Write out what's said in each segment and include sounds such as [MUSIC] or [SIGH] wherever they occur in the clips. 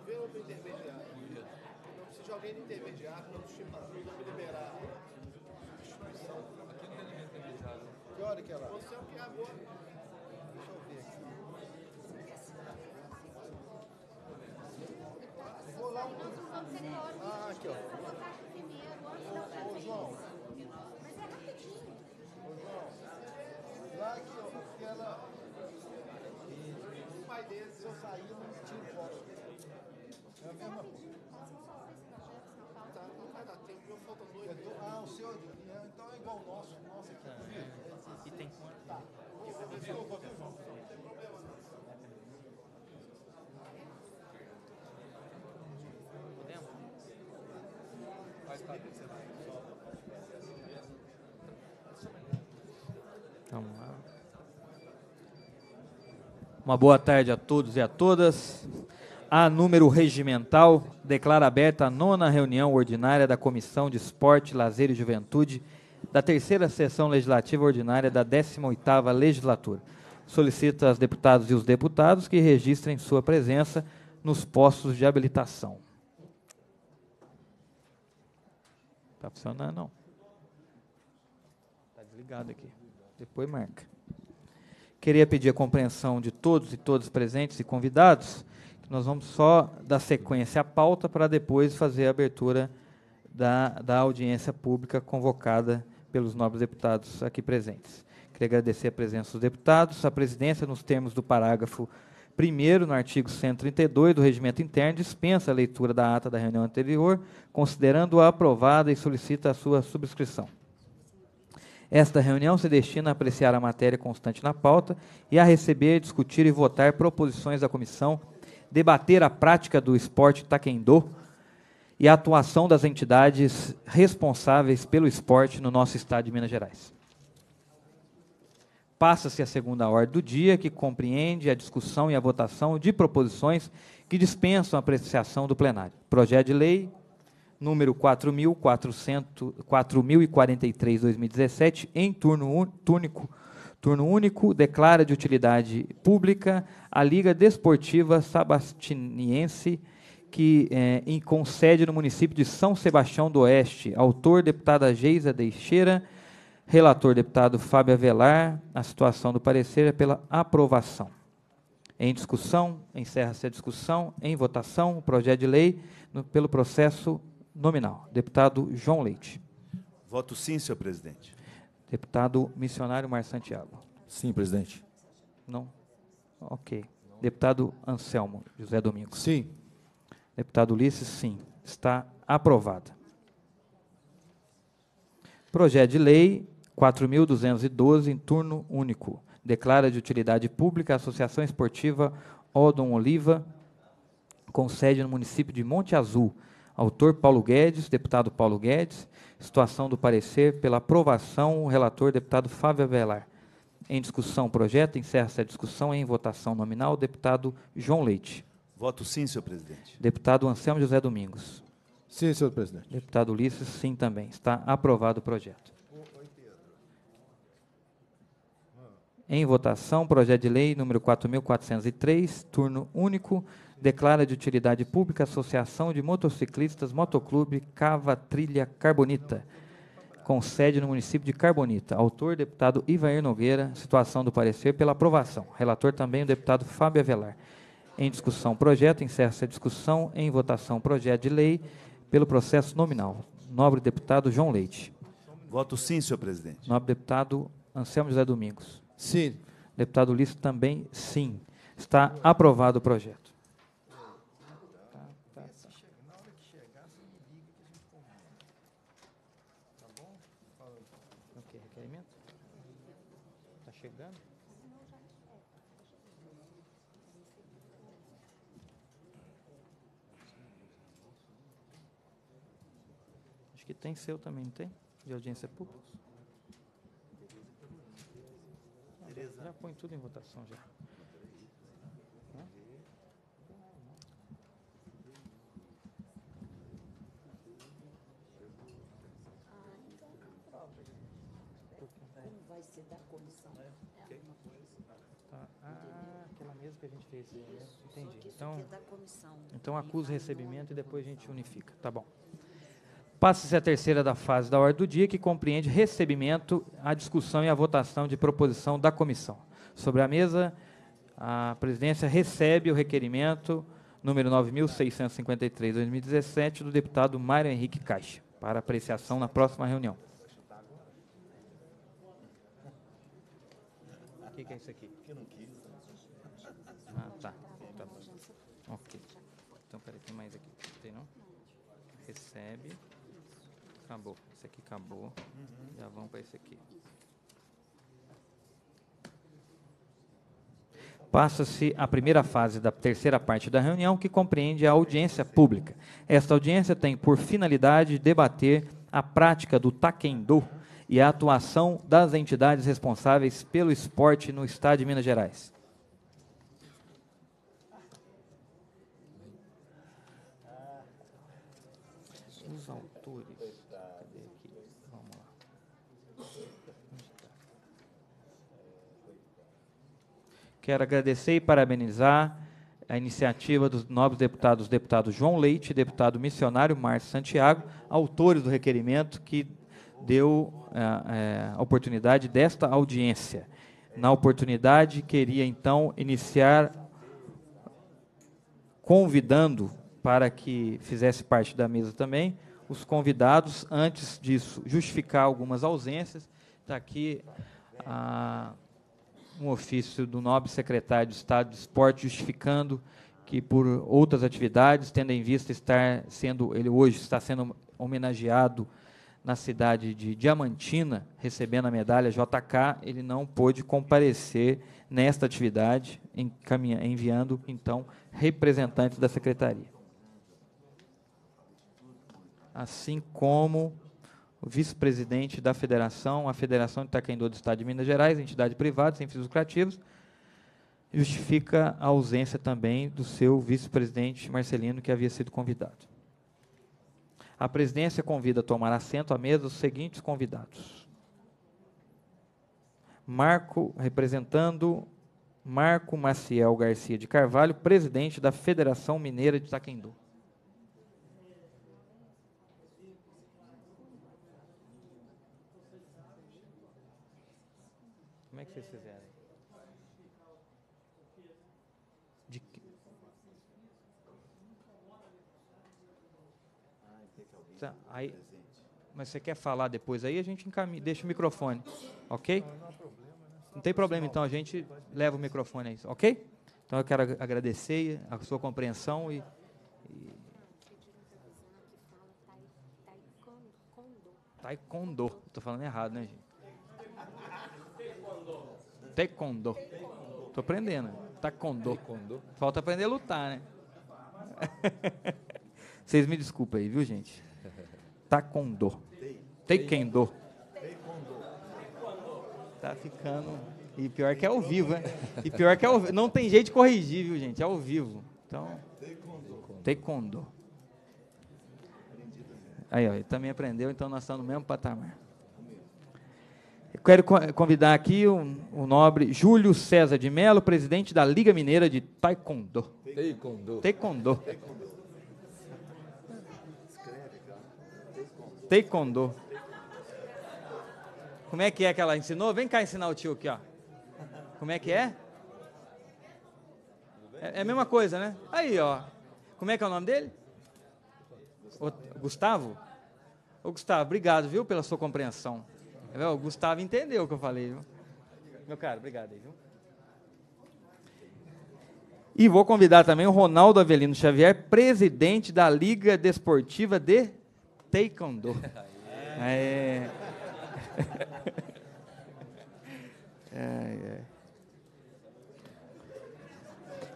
governo para o intermediário. Então precisa de alguém do intermediário para nos liberar. Aqui não tem intermediário. Que hora que é lá? Você é o que é agora. Uma boa tarde a todos e a todas. A número regimental, declara aberta a nona reunião ordinária da Comissão de Esporte, Lazer e Juventude da terceira sessão legislativa ordinária da 18ª legislatura. Solicito aos deputados e os deputados que registrem sua presença nos postos de habilitação. Está funcionando? Não. Está desligado aqui. Depois marca. Queria pedir a compreensão de todos e todas presentes e convidados. Nós vamos só dar sequência à pauta para depois fazer a abertura da, da audiência pública convocada pelos nobres deputados aqui presentes. Queria agradecer a presença dos deputados, a presidência, nos termos do parágrafo 1 no artigo 132 do Regimento Interno, dispensa a leitura da ata da reunião anterior, considerando-a aprovada e solicita a sua subscrição. Esta reunião se destina a apreciar a matéria constante na pauta e a receber, discutir e votar proposições da comissão, debater a prática do esporte taekwondo e a atuação das entidades responsáveis pelo esporte no nosso estado de Minas Gerais. Passa-se a segunda ordem do dia, que compreende a discussão e a votação de proposições que dispensam a apreciação do plenário. Projeto de lei número 4.043, 2017, em turno único, turno único, declara de utilidade pública a Liga Desportiva Sabastiniense, que é, em, com sede no município de São Sebastião do Oeste. Autor, deputada Geisa Deixeira. Relator, deputado Fábio Avelar. A situação do parecer é pela aprovação. Em discussão, encerra-se a discussão. Em votação, o projeto de lei no, pelo processo nominal. Deputado João Leite. Voto sim, senhor presidente. Deputado missionário Mar Santiago. Sim, presidente. Não? Ok. Deputado Anselmo José Domingos. Sim. Deputado Ulisses, sim. Está aprovada. Projeto de lei 4.212, em turno único. Declara de utilidade pública a Associação Esportiva Odon Oliva, com sede no município de Monte Azul, Autor Paulo Guedes, deputado Paulo Guedes. Situação do parecer pela aprovação, o relator deputado Fábio Avelar. Em discussão o projeto, encerra-se a discussão em votação nominal, deputado João Leite. Voto sim, senhor presidente. Deputado Anselmo José Domingos. Sim, senhor presidente. Deputado Ulisses, sim também. Está aprovado o projeto. Em votação, projeto de lei número 4.403, turno único declara de utilidade pública a Associação de Motociclistas Motoclube Cava Trilha Carbonita, com sede no município de Carbonita. Autor, deputado Ivair Nogueira. Situação do parecer pela aprovação. Relator também, o deputado Fábio Avelar. Em discussão, projeto. Encerra-se a discussão. Em votação, projeto de lei pelo processo nominal. Nobre deputado João Leite. Voto sim, senhor presidente. Nobre deputado Anselmo José Domingos. Sim. Deputado Lício também, sim. Está aprovado o projeto. Acho que tem seu também, não tem? De audiência pública. Já põe tudo em votação já. vai ser da comissão? É, é tá. Ah, aquela mesa que a gente fez. Né? Entendi. Então, é então acusa o recebimento e depois a gente unifica. Tá bom. Passa-se a terceira da fase da ordem do dia, que compreende recebimento, a discussão e a votação de proposição da comissão. Sobre a mesa, a presidência recebe o requerimento número 9653/2017 do deputado Mário Henrique Caixa para apreciação na próxima reunião. O que, é isso aqui? Que não quis. Né? Ah, tá. tá. Ok. Então, peraí, tem mais aqui. Tem não? Recebe acabou. Esse aqui acabou. Uhum. Já vamos para esse aqui. Passa-se a primeira fase da terceira parte da reunião, que compreende a audiência pública. Esta audiência tem por finalidade debater a prática do taekwondo e a atuação das entidades responsáveis pelo esporte no Estado de Minas Gerais. Quero agradecer e parabenizar a iniciativa dos nobres deputados, deputado João Leite e deputado missionário Márcio Santiago, autores do requerimento que deu eh, eh, a oportunidade desta audiência. Na oportunidade, queria então iniciar convidando para que fizesse parte da mesa também os convidados, antes disso, justificar algumas ausências. Está aqui a. Ah, um ofício do nobre secretário de Estado de Esporte justificando que por outras atividades, tendo em vista estar sendo ele hoje está sendo homenageado na cidade de Diamantina, recebendo a medalha JK, ele não pôde comparecer nesta atividade, enviando então representantes da secretaria. Assim como vice-presidente da federação, a Federação de Taekwondo do Estado de Minas Gerais, entidade privada, sem fins lucrativos, justifica a ausência também do seu vice-presidente Marcelino, que havia sido convidado. A presidência convida a tomar assento à mesa os seguintes convidados. Marco, representando Marco Maciel Garcia de Carvalho, presidente da Federação Mineira de Taekwondo. Aí, mas você quer falar depois aí, a gente encaminha, deixa o microfone, ok? Não né? tem problema, então a gente leva o microfone aí, ok? Então eu quero agradecer a sua compreensão e, e... Taekwondo. Estou falando errado, né, gente? Taekwondo. Estou aprendendo. Taekwondo. Falta aprender a lutar, né? [LAUGHS] Vocês me desculpem aí, viu, gente? taekwondo. Taekwondo. Tá ficando. E pior que é ao vivo, né? E pior que é ao vivo. Não tem jeito de corrigir, viu, gente? É ao vivo. Então. Taekwondo. Aí, ó, ele também aprendeu, então nós estamos no mesmo patamar. Eu quero convidar aqui o, o, nobre Júlio César de Mello, presidente da Liga Mineira de Taekwondo. Taekwondo. Taekwondo. Taekwondo. Taekwondo. Como é que é que ela ensinou? Vem cá ensinar o tio aqui, ó. Como é que é? é? É, a mesma coisa, né? Aí, ó. Como é que é o nome dele? O, Gustavo? Ô, Gustavo, obrigado, viu, pela sua compreensão. É, o Gustavo entendeu o que eu falei, viu? Meu caro, obrigado aí, viu? E vou convidar também o Ronaldo Avelino Xavier, presidente da Liga Desportiva de taekwondo. [LAUGHS] [LAUGHS] É. É, é.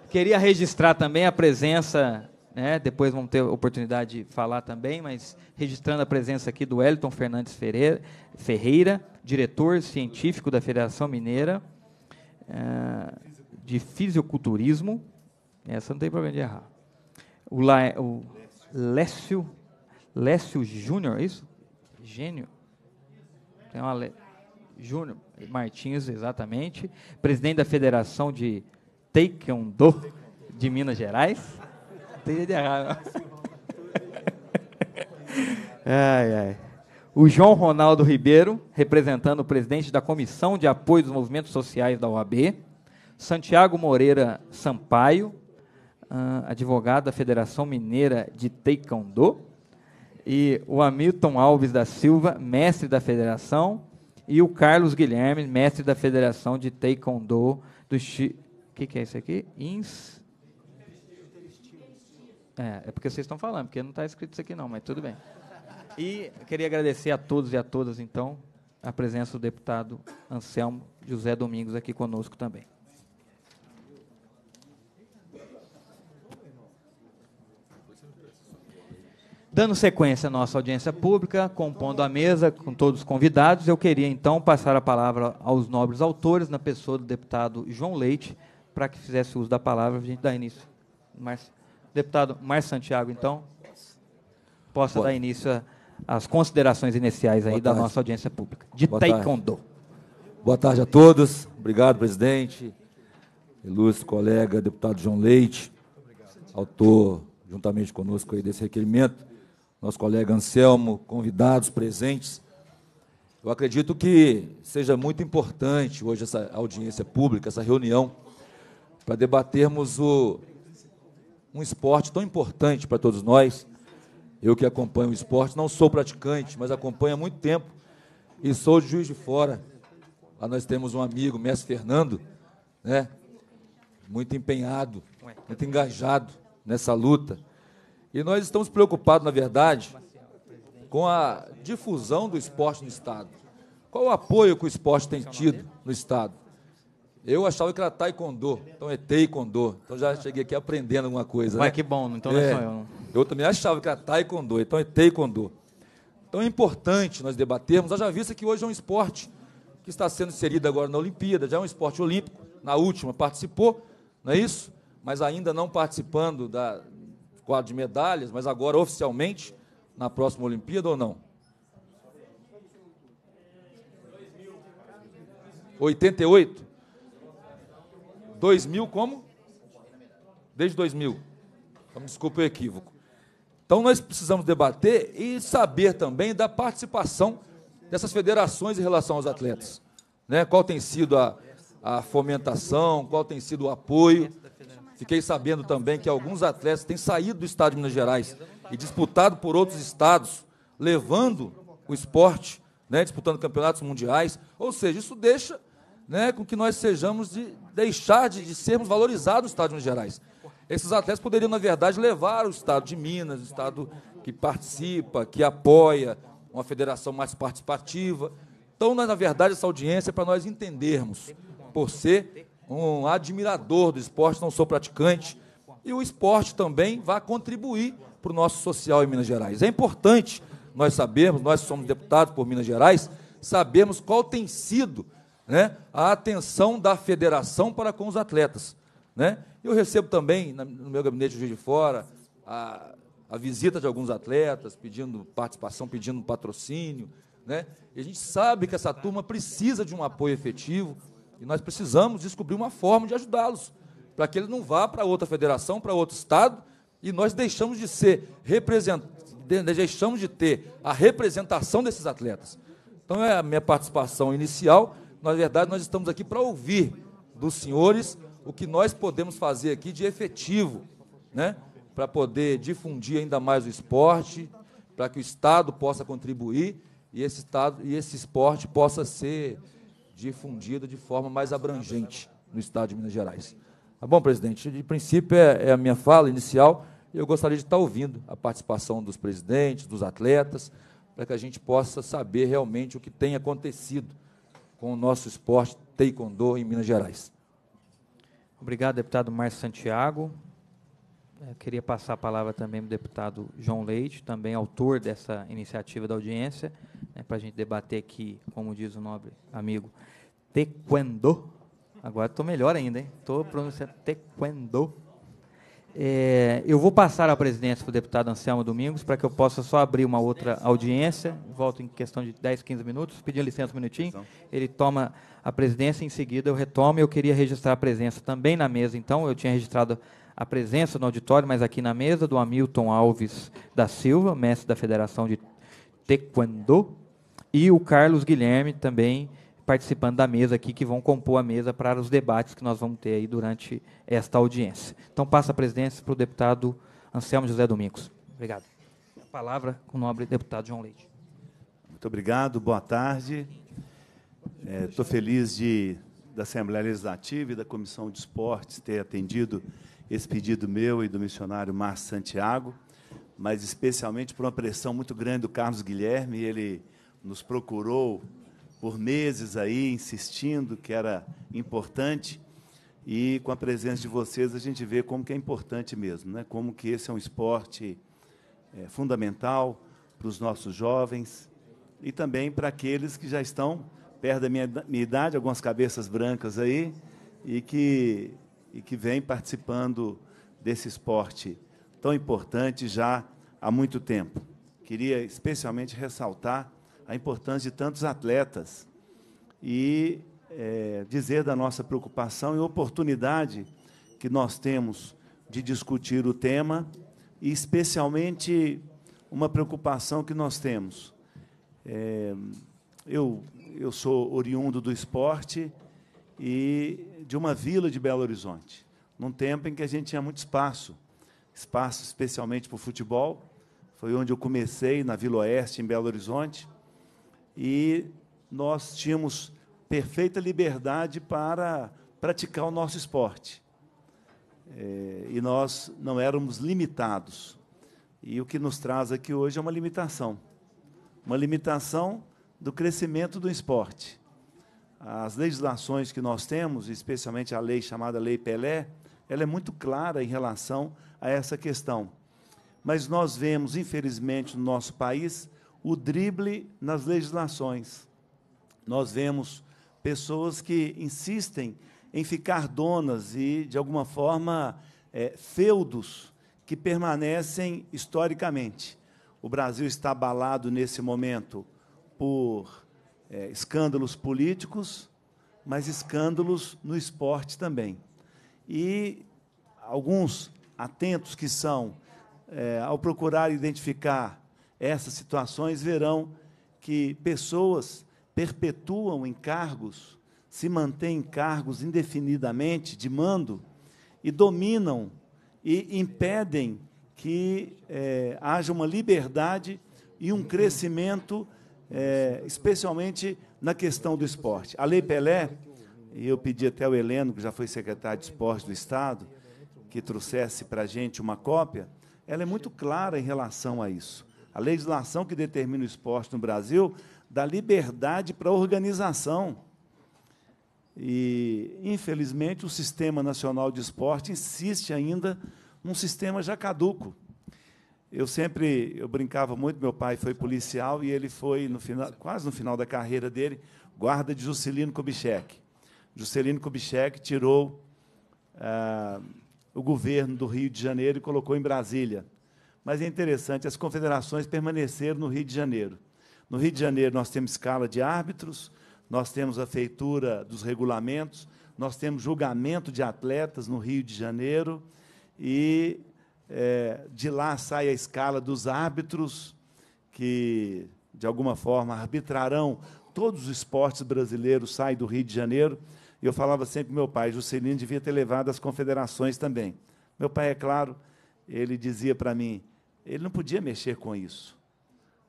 Queria registrar também a presença, né, depois vamos ter oportunidade de falar também, mas registrando a presença aqui do Elton Fernandes Ferreira, Ferreira diretor científico da Federação Mineira é, de Fisioculturismo. Essa não tem problema de errar. O, La, o Lécio Lécio Júnior, é isso? Gênio. Tem uma Le... Júnior Martins, exatamente. Presidente da Federação de Taekwondo de Minas Gerais. Tem errado. [LAUGHS] Ai, ai. O João Ronaldo Ribeiro, representando o presidente da Comissão de Apoio dos Movimentos Sociais da OAB. Santiago Moreira Sampaio, ah, advogado da Federação Mineira de Taekwondo e o Hamilton Alves da Silva, mestre da federação, e o Carlos Guilherme, mestre da federação de Taekwondo do Chi... O que, que é isso aqui? Ins... É, é porque vocês estão falando, porque não está escrito isso aqui não, mas tudo bem. E queria agradecer a todos e a todas, então, a presença do deputado Anselmo José Domingos aqui conosco também. Dando sequência à nossa audiência pública, compondo a mesa com todos os convidados, eu queria então passar a palavra aos nobres autores, na pessoa do deputado João Leite, para que fizesse uso da palavra, a gente dá início. deputado Mar Santiago, então, possa Boa. dar início às considerações iniciais aí Boa da tarde. nossa audiência pública. De Boa Taekwondo. Tarde. Boa tarde a todos. Obrigado, presidente. Ilustre colega, deputado João Leite, autor, juntamente conosco aí desse requerimento nosso colega Anselmo, convidados presentes. Eu acredito que seja muito importante hoje essa audiência pública, essa reunião, para debatermos o, um esporte tão importante para todos nós. Eu que acompanho o esporte, não sou praticante, mas acompanho há muito tempo e sou de Juiz de Fora. Lá nós temos um amigo, mestre Fernando, né? muito empenhado, muito engajado nessa luta. E nós estamos preocupados, na verdade, com a difusão do esporte no Estado. Qual o apoio que o esporte tem tido no Estado? Eu achava que era taekwondo, então é taekwondo. Então já cheguei aqui aprendendo alguma coisa. Mas né? que bom, então não é, é só eu. Eu também achava que era taekwondo, então é taekwondo. Então é importante nós debatermos, Já vista que hoje é um esporte que está sendo inserido agora na Olimpíada, já é um esporte olímpico, na última participou, não é isso? Mas ainda não participando da, quadro de medalhas, mas agora oficialmente na próxima Olimpíada ou não? 88? 2000 como? Desde 2000. Então, desculpa o equívoco. Então nós precisamos debater e saber também da participação dessas federações em relação aos atletas. Né? Qual tem sido a, a fomentação, qual tem sido o apoio Fiquei sabendo também que alguns atletas têm saído do estado de Minas Gerais e disputado por outros estados, levando o esporte, né, disputando campeonatos mundiais. Ou seja, isso deixa né, com que nós sejamos de deixar de, de sermos valorizados no estado de Minas Gerais. Esses atletas poderiam, na verdade, levar o estado de Minas, o estado que participa, que apoia, uma federação mais participativa. Então, na verdade, essa audiência é para nós entendermos, por ser um admirador do esporte, não sou praticante. E o esporte também vai contribuir para o nosso social em Minas Gerais. É importante nós sabermos, nós somos deputados por Minas Gerais, sabemos qual tem sido né, a atenção da federação para com os atletas. Né? Eu recebo também, no meu gabinete de fora, a, a visita de alguns atletas, pedindo participação, pedindo patrocínio. Né? E a gente sabe que essa turma precisa de um apoio efetivo, e nós precisamos descobrir uma forma de ajudá-los, para que ele não vá para outra federação, para outro estado, e nós deixamos de ser representantes, deixamos de ter a representação desses atletas. Então é a minha participação inicial. Na verdade, nós estamos aqui para ouvir dos senhores o que nós podemos fazer aqui de efetivo, né? Para poder difundir ainda mais o esporte, para que o Estado possa contribuir e esse Estado e esse esporte possa ser difundida de forma mais abrangente no Estado de Minas Gerais. Tá bom, presidente? De princípio, é, é, a minha fala inicial. Eu gostaria de estar ouvindo a participação dos presidentes, dos atletas, para que a gente possa saber realmente o que tem acontecido com o nosso esporte taekwondo em Minas Gerais. Obrigado, deputado Márcio Santiago. Eu é, queria passar a palavra também ao deputado João Leite, também autor dessa iniciativa da audiência né, para a gente debater aqui, como diz o nobre amigo, taekwondo. Agora estou melhor ainda, hein? Estou pronunciando taekwondo. É, eu vou passar a presidência para o deputado Anselmo Domingos para que eu possa só abrir uma outra audiência. Volto em questão de 10, 15 minutos. Pedindo licença um minutinho. Ele toma a presidência, em seguida eu retomo. Eu queria registrar a presença também na mesa, então. Eu tinha registrado a presença no auditório, mas aqui na mesa, do Hamilton Alves da Silva, mestre da Federação de Taekwondo, e o Carlos Guilherme também participando da mesa aqui, que vão compor a mesa para os debates que nós vamos ter aí durante esta audiência. Então, passa a presidência para o deputado Anselmo José Domingos. Obrigado. A palavra com o nobre deputado João Leite. Muito obrigado, boa tarde. Estou é, feliz de da Assembleia Legislativa e da Comissão de Esportes ter atendido esse pedido meu e do missionário Márcio Santiago, mas especialmente por uma pressão muito grande do Carlos Guilherme, ele nos procurou por meses aí, insistindo que era importante. E com a presença de vocês, a gente vê como que é importante mesmo, né? como que esse é um esporte é, fundamental para os nossos jovens e também para aqueles que já estão perto da minha, minha idade, algumas cabeças brancas aí, e que, e que vem participando desse esporte tão importante já há muito tempo. Queria especialmente ressaltar a importância de tantos atletas e é, dizer da nossa preocupação e oportunidade que nós temos de discutir o tema e, especialmente, uma preocupação que nós temos. É, eu, eu sou oriundo do esporte e de uma vila de Belo Horizonte, num tempo em que a gente tinha muito espaço, espaço especialmente para o futebol. Foi onde eu comecei, na Vila Oeste, em Belo Horizonte e nós tínhamos perfeita liberdade para praticar o nosso esporte. É, e nós não éramos limitados. E o que nos traz aqui hoje é uma limitação uma limitação do crescimento do esporte. As legislações que nós temos, especialmente a lei chamada Lei Pelé, ela é muito clara em relação a essa questão. Mas nós vemos, infelizmente, no nosso país, o drible nas legislações. Nós vemos pessoas que insistem em ficar donas e, de alguma forma, é, feudos que permanecem historicamente. O Brasil está abalado nesse momento por é, escândalos políticos, mas escândalos no esporte também. E alguns atentos que são, é, ao procurar identificar essas situações verão que pessoas perpetuam em cargos, se mantêm em cargos indefinidamente de mando e dominam e impedem que é, haja uma liberdade e um crescimento, é, especialmente na questão do esporte. A Lei Pelé, e eu pedi até ao Heleno, que já foi secretário de esporte do Estado, que trouxesse para a gente uma cópia, ela é muito clara em relação a isso a legislação que determina o esporte no Brasil dá liberdade para a organização. E, infelizmente, o Sistema Nacional de Esporte insiste ainda num sistema já caduco. Eu sempre eu brincava muito, meu pai foi policial e ele foi, no final, quase no final da carreira dele, guarda de Juscelino Kubitschek. Juscelino Kubitschek tirou ah, o governo do Rio de Janeiro e colocou em Brasília. Mas é interessante, as confederações permaneceram no Rio de Janeiro. No Rio de Janeiro, nós temos escala de árbitros, nós temos a feitura dos regulamentos, nós temos julgamento de atletas no Rio de Janeiro, e é, de lá sai a escala dos árbitros, que, de alguma forma, arbitrarão todos os esportes brasileiros, saem do Rio de Janeiro. E eu falava sempre para meu pai, Juscelino devia ter levado as confederações também. Meu pai, é claro, ele dizia para mim, ele não podia mexer com isso.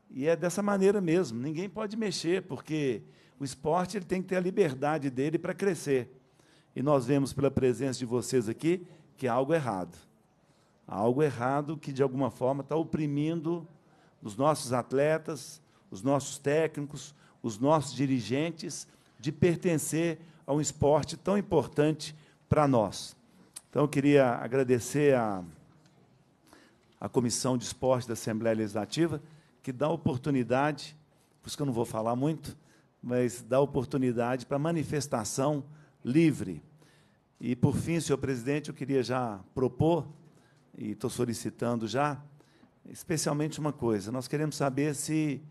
E é dessa maneira mesmo, ninguém pode mexer, porque o esporte ele tem que ter a liberdade dele para crescer. E nós vemos pela presença de vocês aqui que há algo errado. Há algo errado que, de alguma forma, está oprimindo os nossos atletas, os nossos técnicos, os nossos dirigentes, de pertencer a um esporte tão importante para nós. Então, eu queria agradecer a a Comissão de Esporte da Assembleia Legislativa, que dá oportunidade, por isso que eu não vou falar muito, mas dá oportunidade para manifestação livre. E, por fim, senhor presidente, eu queria já propor, e estou solicitando já, especialmente uma coisa: nós queremos saber se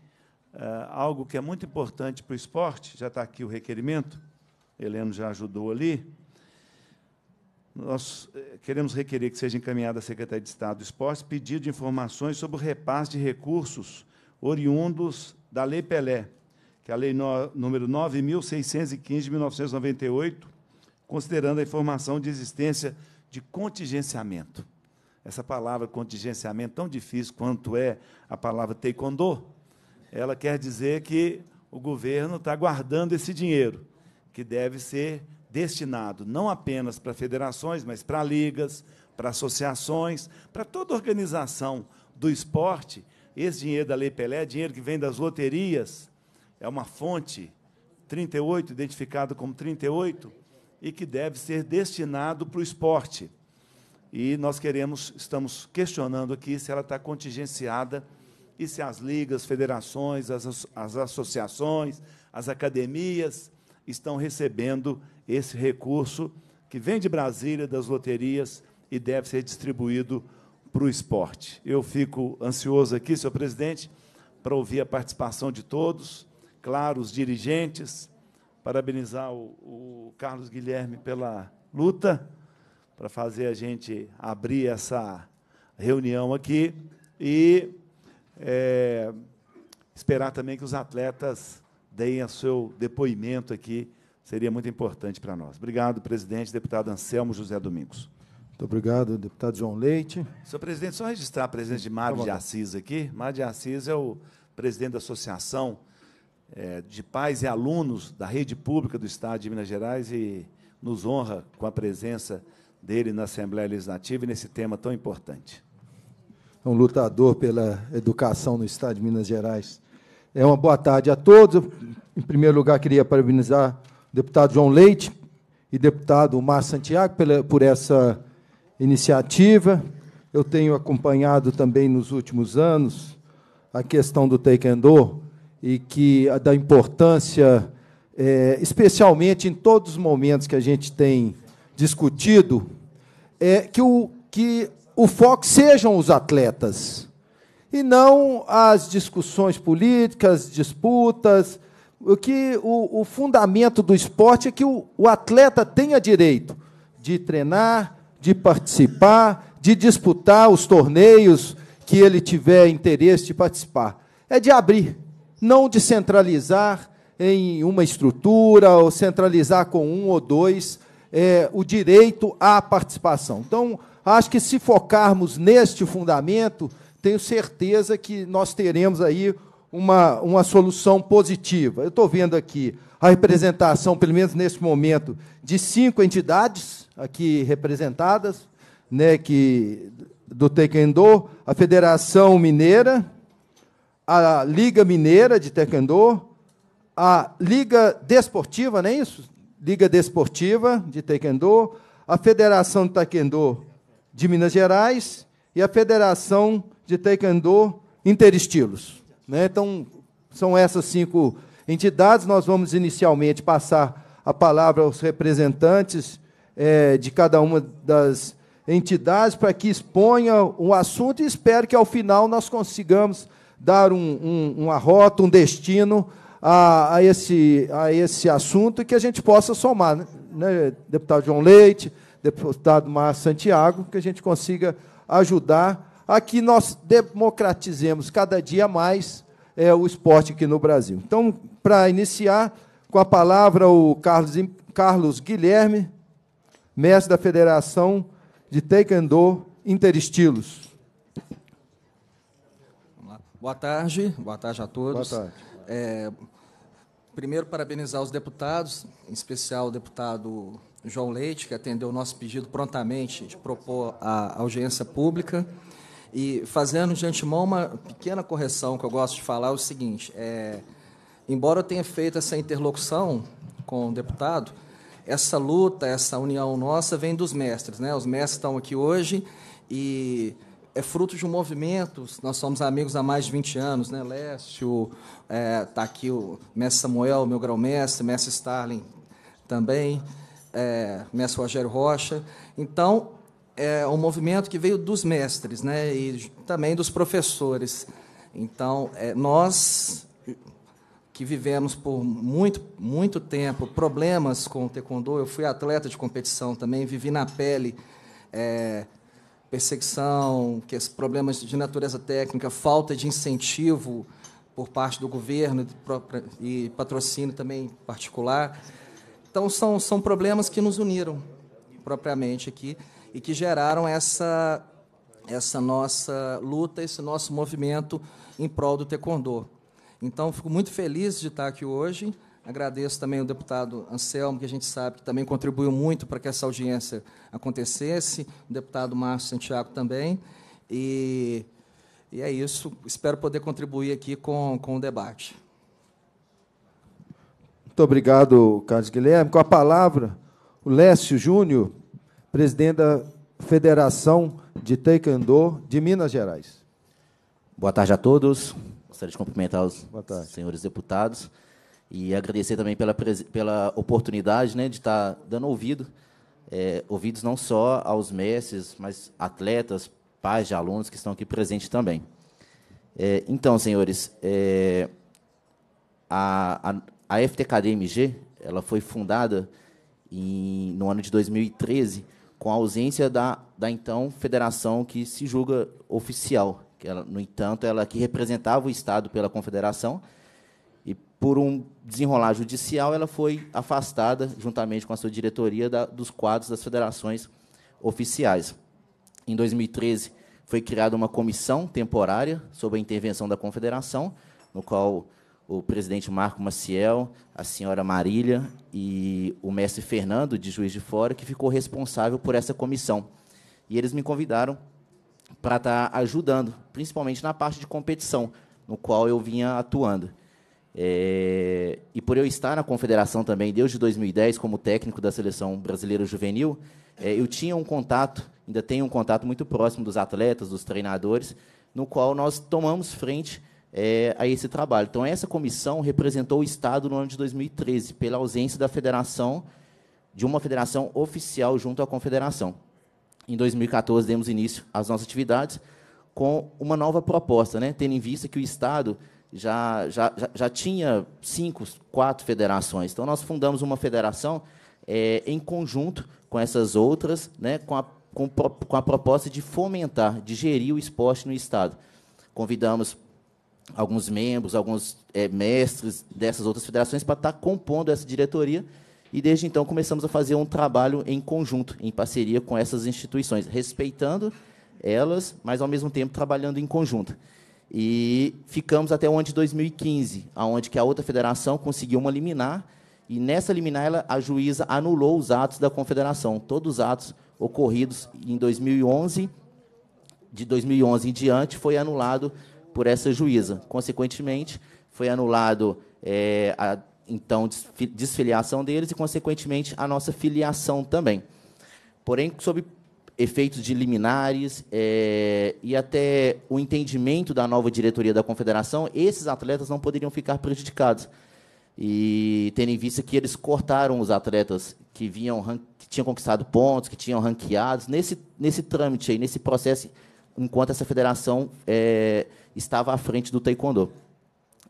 uh, algo que é muito importante para o esporte, já está aqui o requerimento, Heleno já ajudou ali, nós eh, queremos requerer que seja encaminhada à Secretaria de Estado do Esporte pedido de informações sobre o repasse de recursos oriundos da Lei Pelé, que é a Lei no, número 9.615 de 1998, considerando a informação de existência de contingenciamento. Essa palavra contingenciamento, tão difícil quanto é a palavra taekwondo, ela quer dizer que o governo está guardando esse dinheiro, que deve ser destinado não apenas para federações, mas para ligas, para associações, para toda organização do esporte. Esse dinheiro da Lei Pelé é dinheiro que vem das loterias, é uma fonte 38, identificada como 38, e que deve ser destinado para o esporte. E nós queremos, estamos questionando aqui se ela está contingenciada e se as ligas, federações, as, as associações, as academias estão recebendo esse recurso que vem de Brasília, das loterias, e deve ser distribuído para o esporte. Eu fico ansioso aqui, senhor presidente, para ouvir a participação de todos, claro, os dirigentes, parabenizar o, o Carlos Guilherme pela luta, para fazer a gente abrir essa reunião aqui e é, esperar também que os atletas deem o seu depoimento aqui seria muito importante para nós. Obrigado, presidente, deputado Anselmo José Domingos. Muito obrigado, deputado João Leite. Senhor presidente, só registrar a presença de Mário de Assis aqui. Mário de Assis é o presidente da Associação eh, de Pais e Alunos da Rede Pública do Estado de Minas Gerais e nos honra com a presença dele na Assembleia Legislativa e nesse tema tão importante. É um lutador pela educação no Estado de Minas Gerais. É uma boa tarde a todos. Em primeiro lugar, queria parabenizar deputado João Leite e deputado Mar Santiago pela, por essa iniciativa. Eu tenho acompanhado também nos últimos anos a questão do taekwondo e que da importância, é, especialmente em todos os momentos que a gente tem discutido, é que o que o foco sejam os atletas e não as discussões políticas, disputas, o que o, o fundamento do esporte é que o, o atleta tenha direito de treinar, de participar, de disputar os torneios que ele tiver interesse de participar. É de abrir, não de centralizar em uma estrutura ou centralizar com um ou dois é, o direito à participação. Então, acho que se focarmos neste fundamento, tenho certeza que nós teremos aí uma, uma solução positiva. Eu estou vendo aqui a representação, pelo menos nesse momento, de cinco entidades aqui representadas, né, que, do Taekwondo, a Federação Mineira, a Liga Mineira de Taekwondo, a Liga Desportiva, não é isso? Liga Desportiva de Taekwondo, a Federação de Taekwondo de Minas Gerais e a Federação de Taekwondo Interestilos. Né? Então, são essas cinco entidades. Nós vamos inicialmente passar a palavra aos representantes é, de cada uma das entidades para que exponha o assunto e espero que ao final nós consigamos dar um, um, uma rota, um destino a, a, esse, a esse assunto e que a gente possa somar. Né? Né? Deputado João Leite, deputado Márcio Santiago, que a gente consiga ajudar a que nós democratizemos cada dia mais é, o esporte aqui no Brasil. Então, para iniciar, com a palavra o Carlos, Carlos Guilherme, mestre da Federação de Taekwondo Interestilos. Boa tarde, boa tarde a todos. Boa tarde. É, primeiro, parabenizar os deputados, em especial o deputado João Leite, que atendeu o nosso pedido prontamente de propor a audiência pública. E fazendo de antemão uma pequena correção que eu gosto de falar é o seguinte: é, embora eu tenha feito essa interlocução com o deputado, essa luta, essa união nossa vem dos mestres, né? Os mestres estão aqui hoje e é fruto de um movimento. Nós somos amigos há mais de 20 anos, né? Lécio, está é, tá aqui o mestre Samuel, meu grão-mestre, mestre Starling também, é, mestre Rogério Rocha. Então, é um movimento que veio dos mestres né, e também dos professores. Então, é, nós que vivemos por muito, muito tempo problemas com o taekwondo, eu fui atleta de competição também, vivi na pele é, perseguição, que problemas de natureza técnica, falta de incentivo por parte do governo e patrocínio também particular. Então, são, são problemas que nos uniram propriamente aqui e que geraram essa, essa nossa luta, esse nosso movimento em prol do taekwondo. Então, fico muito feliz de estar aqui hoje. Agradeço também ao deputado Anselmo, que a gente sabe que também contribuiu muito para que essa audiência acontecesse, o deputado Márcio Santiago também. E, e é isso. Espero poder contribuir aqui com, com o debate. Muito obrigado, Carlos Guilherme. Com a palavra, o Lécio Júnior presidente da Federação de Taekwondo de Minas Gerais. Boa tarde a todos. Gostaria de cumprimentar os senhores deputados e agradecer também pela, pela oportunidade né, de estar dando ouvido, é, ouvidos não só aos mestres, mas atletas, pais de alunos que estão aqui presentes também. É, então, senhores, é, a, a, a FTKDMG ela foi fundada em, no ano de 2013 com a ausência da, da então federação que se julga oficial. Que ela, no entanto, ela é que representava o Estado pela confederação, e por um desenrolar judicial, ela foi afastada, juntamente com a sua diretoria, da, dos quadros das federações oficiais. Em 2013, foi criada uma comissão temporária sobre a intervenção da confederação, no qual o presidente Marco Maciel, a senhora Marília e o mestre Fernando, de Juiz de Fora, que ficou responsável por essa comissão. E eles me convidaram para estar tá ajudando, principalmente na parte de competição, no qual eu vinha atuando. É... e por eu estar na confederação também desde 2010 como técnico da seleção brasileira juvenil, é, eu tinha um contato, ainda tenho um contato muito próximo dos atletas, dos treinadores, no qual nós tomamos frente é, a esse trabalho. Então, essa comissão representou o Estado no ano de 2013, pela ausência da federação, de uma federação oficial junto à confederação. Em 2014, demos início às nossas atividades com uma nova proposta, né? tendo em vista que o Estado já, já, já tinha cinco, quatro federações. Então, nós fundamos uma federação é, em conjunto com essas outras, né? com, a, com, com a proposta de fomentar, de gerir o esporte no Estado. Convidamos alguns membros, alguns é, mestres dessas outras federações para estar tá compondo essa diretoria. E desde então começamos a fazer um trabalho em conjunto, em parceria com essas instituições, respeitando elas, mas ao mesmo tempo trabalhando em conjunto. E ficamos até onde 2015, aonde que a outra federação conseguiu uma liminar e nessa liminar ela, a juíza anulou os atos da confederação, todos os atos ocorridos em 2011, de 2011 em diante foi anulado por essa juíza. Consequentemente, foi anulado é, a então desfiliação deles e, consequentemente, a nossa filiação também. Porém, sob efeitos de liminares é, e até o entendimento da nova diretoria da confederação, esses atletas não poderiam ficar prejudicados. E tendo em vista que eles cortaram os atletas que, vinham, que tinham conquistado pontos, que tinham ranqueados, nesse, nesse trâmite aí, nesse processo, enquanto essa federação é, estava à frente do taekwondo.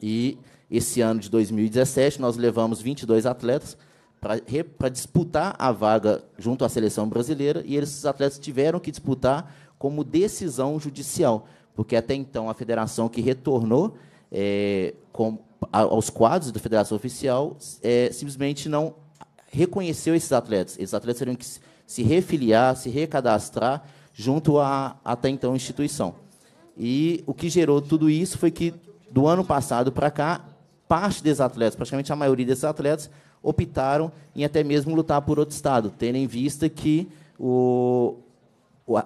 E esse ano de 2017 nós levamos 22 atletas para disputar a vaga junto à seleção brasileira e esses atletas tiveram que disputar como decisão judicial, porque até então a federação que retornou é, com, aos quadros da federação oficial é, simplesmente não reconheceu esses atletas. Esses atletas teriam que se refiliar, se recadastrar junto à até então instituição. E o que gerou tudo isso foi que, do ano passado para cá, parte desses atletas, praticamente a maioria desses atletas, optaram em até mesmo lutar por outro estado, tendo em vista que o,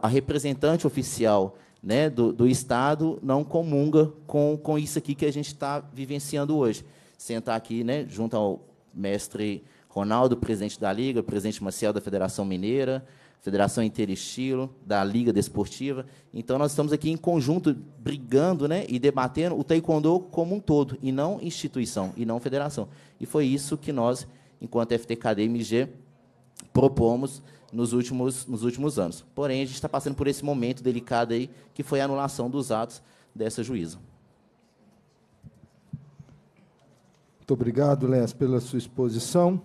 a representante oficial né, do, do estado não comunga com, com isso aqui que a gente está vivenciando hoje. Sentar aqui, né, junto ao mestre Ronaldo, presidente da Liga, presidente Maciel da Federação Mineira, Federação Interestilo, da Liga Desportiva. Então, nós estamos aqui em conjunto brigando né, e debatendo o taekwondo como um todo, e não instituição, e não federação. E foi isso que nós, enquanto FTKDMG, propomos nos últimos, nos últimos anos. Porém, a gente está passando por esse momento delicado aí, que foi a anulação dos atos dessa juíza. Muito obrigado, Léas, pela sua exposição.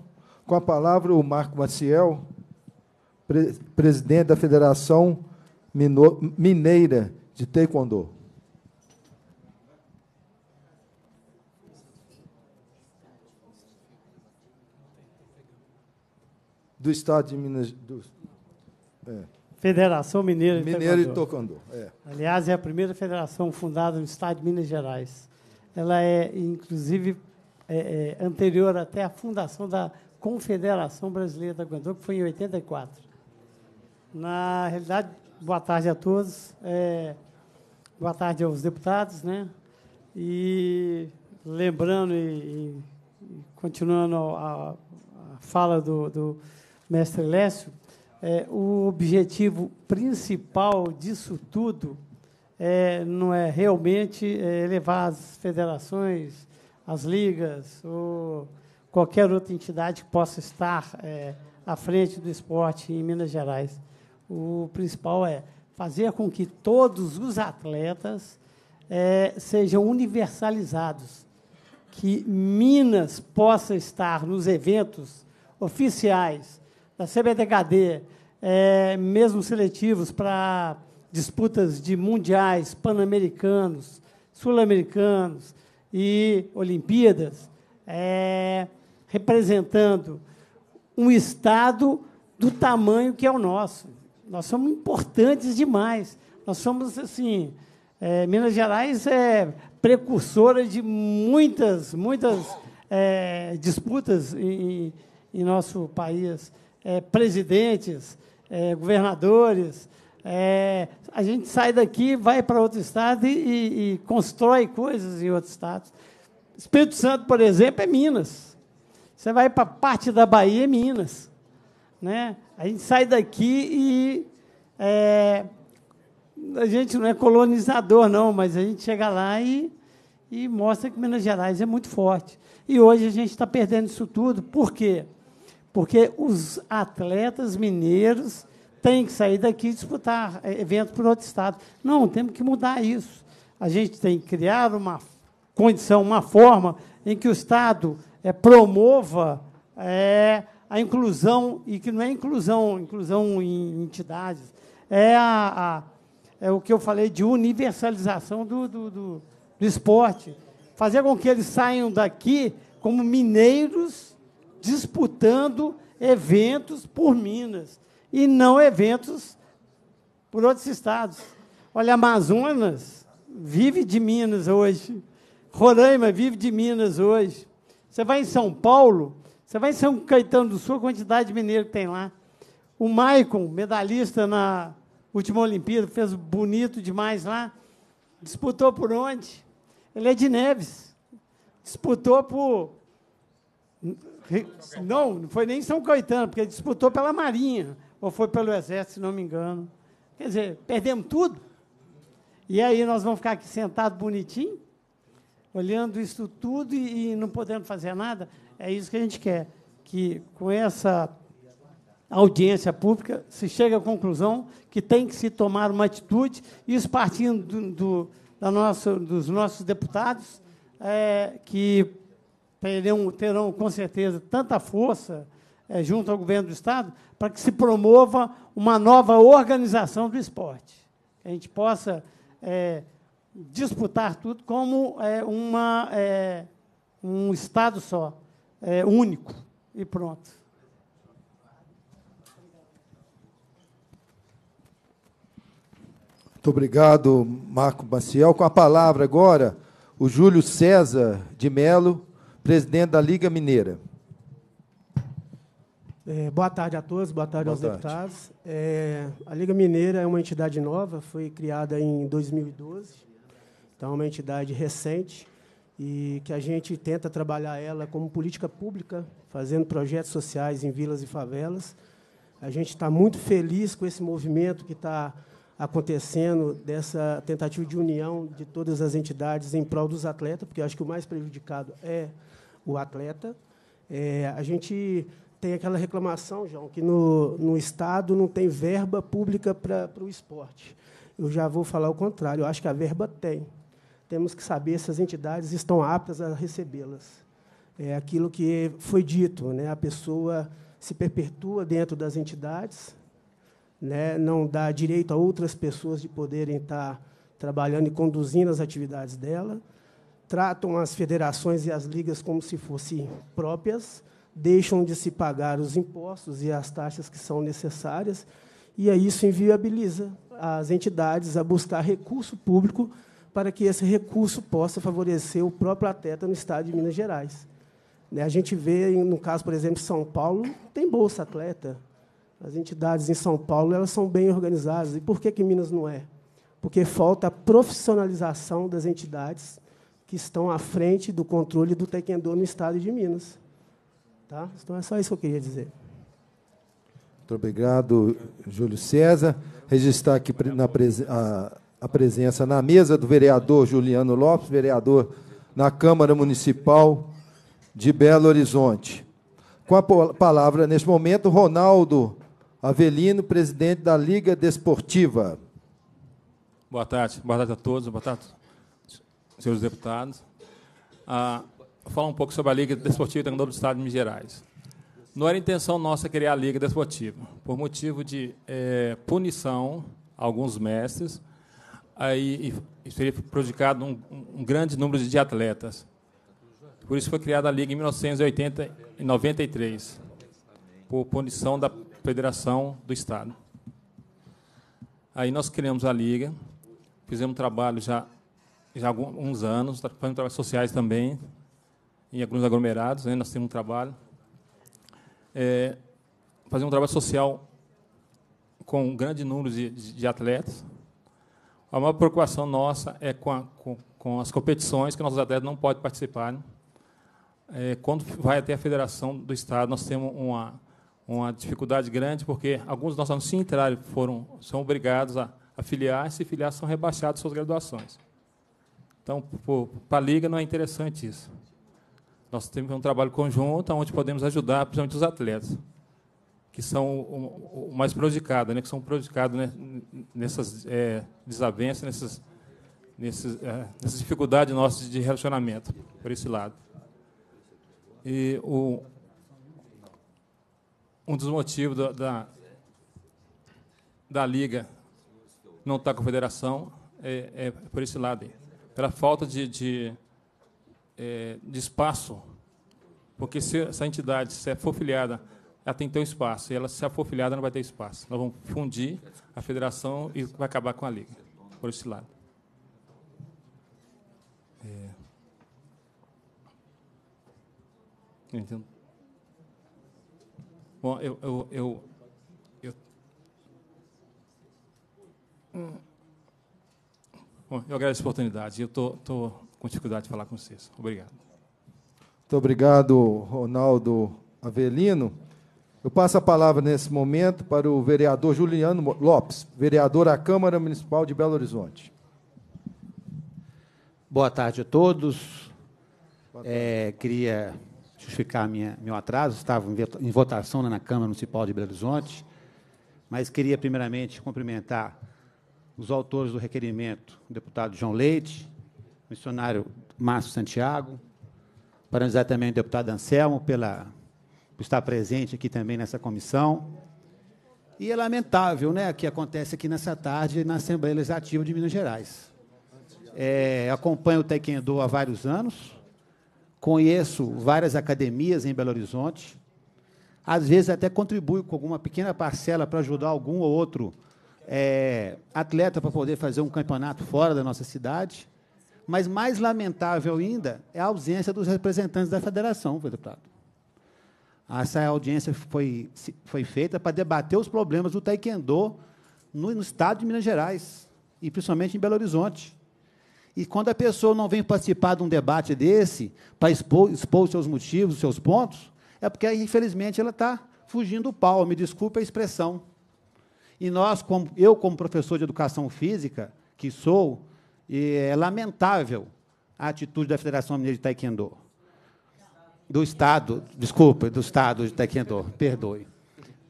Com a palavra, o Marco Maciel, pre presidente da Federação Mino Mineira de Taekwondo. Do estado de Minas. Do, é. Federação Mineira de Mineira Taekwondo. e Taekwondo. É. Aliás, é a primeira federação fundada no estado de Minas Gerais. Ela é, inclusive, é, é, anterior até à fundação da Confederação Brasileira de Taekwondo, que foi em 84. Na realidade, boa tarde a todos. É, boa tarde aos deputados, né? E lembrando e, e continuando a, a fala do, do, mestre Lécio, é, o objetivo principal disso tudo é, não é realmente é, elevar as federações, as ligas ou qualquer outra entidade que possa estar é, à frente do esporte em Minas Gerais. O principal é fazer com que todos os atletas é, sejam universalizados, que Minas possa estar nos eventos oficiais da CBDHD, é, mesmo seletivos para disputas de mundiais, pan-americanos, sul-americanos e Olimpíadas, é, representando um Estado do tamanho que é o nosso. Nós somos importantes demais. Nós somos, assim, é, Minas Gerais é precursora de muitas, muitas é, disputas em, em, nosso país. É, presidentes, é, governadores. É, a gente sai daqui, vai para outro estado e, e, e constrói coisas em outros estados. Espírito Santo, por exemplo, é Minas. Você vai para parte da Bahia, é Minas. Né? A gente sai daqui e é, a gente não é colonizador, não, mas a gente chega lá e, e mostra que Minas Gerais é muito forte. E hoje a gente está perdendo isso tudo. Por quê? Porque os atletas mineiros têm que sair daqui e disputar é, evento por outro estado. Não, temos que mudar isso. A gente tem que criar uma condição, uma forma em que o Estado é, promova é, a inclusão, e que não é inclusão, inclusão em entidades, é, a, a é o que eu falei de universalização do, do, do, do esporte. Fazer com que eles saiam daqui como mineiros disputando eventos por Minas e não eventos por outros estados. Olha, Amazonas vive de Minas hoje. Roraima vive de Minas hoje. Você vai em São Paulo, você vai em São Caetano do Sul, a quantidade de mineiro que tem lá. O Maicon, medalhista na última Olimpíada, fez bonito demais lá. Disputou por onde? Ele é de Neves. Disputou por. Não, não foi nem São Caetano, porque disputou pela Marinha, ou foi pelo Exército, se não me engano. Quer dizer, perdemos tudo. E aí nós vamos ficar aqui sentados bonitinho, olhando isso tudo e, e não podendo fazer nada. É isso que a gente quer, que com essa audiência pública se chegue à conclusão que tem que se tomar uma atitude, isso partindo do, do da nossa, dos nossos deputados, é, que terão, terão, com certeza, tanta força é, junto ao governo do Estado para que se promova uma nova organização do esporte. Que a gente possa é, disputar tudo como é, uma, é, um Estado só é, único e pronto. Muito obrigado, Marco Maciel. Com a palavra agora, o Júlio César de Melo, presidente da Liga Mineira. É, boa tarde a todos, boa tarde boa aos tarde. deputados. É, a Liga Mineira é uma entidade nova, foi criada em 2012, então é uma entidade recente e que a gente tenta trabalhar ela como política pública, fazendo projetos sociais em vilas e favelas. A gente está muito feliz com esse movimento que está acontecendo, dessa tentativa de união de todas as entidades em prol dos atletas, porque acho que o mais prejudicado é o atleta. É, a gente tem aquela reclamação, João, que no, no Estado não tem verba pública para o esporte. Eu já vou falar o contrário, eu acho que a verba tem temos que saber se as entidades estão aptas a recebê-las. É aquilo que foi dito, né? a pessoa se perpetua dentro das entidades, né? não dá direito a outras pessoas de poderem estar tá trabalhando e conduzindo as atividades dela, tratam as federações e as ligas como se fossem próprias, deixam de se pagar os impostos e as taxas que são necessárias, e isso inviabiliza as entidades a buscar recurso público para que esse recurso possa favorecer o próprio atleta no estado de Minas Gerais. Né, a gente vê, no caso, por exemplo, São Paulo, tem bolsa atleta. As entidades em São Paulo elas são bem organizadas. E por que, que Minas não é? Porque falta a profissionalização das entidades que estão à frente do controle do taekwondo no estado de Minas. Tá? Então, é só isso que eu queria dizer. Muito obrigado, Júlio César. Registrar aqui na presença a presença na mesa do vereador Juliano Lopes, vereador na Câmara Municipal de Belo Horizonte. Com a palavra, neste momento, Ronaldo Avelino, presidente da Liga Desportiva. Boa tarde. Boa tarde a todos. Boa tarde, senhores deputados. Ah, vou falar um pouco sobre a Liga Desportiva e Treinador do Estado de Minas Gerais. Não era intenção nossa criar a Liga Desportiva, por motivo de é, punição a alguns mestres, aí seria prejudicado um, um grande número de atletas. Por isso foi criada a Liga em 1993, por punição da Federação do Estado. Aí nós criamos a Liga, fizemos trabalho já, já há alguns anos, fazemos trabalhos sociais também, em alguns aglomerados, né, nós temos um trabalho. É, fazemos um trabalho social com um grande número de, de atletas, a maior preocupação nossa é com, a, com, com as competições que nossos atletas não podem participar. Né? É, quando vai até a Federação do Estado, nós temos uma, uma dificuldade grande, porque alguns dos nossos alunos se foram são obrigados a, a filiar, e se filiar, são rebaixados suas graduações. Então, para a Liga, não é interessante isso. Nós temos um trabalho conjunto onde podemos ajudar, principalmente os atletas que são o, mais prejudicados, né, que são prejudicados né, nessas é, desavenças, nessas, nesses, é, nessas dificuldades nossas de relacionamento, por esse lado. E o, um dos motivos da, da, da Liga não estar tá com a federação é, é, por esse lado, pela falta de, de, é, de espaço, porque se essa entidade se é for filiada ela tem que ter um espaço. E ela, se ela for filiada, não vai ter espaço. Nós vamos fundir a federação e vai acabar com a liga, por esse lado. É. Eu entendo. Bom, eu, eu, eu, eu, hum. Bom, eu agradeço a oportunidade. Eu estou tô, tô com dificuldade de falar com vocês. Obrigado. Muito obrigado, Ronaldo Avelino. Eu passo a palavra nesse momento para o vereador Juliano Lopes, vereador à Câmara Municipal de Belo Horizonte. Boa tarde a todos. É, tarde. É, queria justificar minha, meu atraso, estava em votação né, na Câmara Municipal de Belo Horizonte, mas queria primeiramente cumprimentar os autores do requerimento, o deputado João Leite, o missionário Márcio Santiago, parabenizar também o deputado Anselmo pela por estar presente aqui também nessa comissão. E é lamentável né, o que acontece aqui nessa tarde na Assembleia Legislativa de Minas Gerais. É, acompanho o Taekwondo há vários anos, conheço várias academias em Belo Horizonte, às vezes até contribuo com alguma pequena parcela para ajudar algum ou outro é, atleta para poder fazer um campeonato fora da nossa cidade. Mas mais lamentável ainda é a ausência dos representantes da federação, Pedro Prado. Essa audiência foi, foi feita para debater os problemas do taekwondo no, no estado de Minas Gerais, e principalmente em Belo Horizonte. E quando a pessoa não vem participar de um debate desse, para expor, expor os seus motivos, os seus pontos, é porque, infelizmente, ela está fugindo do pau, me desculpe a expressão. E nós, como, eu, como professor de educação física, que sou, é lamentável a atitude da Federação Mineira de Taekwondo do Estado, desculpa, do Estado de Taekwondo, perdoe.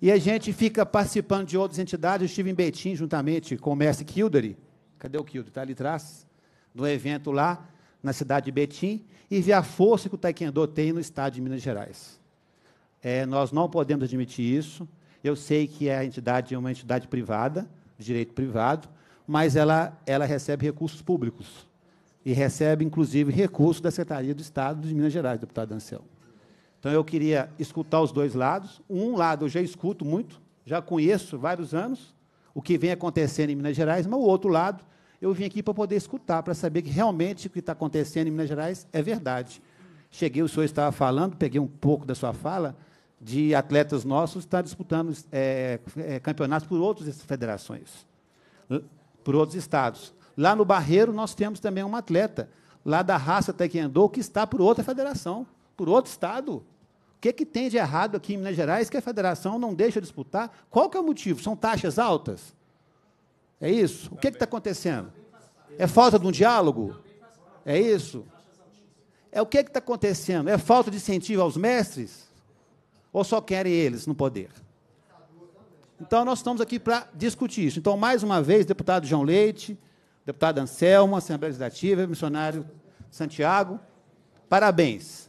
E a gente fica participando de outras entidades. Eu estive em Betim, juntamente com o mestre Kildare. Cadê o Kildare? Está ali atrás. No evento lá, na cidade de Betim, e ver a força que o Taekwondo tem no Estado de Minas Gerais. É, nós não podemos admitir isso. Eu sei que é a entidade é uma entidade privada, direito privado, mas ela, ela recebe recursos públicos e recebe, inclusive, recursos da Secretaria do Estado de Minas Gerais, deputado Anselmo. Então, eu queria escutar os dois lados. Um lado eu já escuto muito, já conheço vários anos o que vem acontecendo em Minas Gerais, mas o outro lado eu vim aqui para poder escutar, para saber que realmente o que está acontecendo em Minas Gerais é verdade. Cheguei, o senhor estava falando, peguei um pouco da sua fala, de atletas nossos estar disputando é, campeonatos por outras federações, eh, por outros estados. Lá no Barreiro, nós temos também uma atleta, lá da raça Taekwondo, que está por outra federação, por outro estado. O que, é que tem de errado aqui em Minas Gerais que a federação não deixa disputar? Qual que é o motivo? São taxas altas? É isso? O que é está acontecendo? É falta de um diálogo? É isso? É o que é está acontecendo? É falta de incentivo aos mestres? Ou só querem eles no poder? Então, nós estamos aqui para discutir isso. Então, mais uma vez, deputado João Leite, deputado Anselmo, Assembleia Legislativa, missionário Santiago. Parabéns.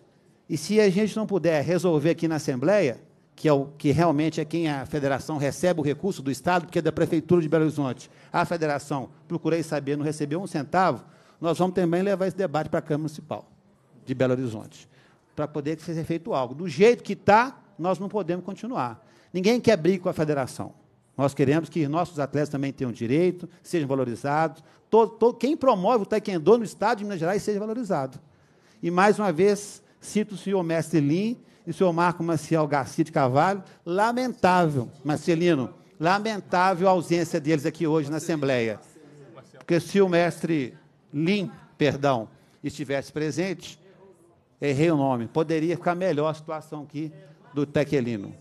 E se a gente não puder resolver aqui na Assembleia, que é o que realmente é quem a federação recebe o recurso do Estado, porque é da Prefeitura de Belo Horizonte, a federação, procurei saber, não recebeu um centavo, nós vamos também levar esse debate para a Câmara Municipal de Belo Horizonte, para poder ser feito algo. Do jeito que está, nós não podemos continuar. Ninguém quer briga com a federação. Nós queremos que nossos atletas também tenham direito, sejam valorizados. Todo, todo, quem promove o taekwondo no estado de Minas Gerais seja valorizado. E mais uma vez, cito o senhor mestre Lin e o senhor Marco Maciel Garcia de Carvalho. Lamentável, Marcelino, lamentável a ausência deles aqui hoje na Assembleia. Porque se o mestre Lin, perdão, estivesse presente, errei o nome, poderia ficar melhor a situação aqui do Taekwondo.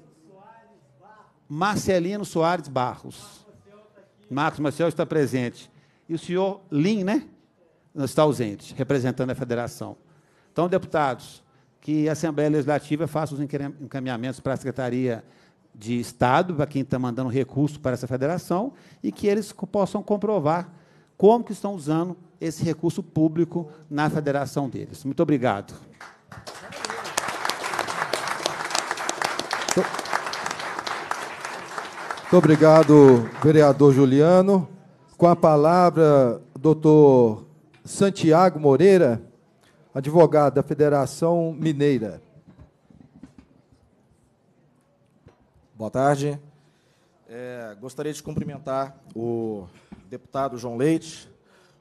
Marcelino Soares Barros. Marcos Maciel está presente. E o senhor Lin, né? Está ausente, representando a federação. Então, deputados, que a Assembleia Legislativa faça os encaminhamentos para a Secretaria de Estado, para quem está mandando recurso para essa federação, e que eles possam comprovar como que estão usando esse recurso público na federação deles. Muito obrigado. Muito obrigado, vereador Juliano. Com a palavra, doutor Santiago Moreira, advogado da Federação Mineira. Boa tarde. É, gostaria de cumprimentar o deputado João Leite,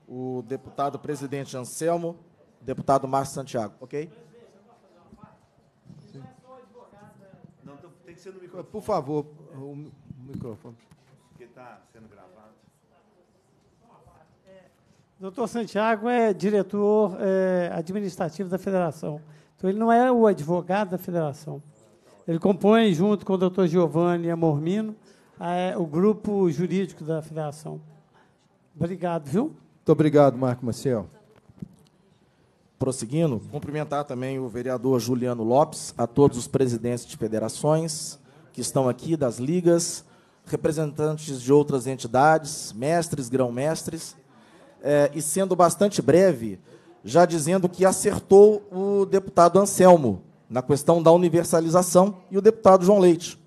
o deputado presidente Anselmo, deputado Márcio Santiago, ok? Por favor, microfone. Que está sendo gravado. Doutor Santiago é diretor é, administrativo da federação. Então, ele não é o advogado da federação. Ele compõe, junto com o doutor Giovanni Amormino, é, o grupo jurídico da federação. Obrigado, viu? Muito obrigado, Marco Maciel. Prosseguindo, cumprimentar também o vereador Juliano Lopes, a todos os presidentes de federações que estão aqui, das ligas, representantes de outras entidades, mestres, grão-mestres, é, e sendo bastante breve, já dizendo que acertou o deputado Anselmo na questão da universalização e o deputado João Leite.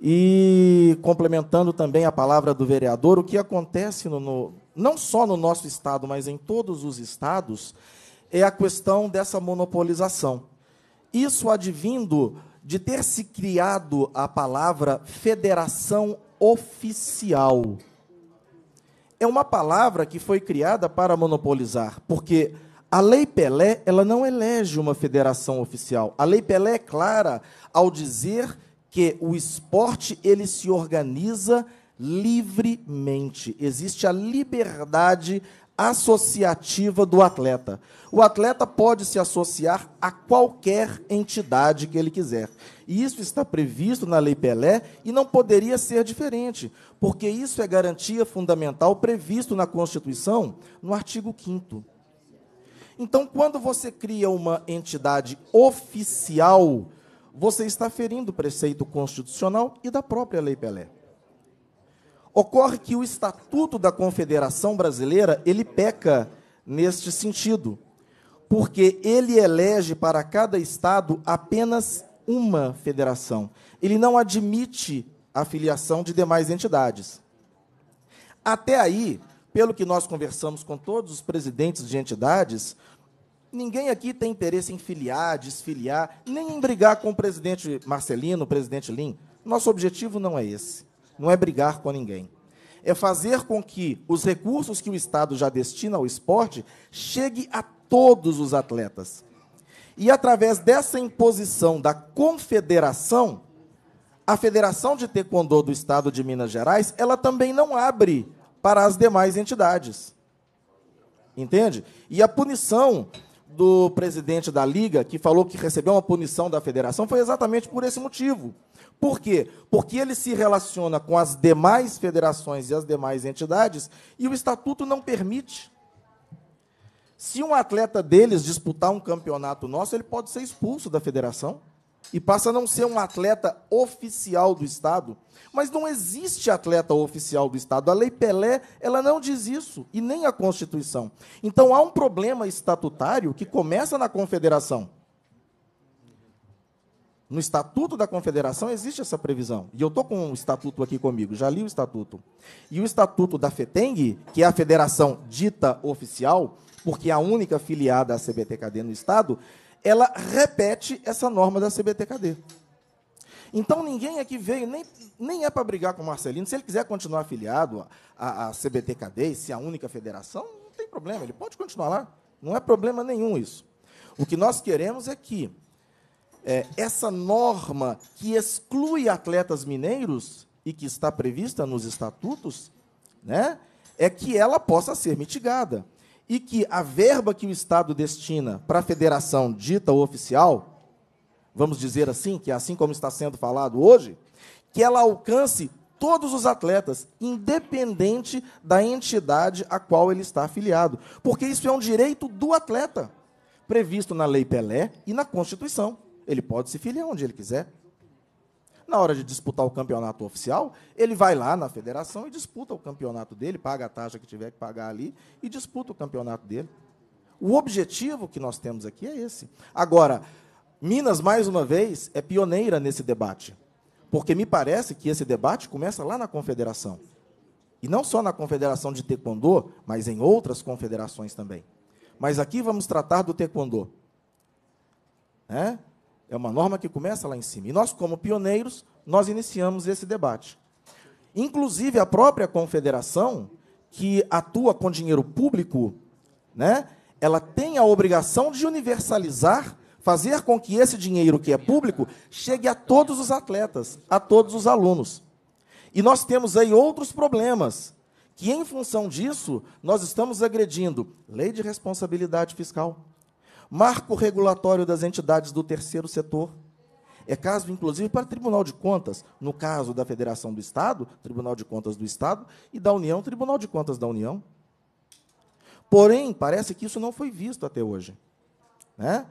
E complementando também a palavra do vereador, o que acontece no, no, não só no nosso estado, mas em todos os estados, é a questão dessa monopolização. Isso advindo de ter se criado a palavra federação oficial. É uma palavra que foi criada para monopolizar, porque a Lei Pelé, ela não elege uma federação oficial. A Lei Pelé é clara ao dizer que o esporte ele se organiza livremente. Existe a liberdade associativa do atleta. O atleta pode se associar a qualquer entidade que ele quiser. E isso está previsto na Lei Pelé e não poderia ser diferente, porque isso é garantia fundamental previsto na Constituição, no artigo 5. Então, quando você cria uma entidade oficial, você está ferindo o preceito constitucional e da própria Lei Pelé. Ocorre que o Estatuto da Confederação Brasileira, ele peca neste sentido, porque ele elege para cada estado apenas uma federação. Ele não admite a filiação de demais entidades. Até aí, pelo que nós conversamos com todos os presidentes de entidades, ninguém aqui tem interesse em filiar, desfiliar, nem em brigar com o presidente Marcelino, o presidente Lim. Nosso objetivo não é esse não é brigar com ninguém. É fazer com que os recursos que o Estado já destina ao esporte chegue a todos os atletas. E através dessa imposição da confederação, a Federação de Taekwondo do Estado de Minas Gerais, ela também não abre para as demais entidades. Entende? E a punição do presidente da liga, que falou que recebeu uma punição da federação, foi exatamente por esse motivo. Por quê? Porque ele se relaciona com as demais federações e as demais entidades e o estatuto não permite. Se um atleta deles disputar um campeonato nosso, ele pode ser expulso da federação e passa a não ser um atleta oficial do Estado. Mas não existe atleta oficial do Estado. A Lei Pelé ela não diz isso, e nem a Constituição. Então há um problema estatutário que começa na Confederação. No Estatuto da Confederação existe essa previsão. E eu estou com o Estatuto aqui comigo, já li o Estatuto. E o Estatuto da FETENG, que é a federação dita oficial, porque é a única filiada à CBTKD no Estado, ela repete essa norma da CBTKD. Então ninguém aqui veio, nem, nem é para brigar com o Marcelino. Se ele quiser continuar afiliado à, à CBTKD e ser a única federação, não tem problema, ele pode continuar lá. Não é problema nenhum isso. O que nós queremos é que é, essa norma que exclui atletas mineiros e que está prevista nos estatutos, né, é que ela possa ser mitigada e que a verba que o Estado destina para a federação dita ou oficial, vamos dizer assim, que é assim como está sendo falado hoje, que ela alcance todos os atletas, independente da entidade a qual ele está afiliado, porque isso é um direito do atleta, previsto na Lei Pelé e na Constituição. Ele pode se filiar onde ele quiser. Na hora de disputar o campeonato oficial, ele vai lá na federação e disputa o campeonato dele, paga a taxa que tiver que pagar ali e disputa o campeonato dele. O objetivo que nós temos aqui é esse. Agora, Minas, mais uma vez, é pioneira nesse debate. Porque me parece que esse debate começa lá na confederação. E não só na confederação de taekwondo, mas em outras confederações também. Mas aqui vamos tratar do taekwondo. Né? É uma norma que começa lá em cima. E nós, como pioneiros, nós iniciamos esse debate. Inclusive, a própria confederação, que atua com dinheiro público, né, ela tem a obrigação de universalizar, fazer com que esse dinheiro que é público chegue a todos os atletas, a todos os alunos. E nós temos aí outros problemas, que em função disso, nós estamos agredindo lei de responsabilidade fiscal Marco regulatório das entidades do terceiro setor. É caso, inclusive, para o Tribunal de Contas, no caso da Federação do Estado, Tribunal de Contas do Estado, e da União, Tribunal de Contas da União. Porém, parece que isso não foi visto até hoje. Né?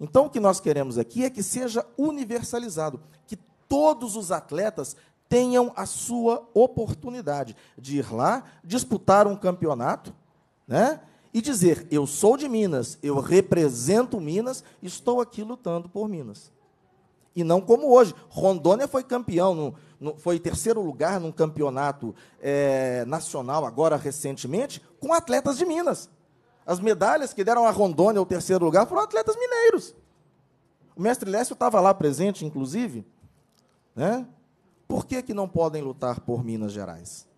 Então, o que nós queremos aqui é que seja universalizado, que todos os atletas tenham a sua oportunidade de ir lá disputar um campeonato, né? e dizer: eu sou de Minas, eu represento Minas, estou aqui lutando por Minas. E não como hoje. Rondônia foi campeão, no, no, foi terceiro lugar num campeonato é, nacional, agora recentemente, com atletas de Minas. As medalhas que deram a Rondônia o terceiro lugar foram atletas mineiros. O mestre Lécio estava lá presente, inclusive. Né? Por que, que não podem lutar por Minas Gerais?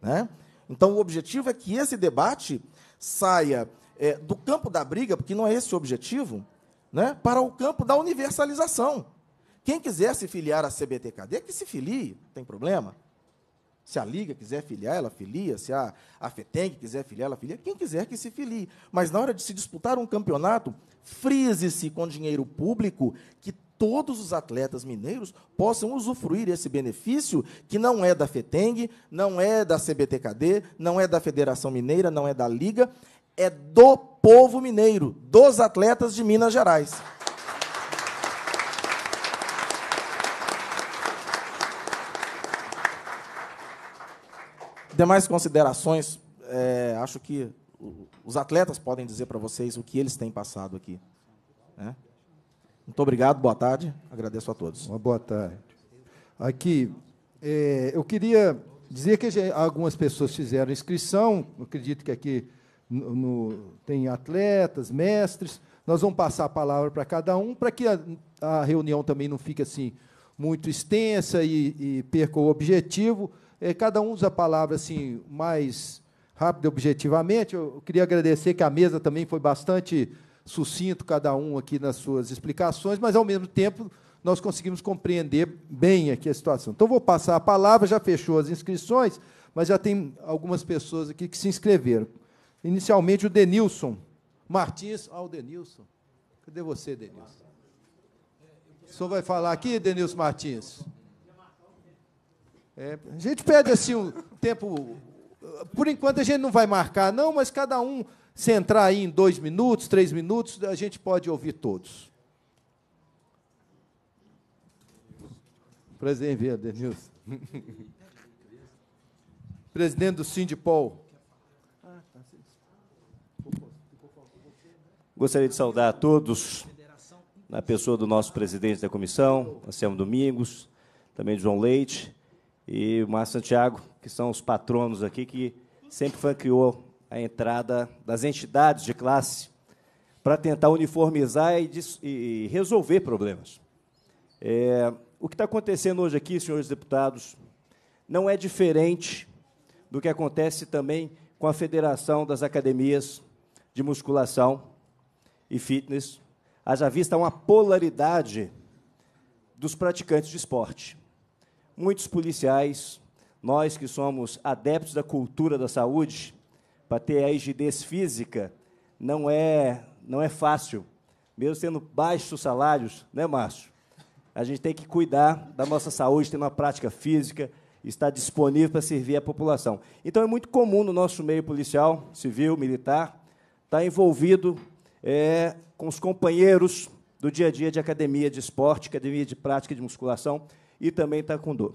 Né? Então, o objetivo é que esse debate saia é, do campo da briga, porque não é esse o objetivo, né, para o campo da universalização. Quem quiser se filiar à CBTKD, que se filie, não tem problema. Se a Liga quiser filiar, ela filia. Se a, a FETENG quiser filiar, ela filia. Quem quiser que se filie. Mas na hora de se disputar um campeonato, frise-se com dinheiro público que todos os atletas mineiros possam usufruir esse benefício que não é da FETENG, não é da CBTKD, não é da Federação Mineira, não é da Liga, é do povo mineiro, dos atletas de Minas Gerais. Demais considerações, é, acho que os atletas podem dizer para vocês o que eles têm passado aqui. Né? Muito obrigado, boa tarde. Agradeço a todos. Uma boa tarde. Aqui, é, eu queria dizer que algumas pessoas fizeram inscrição, acredito que aqui no, no, tem atletas, mestres. Nós vamos passar a palavra para cada um, para que a, a, reunião também não fique assim muito extensa e, e perca o objetivo. É, cada um usa a palavra assim mais rápido e objetivamente. Eu, eu queria agradecer que a mesa também foi bastante sucinto cada um aqui nas suas explicações, mas ao mesmo tempo nós conseguimos compreender bem aqui a situação. Então vou passar a palavra, já fechou as inscrições, mas já tem algumas pessoas aqui que se inscreveram. Inicialmente o Denilson Martins, ao ah, o Denilson. Cadê você, Denilson? O senhor vai falar aqui, Denilson Martins? É, a gente pede assim o tempo. Por enquanto a gente não vai marcar, não, mas cada um se entrar aí em dois minutos, três minutos, a gente pode ouvir todos. Prazer em ver, Denilson. [LAUGHS] Presidente do Sindipol. Gostaria de saudar a todos, na pessoa do nosso presidente da comissão, Anselmo Domingos, também João Leite e o Márcio Santiago, que são os patronos aqui, que sempre criou a entrada das entidades de classe para tentar uniformizar e, e resolver problemas. É, o que está acontecendo hoje aqui, senhores deputados, não é diferente do que acontece também com a Federação das Academias de Musculação e Fitness, haja vista uma polaridade dos praticantes de esporte. Muitos policiais, nós que somos adeptos da cultura da saúde, para ter a rigidez física não é, não é fácil. Mesmo sendo baixos salários, né, Márcio? A gente tem que cuidar da nossa saúde, ter uma prática física, estar disponível para servir a população. Então, é muito comum no nosso meio policial, civil, militar, estar tá envolvido é, com os companheiros do dia a dia de academia de esporte, academia de prática de musculação e também estar com dor.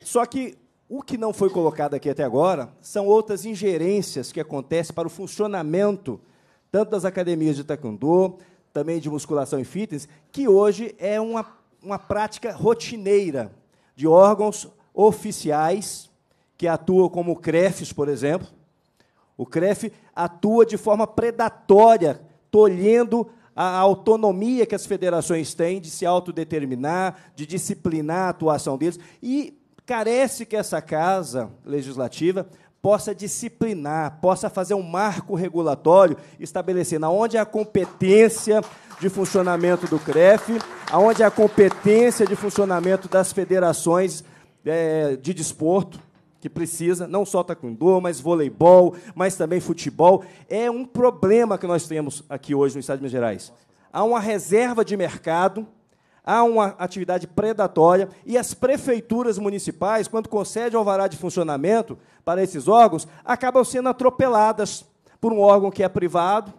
Só que o que não foi colocado aqui até agora são outras ingerências que acontecem para o funcionamento tanto das academias de taekwondo, também de musculação e fitness, que hoje é uma, uma prática rotineira de órgãos oficiais que atuam como o CREFs, por exemplo. O CREF atua de forma predatória, tolhendo a autonomia que as federações têm de se autodeterminar, de disciplinar a atuação deles. E carece que essa casa legislativa possa disciplinar, possa fazer um marco regulatório estabelecendo aonde é a competência de funcionamento do CREF, aonde é a competência de funcionamento das federações é, de desporto, que precisa, não só taekwondo, mas voleibol, mas também futebol. É um problema que nós temos aqui hoje no Estado de Minas Gerais. Há uma reserva de mercado há uma atividade predatória e as prefeituras municipais, quando concedem alvará de funcionamento para esses órgãos, acabam sendo atropeladas por um órgão que é privado,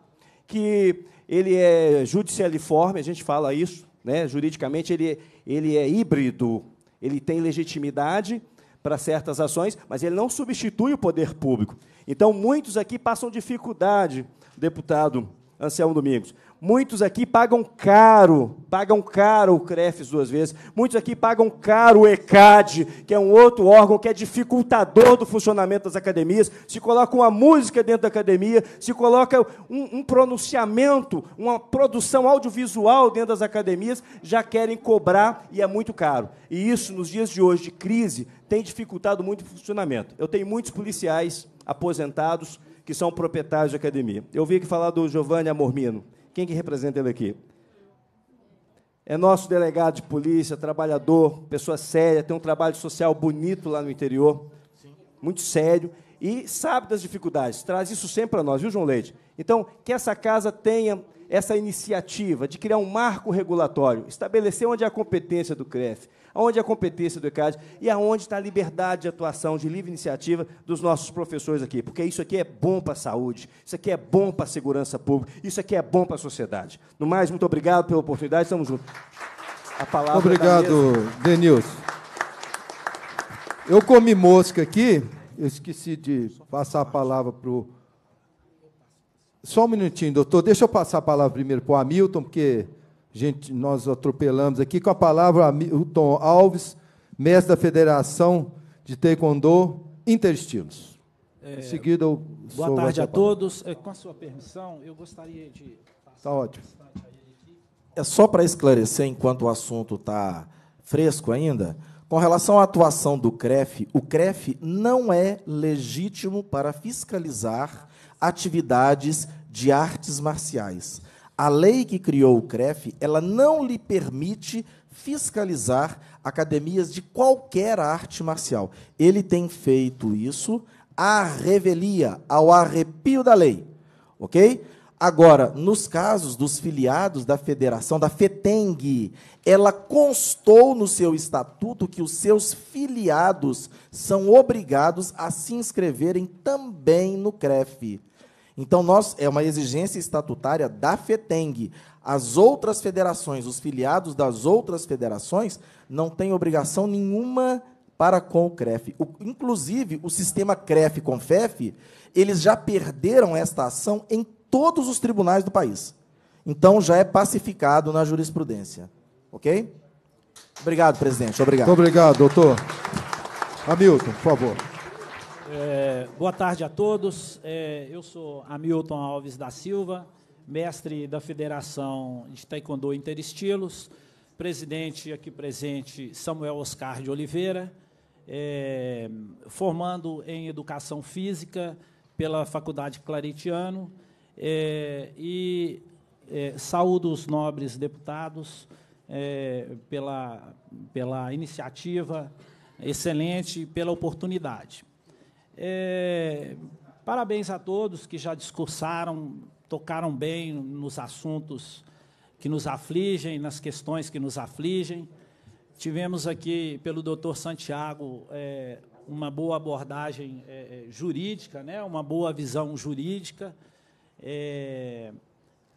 que ele é judicialiforme, a gente fala isso, né? juridicamente ele, é, ele é híbrido, ele tem legitimidade para certas ações, mas ele não substitui o poder público. Então, muitos aqui passam dificuldade, deputado Anselmo Domingos. Muitos aqui pagam caro, pagam caro o CREFES duas vezes. Muitos aqui pagam caro o ECAD, que é um outro órgão que é dificultador do funcionamento das academias. Se coloca uma música dentro da academia, se coloca um, um pronunciamento, uma produção audiovisual dentro das academias, já querem cobrar e é muito caro. E isso, nos dias de hoje de crise, tem dificultado muito o funcionamento. Eu tenho muitos policiais aposentados que são proprietários de academia. Eu vi aqui falar do Giovanni Amormino. Quem que representa ele aqui? É nosso delegado de polícia, trabalhador, pessoa séria, tem um trabalho social bonito lá no interior, Sim. muito sério, e sabe das dificuldades. Traz isso sempre para nós, viu, João Leite? Então, que essa casa tenha essa iniciativa de criar um marco regulatório, estabelecer onde é a competência do CREF, aonde é a competência do ECAD e aonde está a liberdade de atuação, de livre iniciativa dos nossos professores aqui, porque isso aqui é bom para a saúde, isso aqui é bom para a segurança pública, isso aqui é bom para a sociedade. No mais, muito obrigado pela oportunidade, estamos juntos. A palavra é Obrigado, Denilson. Eu comi mosca aqui, eu esqueci de passar a palavra para o. Só um minutinho, doutor. Deixa eu passar a palavra primeiro para o Hamilton, porque gente, nós atropelamos aqui com a palavra o Tom Alves, mestre da Federação de Taekwondo Interestilos. É, em seguida, eu boa tarde a, a todos. É, com a sua permissão, eu gostaria de. Está ótimo. É só para esclarecer, enquanto o assunto está fresco ainda, com relação à atuação do CREF, o CREF não é legítimo para fiscalizar atividades de artes marciais. A lei que criou o CREF, ela não lhe permite fiscalizar academias de qualquer arte marcial. Ele tem feito isso à revelia, ao arrepio da lei. OK? Agora, nos casos dos filiados da federação, da FETENG, ela constou no seu estatuto que os seus filiados são obrigados a se inscreverem também no CREF. Então, nós, é uma exigência estatutária da FETENG. As outras federações, os filiados das outras federações, não têm obrigação nenhuma para com o CREF. O, inclusive, o sistema CREF com FEF, eles já perderam esta ação em todos os tribunais do país. Então, já é pacificado na jurisprudência. Ok? Obrigado, presidente. Obrigado. Muito obrigado, doutor. Hamilton, por favor. É, boa tarde a todos. É, eu sou Hamilton Alves da Silva, mestre da Federação de Taekwondo Interestilos, presidente aqui presente Samuel Oscar de Oliveira, é, formando em Educação Física pela Faculdade Claretiano é, e é, saúdo os nobres deputados é, pela, pela iniciativa excelente e pela oportunidade. É, parabéns a todos que já discursaram, tocaram bem nos assuntos que nos afligem, nas questões que nos afligem. Tivemos aqui, pelo doutor Santiago, é, uma boa abordagem é, é jurídica, né? uma boa visão jurídica, é,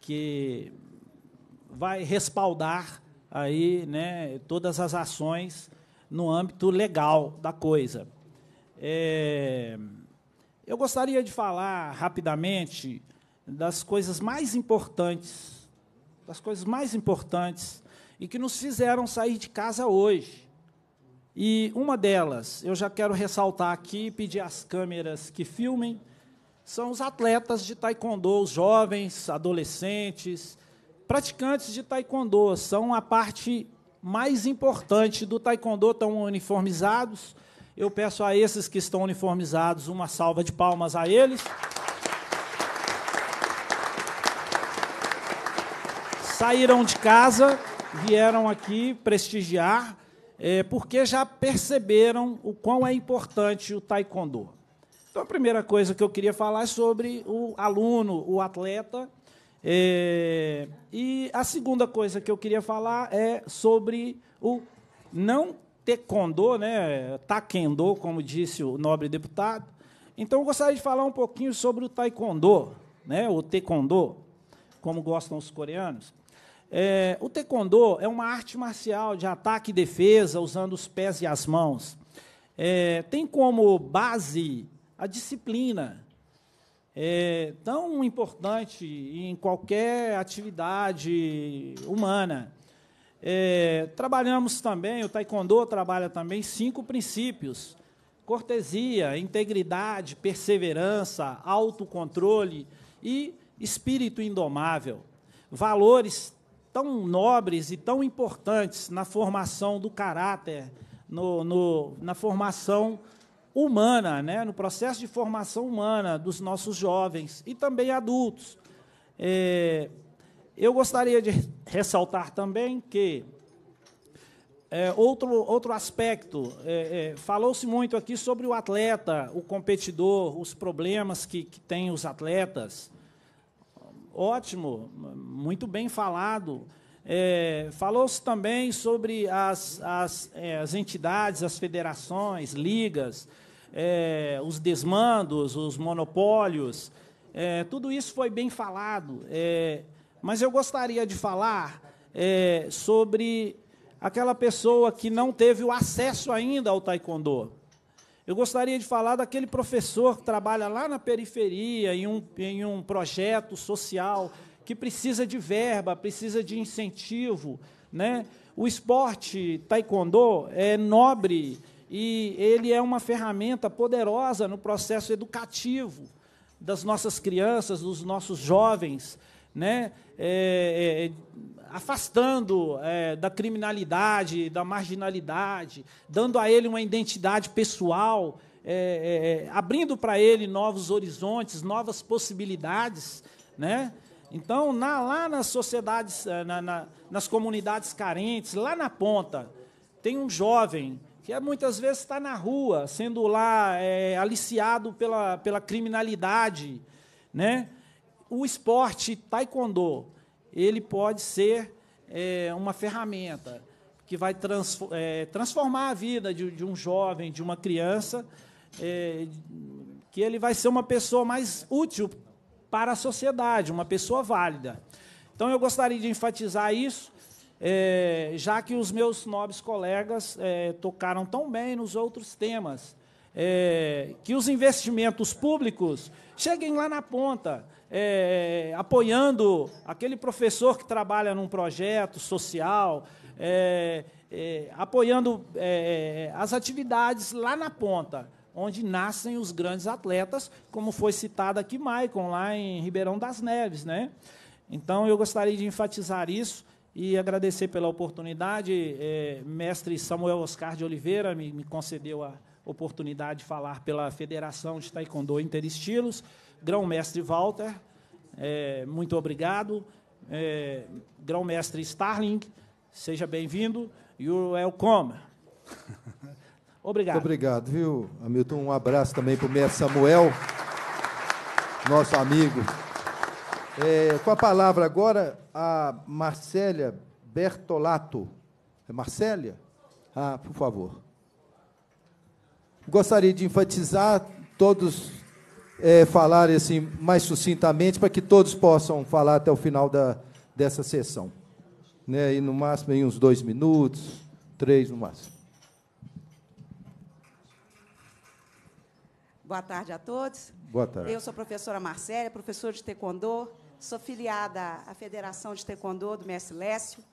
que vai respaldar aí, né, todas as ações no âmbito legal da coisa. É, eu gostaria de falar rapidamente das coisas mais importantes, das coisas mais importantes e que nos fizeram sair de casa hoje. E uma delas, eu já quero ressaltar aqui, pedir às câmeras que filmem, são os atletas de taekwondo, os jovens, adolescentes, praticantes de taekwondo, são a parte mais importante do taekwondo, estão uniformizados, eu peço a esses que estão uniformizados uma salva de palmas a eles. Saíram de casa, vieram aqui prestigiar, é, porque já perceberam o quão é importante o taekwondo. Então, a primeira coisa que eu queria falar é sobre o aluno, o atleta. É, e a segunda coisa que eu queria falar é sobre o não taekwondo, né? Taekwondo, como disse o nobre deputado. Então, eu gostaria de falar um pouquinho sobre o taekwondo, né? O taekwondo, como gostam os coreanos. É, o taekwondo é uma arte marcial de ataque e defesa, usando os pés e as mãos. É, tem como base a disciplina, é tão importante em qualquer atividade humana. É, trabalhamos também, o Taekwondo trabalha também cinco princípios: cortesia, integridade, perseverança, autocontrole e espírito indomável. Valores tão nobres e tão importantes na formação do caráter, no, no, na formação humana, né? no processo de formação humana dos nossos jovens e também adultos. É, eu gostaria de Ressaltar também que é, outro, outro aspecto, é, é, falou-se muito aqui sobre o atleta, o competidor, os problemas que, que têm os atletas. Ótimo, muito bem falado. É, falou-se também sobre as, as, é, as entidades, as federações, ligas, é, os desmandos, os monopólios. tudo isso foi bem falado. Mas eu gostaria de falar é, sobre aquela pessoa que não teve o acesso ainda ao taekwondo. Eu gostaria de falar daquele professor que trabalha lá na periferia, em um, em um projeto social, que precisa de verba, precisa de incentivo. Né? O esporte taekwondo é nobre e ele é uma ferramenta poderosa no processo educativo das nossas crianças, dos nossos jovens né, é, é, é, afastando é, da criminalidade, da marginalidade, dando a ele uma identidade pessoal, é, é, abrindo para ele novos horizontes, novas possibilidades. Né? Então, na, lá nas sociedades, na, na, nas comunidades carentes, lá na ponta, tem um jovem que muitas vezes está na rua, sendo lá aliciado pela, pela criminalidade, né? o esporte taekwondo, ele pode ser é, uma ferramenta que vai trans, é, transformar a vida de, de, um jovem, de uma criança, é, que ele vai ser uma pessoa mais útil para a sociedade, uma pessoa válida. Então, eu gostaria de enfatizar isso, é, já que os meus nobres colegas é, tocaram tão bem nos outros temas, é, que os investimentos públicos cheguem lá na ponta, é, apoiando aquele professor que trabalha num projeto social, é, é, apoiando é, é, as atividades lá na ponta, onde nascem os grandes atletas, como foi citado aqui, Maicon, lá em Ribeirão das Neves. Né? Então, eu gostaria de enfatizar isso e agradecer pela oportunidade. É, mestre Samuel Oscar de Oliveira me, me concedeu a oportunidade de falar pela Federação de Taekwondo Interestilos. Estilos grão-mestre Walter, é, muito obrigado. É, grão-mestre Starling, seja bem-vindo. o welcome. [LAUGHS] obrigado. Muito obrigado, viu, Hamilton? Um abraço também para o mestre Samuel, nosso amigo. É, com a palavra agora a Marcélia Bertolato. É Marcélia? Ah, por favor. Gostaria de enfatizar todos é, falar assim mais sucintamente para que todos possam falar até o final da, dessa sessão. Né? E no máximo em uns dois minutos, três no máximo. Boa tarde a todos. Boa tarde. Eu sou a professora Marcélia, professora de Taekwondo, sou filiada à Federação de Taekwondo do Mestre Lécio.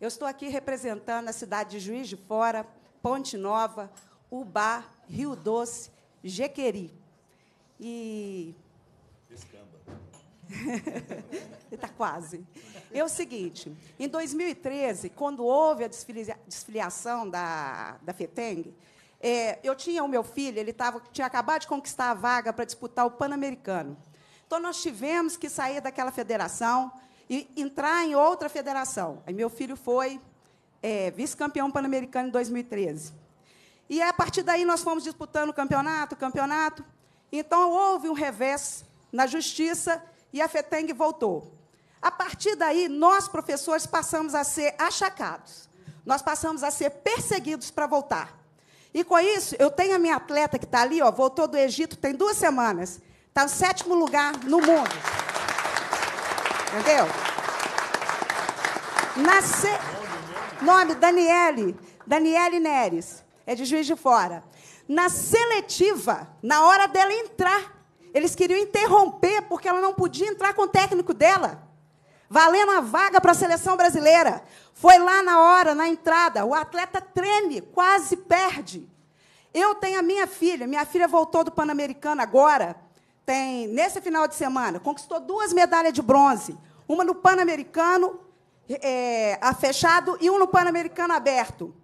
Eu estou aqui representando a cidade de Juiz de Fora, Ponte Nova, Ubá, Rio Doce, Jequeri e. Escamba. Está [LAUGHS] quase. É o seguinte: em 2013, quando houve a desfiliação da, da FETENG, é, eu tinha o meu filho, ele tava, tinha acabado de conquistar a vaga para disputar o Pan-Americano. Então, nós tivemos que sair daquela federação e entrar em outra federação. Aí, meu filho foi é, vice-campeão pan-americano em 2013. E, a partir daí, nós fomos disputando campeonato, campeonato. Então houve um revés na justiça e a FETENG voltou. A partir daí, nós, professores, passamos a ser achacados. Nós passamos a ser perseguidos para voltar. E com isso, eu tenho a minha atleta que está ali, ó, voltou do Egito tem duas semanas. Está no sétimo lugar no mundo. Entendeu? Nasce... Nome, Daniele. Daniele Neres. É de Juiz de Fora na seletiva, na hora dela entrar. Eles queriam interromper porque ela não podia entrar com o técnico dela. Valendo a vaga para a seleção brasileira. Foi lá na hora, na entrada. O atleta treme, quase perde. Eu tenho a minha filha. Minha filha voltou do Pan-Americano agora. Tem, nesse final de semana, conquistou duas medalhas de bronze. Uma no Pan-Americano é, fechado e um no Pan-Americano aberto.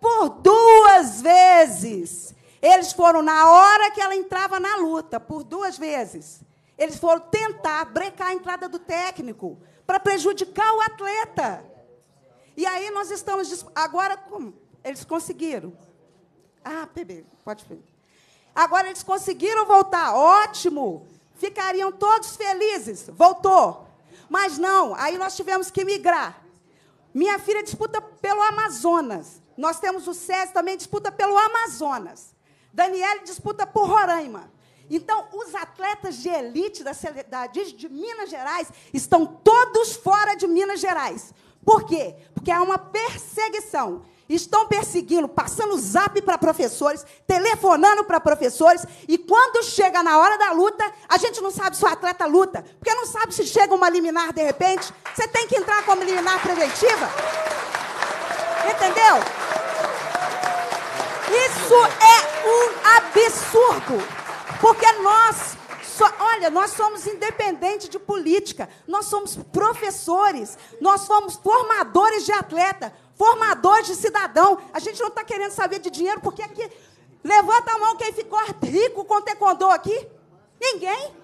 Por duas vezes eles foram, na hora que ela entrava na luta, por duas vezes, eles foram tentar brecar a entrada do técnico para prejudicar o atleta. E aí nós estamos. Agora, como? Eles conseguiram. Ah, PB, pode. Agora eles conseguiram voltar. Ótimo! Ficariam todos felizes. Voltou. Mas não, aí nós tivemos que migrar. Minha filha disputa pelo Amazonas. Nós temos o SES também disputa pelo Amazonas. Daniele disputa por Roraima. Então, os atletas de elite da, da, de Minas Gerais estão todos fora de Minas Gerais. Por quê? Porque há uma perseguição. Estão perseguindo, passando zap para professores, telefonando para professores, e quando chega na hora da luta, a gente não sabe se o atleta luta, porque não sabe se chega uma liminar de repente. Você tem que entrar como liminar preventiva. Entendeu? Isso é um absurdo. Porque nós, so, olha, nós somos independentes de política, nós somos professores, nós somos formadores de atleta, formadores de cidadão. A gente não está querendo saber de dinheiro, porque aqui. Levanta a mão quem ficou rico com taekwondo aqui. Ninguém.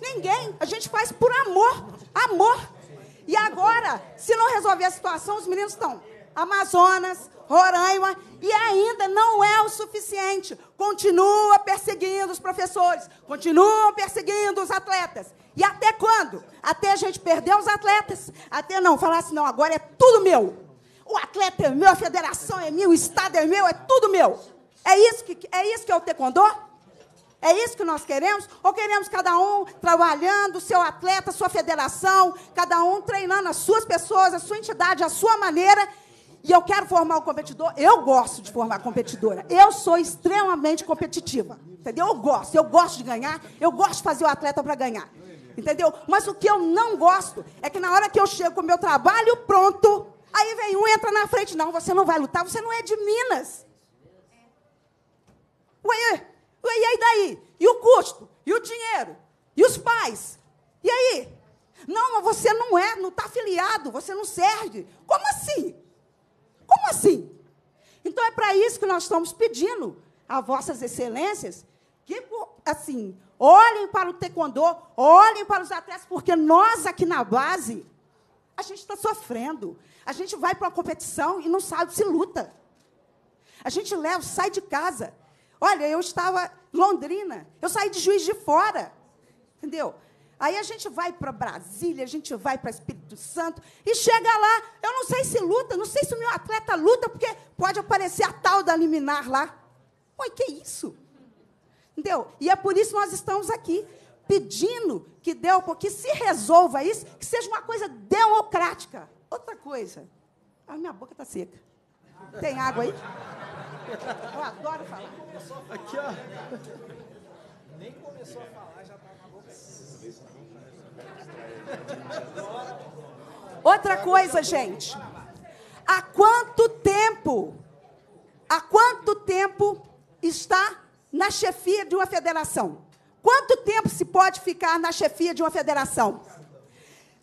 Ninguém. A gente faz por amor. Amor. E agora, se não resolver a situação, os meninos estão Amazonas, Roraima e ainda não é o suficiente. Continua perseguindo os professores, continuam perseguindo os atletas. E até quando? Até a gente perder os atletas, até não falar assim, não, agora é tudo meu. O atleta é meu, a federação é minha, o estado é meu, é tudo meu. É isso que é isso que é o taekwondo? É isso que nós queremos? Ou queremos cada um trabalhando, seu atleta, sua federação, cada um treinando as suas pessoas, a sua entidade, a sua maneira e eu quero formar um competidor. Eu gosto de formar competidora. Eu sou extremamente competitiva. Entendeu? Eu gosto. Eu gosto de ganhar. Eu gosto de fazer o atleta para ganhar. Entendeu? Mas o que eu não gosto é que na hora que eu chego com o meu trabalho pronto, aí vem um entra na frente. Não, você não vai lutar, você não é de Minas. Ué, ué, e aí daí? E o custo? E o dinheiro? E os pais? E aí? Não, mas você não é, não está afiliado, você não serve. Como assim? Como assim? Então é para isso que nós estamos pedindo a vossas excelências que, assim, olhem para o taekwondo, olhem para os atletas, porque nós aqui na base, a gente está sofrendo. A gente vai para uma competição e não sabe se luta. A gente leva, sai de casa. Olha, eu estava em Londrina, eu saí de Juiz de Fora, entendeu? Aí a gente vai para Brasília, a gente vai para Espírito Santo e chega lá. Eu não sei se luta, não sei se o meu atleta luta, porque pode aparecer a tal da liminar lá. Oi, que isso? Entendeu? E é por isso que nós estamos aqui pedindo que deu, porque se resolva isso, que seja uma coisa democrática. Outra coisa. A ah, minha boca está seca. Tem água aí? Eu adoro falar. Aqui, ó. Nem começou a falar. Outra coisa, gente. Há quanto tempo? Há quanto tempo está na chefia de uma federação? Quanto tempo se pode ficar na chefia de uma federação?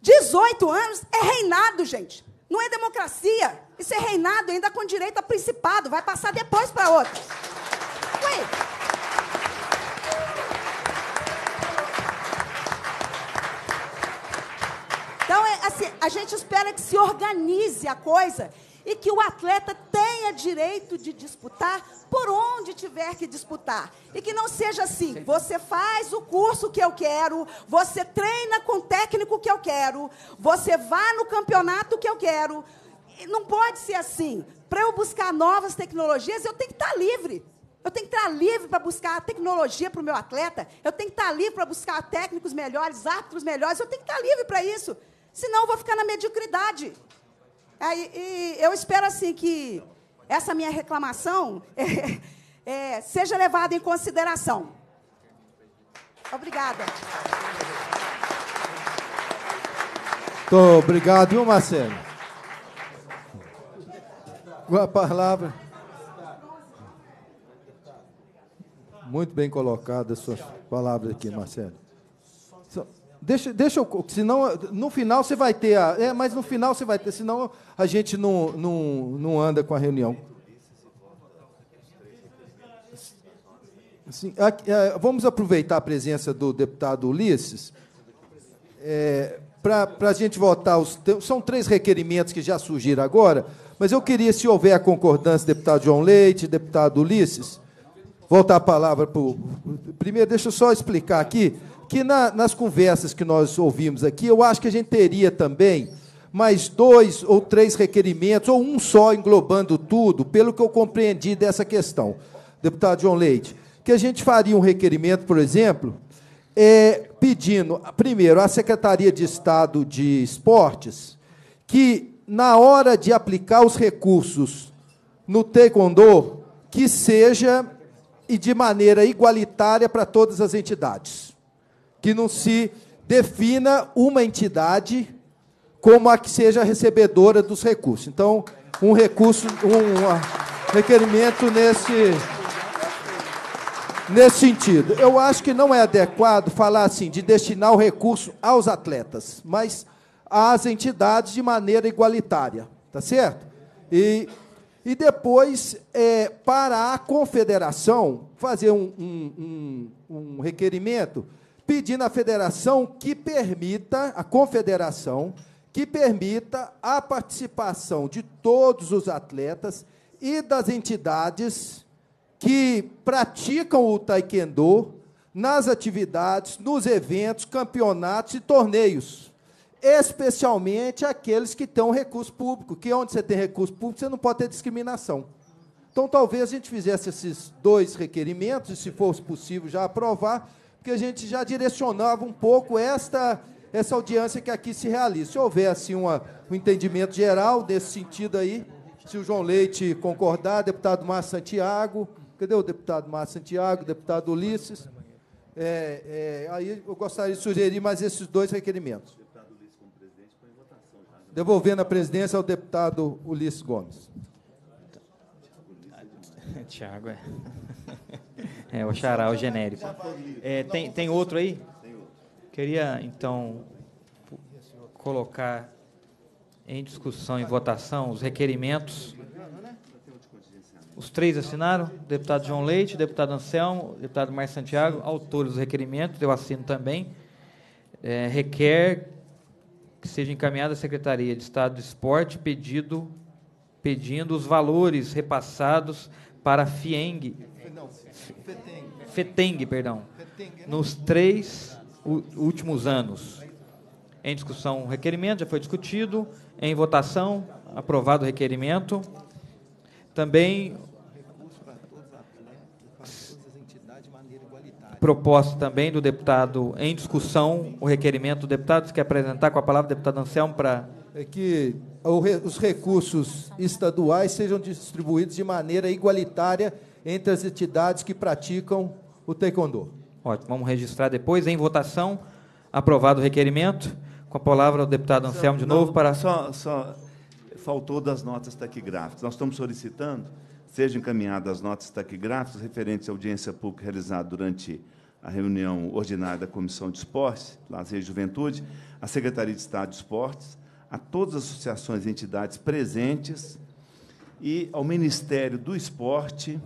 18 anos é reinado, gente. Não é democracia. Isso é reinado ainda com direito a principado. Vai passar depois para outros. Ué. Então, é, assim, a gente espera que se organize a coisa e que o atleta tenha direito de disputar por onde tiver que disputar. E que não seja assim, você faz o curso que eu quero, você treina com o técnico que eu quero, você vai no campeonato que eu quero. Não pode ser assim. Para eu buscar novas tecnologias, eu tenho que estar tá livre. Eu tenho que estar tá livre para buscar a tecnologia para o meu atleta. Eu tenho que estar tá livre para buscar técnicos melhores, árbitros melhores. Eu tenho que estar livre para isso. Senão eu vou ficar na mediocridade. e, eu espero assim que essa minha reclamação [LAUGHS] é, é, seja levada em consideração. Obrigada. Muito obrigado, viu, Marcelo? Com a palavra. Muito bem colocada as suas palavras aqui, Marcelo. Deixa, deixa eu. Senão, no final você vai ter. A, é, mas no final você vai ter, senão a gente não, não, não anda com a reunião. Sim, é, vamos aproveitar a presença do deputado Ulisses é, para a gente votar. Os, são três requerimentos que já surgiram agora, mas eu queria, se houver a concordância, deputado João Leite, deputado Ulisses, voltar a palavra para o. Primeiro, deixa eu só explicar aqui que na, nas conversas que nós ouvimos aqui, eu acho que a gente teria também mais dois ou três requerimentos, ou um só englobando tudo, pelo que eu compreendi dessa questão, deputado João Leite, que a gente faria um requerimento, por exemplo, é, pedindo, primeiro, à Secretaria de Estado de Esportes que, na hora de aplicar os recursos no Taekwondo, que seja e de maneira igualitária para todas as entidades que não se defina uma entidade como a que seja recebedora dos recursos. Então, um recurso, um ah, requerimento nesse nesse sentido. Eu acho que não é adequado falar assim de destinar o recurso aos atletas, mas às entidades de maneira igualitária, tá certo? E e depois, é, para a confederação, fazer um, um, um, um requerimento pedindo à federação que permita, a confederação, que permita a participação de todos os atletas e das entidades que praticam o taekwondo nas atividades, nos eventos, campeonatos e torneios. Especialmente aqueles que têm recurso público, que onde você tem recurso público, você não pode ter discriminação. Então, talvez a gente fizesse esses dois requerimentos, e se fosse possível já aprovar, que a gente já direcionava um pouco esta essa audiência que aqui se realiza. Se houver assim, uma, um entendimento geral desse sentido aí, se o João Leite concordar, deputado Márcio Santiago, cadê o deputado Márcio Santiago, deputado Ulisses? É, é, aí eu gostaria de sugerir mais esses dois requerimentos. Né? Devolvendo a presidência ao deputado Ulisses Gomes. Tiago, é. [LAUGHS] É, o xará, o genérico. É, tem, tem outro aí? Queria, então, colocar em discussão em votação os requerimentos. Os três assinaram, deputado João Leite, deputado Anselmo, deputado Mar Santiago, autores dos requerimentos, eu assino também. É, requer que seja encaminhada à Secretaria de Estado de Esporte pedido, pedindo os valores repassados para a FIENG FETENG, perdão, nos três últimos anos. Em discussão, o requerimento já foi discutido. Em votação, aprovado o requerimento. Também proposta também do deputado em discussão, o requerimento do deputado. Se quer apresentar com a palavra, deputado Anselmo, para. É que os recursos estaduais sejam distribuídos de maneira igualitária entre as entidades que praticam o taekwondo. Ótimo, vamos registrar depois em votação. Aprovado o requerimento. Com a palavra o deputado Anselmo de novo para. Só, só faltou das notas taquigráficas. Nós estamos solicitando sejam encaminhadas as notas taquigráficas referentes à audiência pública realizada durante a reunião ordinária da Comissão de Esportes, Lazer e Juventude, à Secretaria de Estado de Esportes, a todas as associações e entidades presentes e ao Ministério do Esporte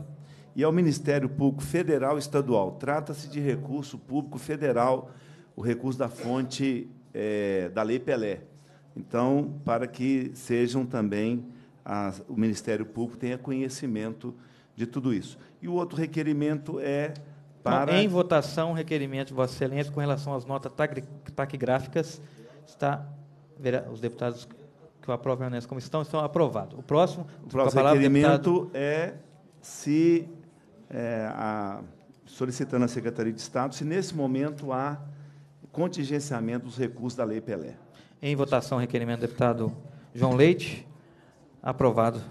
e ao Ministério Público Federal e Estadual. Trata-se de recurso público federal, o recurso da fonte é, da Lei Pelé. Então, para que sejam também o Ministério Público tenha conhecimento de tudo isso. E o outro requerimento é para. Em votação, requerimento de Vossa Excelência com relação às notas taquigráficas. Está. Os deputados que o aprovem como estão, estão aprovados. O próximo. O próximo requerimento deputado... é se é, a, solicitando à Secretaria de Estado se nesse momento há contingenciamento dos recursos da Lei Pelé. Em votação, requerimento do deputado João Leite. Aprovado.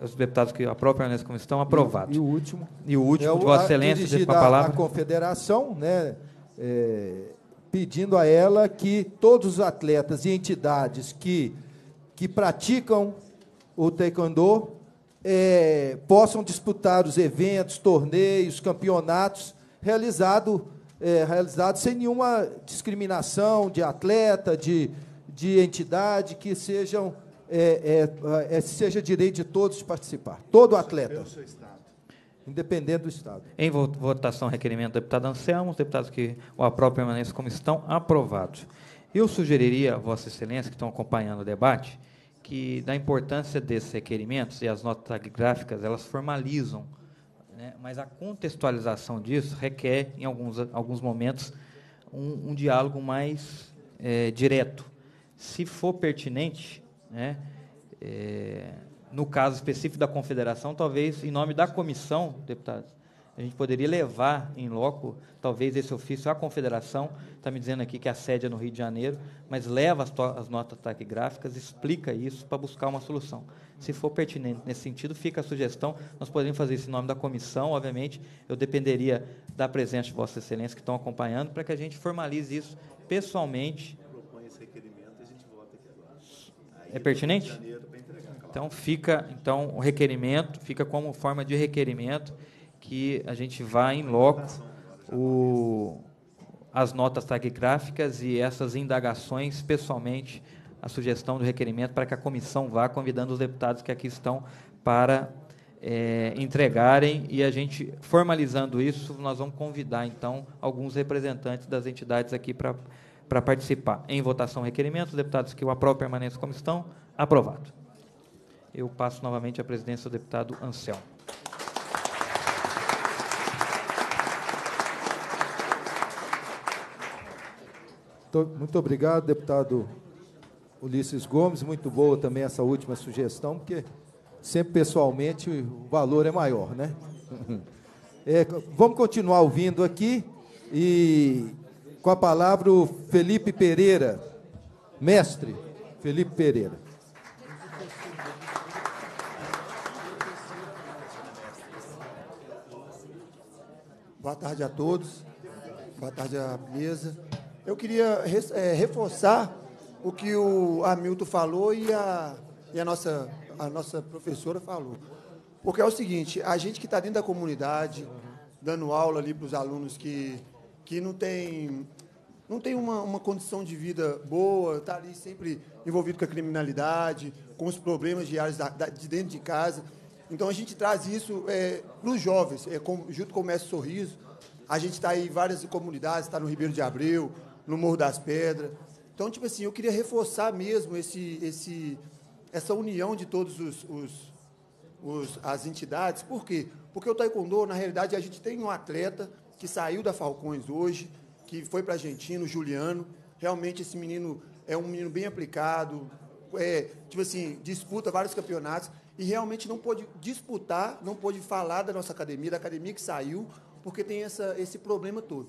Os deputados que aprovam nessa comissão, aprovado. E, e, o último. E o último, é o, de Vossa Excelência, deixa a palavra. A Confederação, né, é, pedindo a ela que todos os atletas e entidades que, que praticam o taekwondo é, possam disputar os eventos, torneios, campeonatos é, realizados é, realizado sem nenhuma discriminação de atleta, de, de entidade, que sejam é, é, é seja direito de todos participar, todo atleta. Independente do Estado. Em votação, requerimento do deputado Anselmo, os deputados que o aprovam permaneçam como estão, aprovados. Eu sugeriria, Vossa Excelência, que estão acompanhando o debate, que da importância desses requerimentos e as notas gráficas elas formalizam, né, mas a contextualização disso requer, em alguns, alguns momentos, um, um diálogo mais é, direto. Se for pertinente, né, é, no caso específico da confederação, talvez em nome da comissão, deputados, a gente poderia levar em loco, talvez, esse ofício à confederação, está me dizendo aqui que a sede é no Rio de Janeiro, mas leva as, as notas taquigráficas, explica isso para buscar uma solução. Se for pertinente nesse sentido, fica a sugestão, nós podemos fazer esse nome da comissão, obviamente, eu dependeria da presença de Vossa Excelência que estão acompanhando, para que a gente formalize isso pessoalmente. esse requerimento a gente vota aqui é pertinente? Então fica então o requerimento, fica como forma de requerimento que a gente vá em loco o, as notas taquigráficas e essas indagações pessoalmente a sugestão do requerimento para que a comissão vá convidando os deputados que aqui estão para é, entregarem e a gente formalizando isso nós vamos convidar então alguns representantes das entidades aqui para para participar. Em votação, requerimento. Os deputados que o aprovam permaneçam como estão. Aprovado. Eu passo novamente a presidência ao deputado Anselmo. Muito obrigado, deputado Ulisses Gomes. Muito boa também essa última sugestão, porque sempre pessoalmente o valor é maior, né? [LAUGHS] É, vamos continuar ouvindo aqui e com a palavra o Felipe Pereira, mestre Felipe Pereira. Boa tarde a todos, boa tarde à mesa. Eu queria é, reforçar o que o Hamilton falou e a, e a, nossa, a nossa professora falou. Porque é o seguinte, a gente que está dentro da comunidade, dando aula ali para os alunos que, que não tem, não tem uma, uma condição de vida boa, está ali sempre envolvido com a criminalidade, com os problemas diários da, da, de dentro de casa. Então a gente traz isso é, eh, para os jovens, é, com, junto com o Mestre Sorriso. A gente está aí em várias comunidades, está no Ribeiro de Abreu, no Morro das Pedras. Então, tipo assim, eu queria reforçar mesmo esse, esse, essa união de todos os, os, os as entidades. Por quê? Porque o taekwondo, na realidade, a gente tem um atleta que saiu da Falcões hoje, que foi para a Argentina, o Juliano. Realmente esse menino é um menino bem aplicado, é, tipo assim, disputa vários campeonatos e realmente não pôde disputar, não pôde falar da nossa academia, da academia que saiu, porque tem essa, esse problema todo.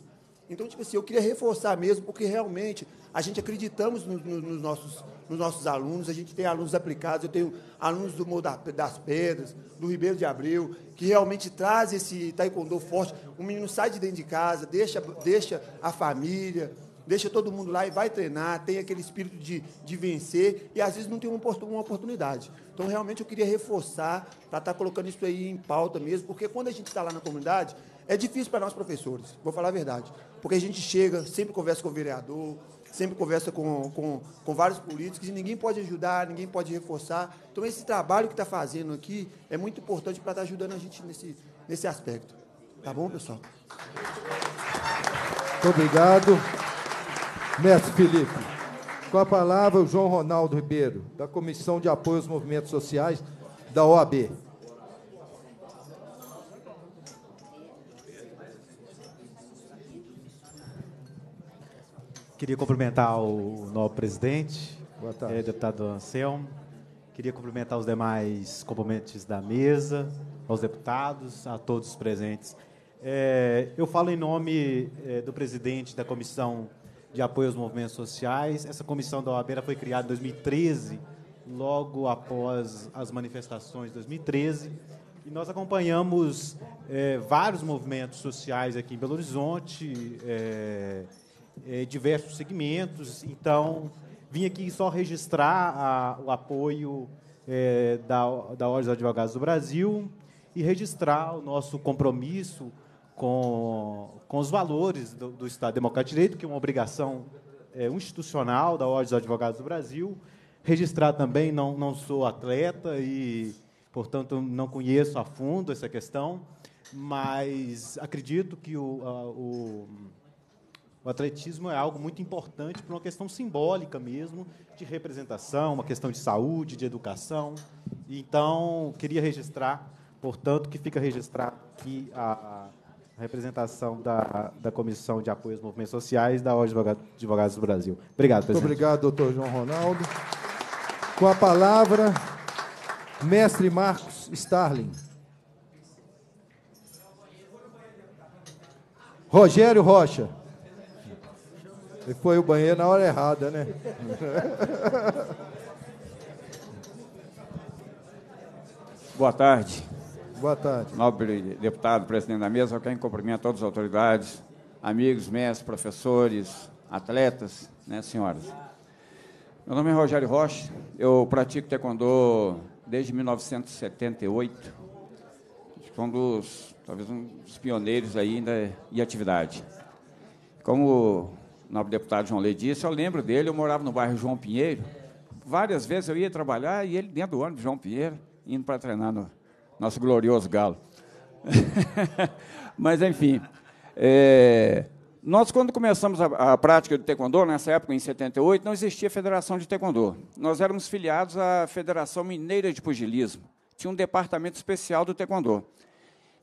Então, tipo assim, eu queria reforçar mesmo, porque realmente a gente acreditamos no, no, nos, nossos, nos nossos alunos, a gente tem alunos aplicados, eu tenho alunos do Morro das Pedras, do Ribeiro de Abreu, que realmente traz esse taekwondo forte. O menino sai de dentro de casa, deixa, deixa a família, deixa todo mundo lá e vai treinar, tem aquele espírito de, de vencer e às vezes não tem uma, oportunidade. Então, realmente, eu queria reforçar para estar tá colocando isso aí em pauta mesmo, porque quando a gente está lá na comunidade, é difícil para nós professores, vou falar a verdade porque a gente chega, sempre conversa com o vereador, sempre conversa com, com, com vários políticos, e ninguém pode ajudar, ninguém pode reforçar. Então, esse trabalho que está fazendo aqui é muito importante para estar tá ajudando a gente nesse, nesse aspecto. Tá bom, pessoal? Muito obrigado. Mestre Felipe, com a palavra o João Ronaldo Ribeiro, da Comissão de Apoio aos Movimentos Sociais da OAB. Queria cumprimentar o novo presidente, é, deputado Anselmo. Queria cumprimentar os demais componentes da mesa, aos deputados, a todos os presentes. É, eu falo em nome é, do presidente da Comissão de Apoio aos Movimentos Sociais. Essa comissão da OAB foi criada em 2013, logo após as manifestações de 2013. E nós acompanhamos é, vários movimentos sociais aqui em Belo Horizonte é, eh, diversos segmentos. Então, vim aqui só registrar a, o apoio eh, da, da Ordem dos Advogados do Brasil e registrar o nosso compromisso com, com os valores do, do Estado Democrático de Direito, que é uma obrigação eh, institucional da Ordem dos Advogados do Brasil. Registrar também, não, não sou atleta e, portanto, não conheço a fundo essa questão, mas acredito que o, a, o o atletismo é algo muito importante para uma questão simbólica mesmo, de representação, uma questão de saúde, de educação. Então, queria registrar, portanto, que fica registrado aqui a, representação da, da Comissão de Apoio aos Movimentos Sociais da Ordem de Advogados do Brasil. Obrigado, presidente. Muito obrigado, doutor João Ronaldo. Com a palavra, mestre Marcos Starling. Rogério Rocha. E foi o banheiro na hora errada, né? [LAUGHS] Boa tarde. Boa tarde. Nobre deputado, presidente da mesa, eu quero cumprimentar todas as autoridades, amigos, mestres, professores, atletas, né, senhoras. Meu nome é Rogério Rocha, eu pratico taekwondo desde 1978. Sou um dos, talvez um dos pioneiros ainda né, em atividade. Como o nobre deputado João Lei disse, eu lembro dele, eu morava no bairro João Pinheiro. Várias vezes eu ia trabalhar e ele dentro do ônibus João Pinheiro, indo para treinar no nosso glorioso galo. [LAUGHS] Mas, enfim, é, nós, quando começamos a, a, prática do taekwondo, nessa época, em 78, não existia federação de taekwondo. Nós éramos filiados à Federação Mineira de Pugilismo. Tinha um departamento especial do taekwondo.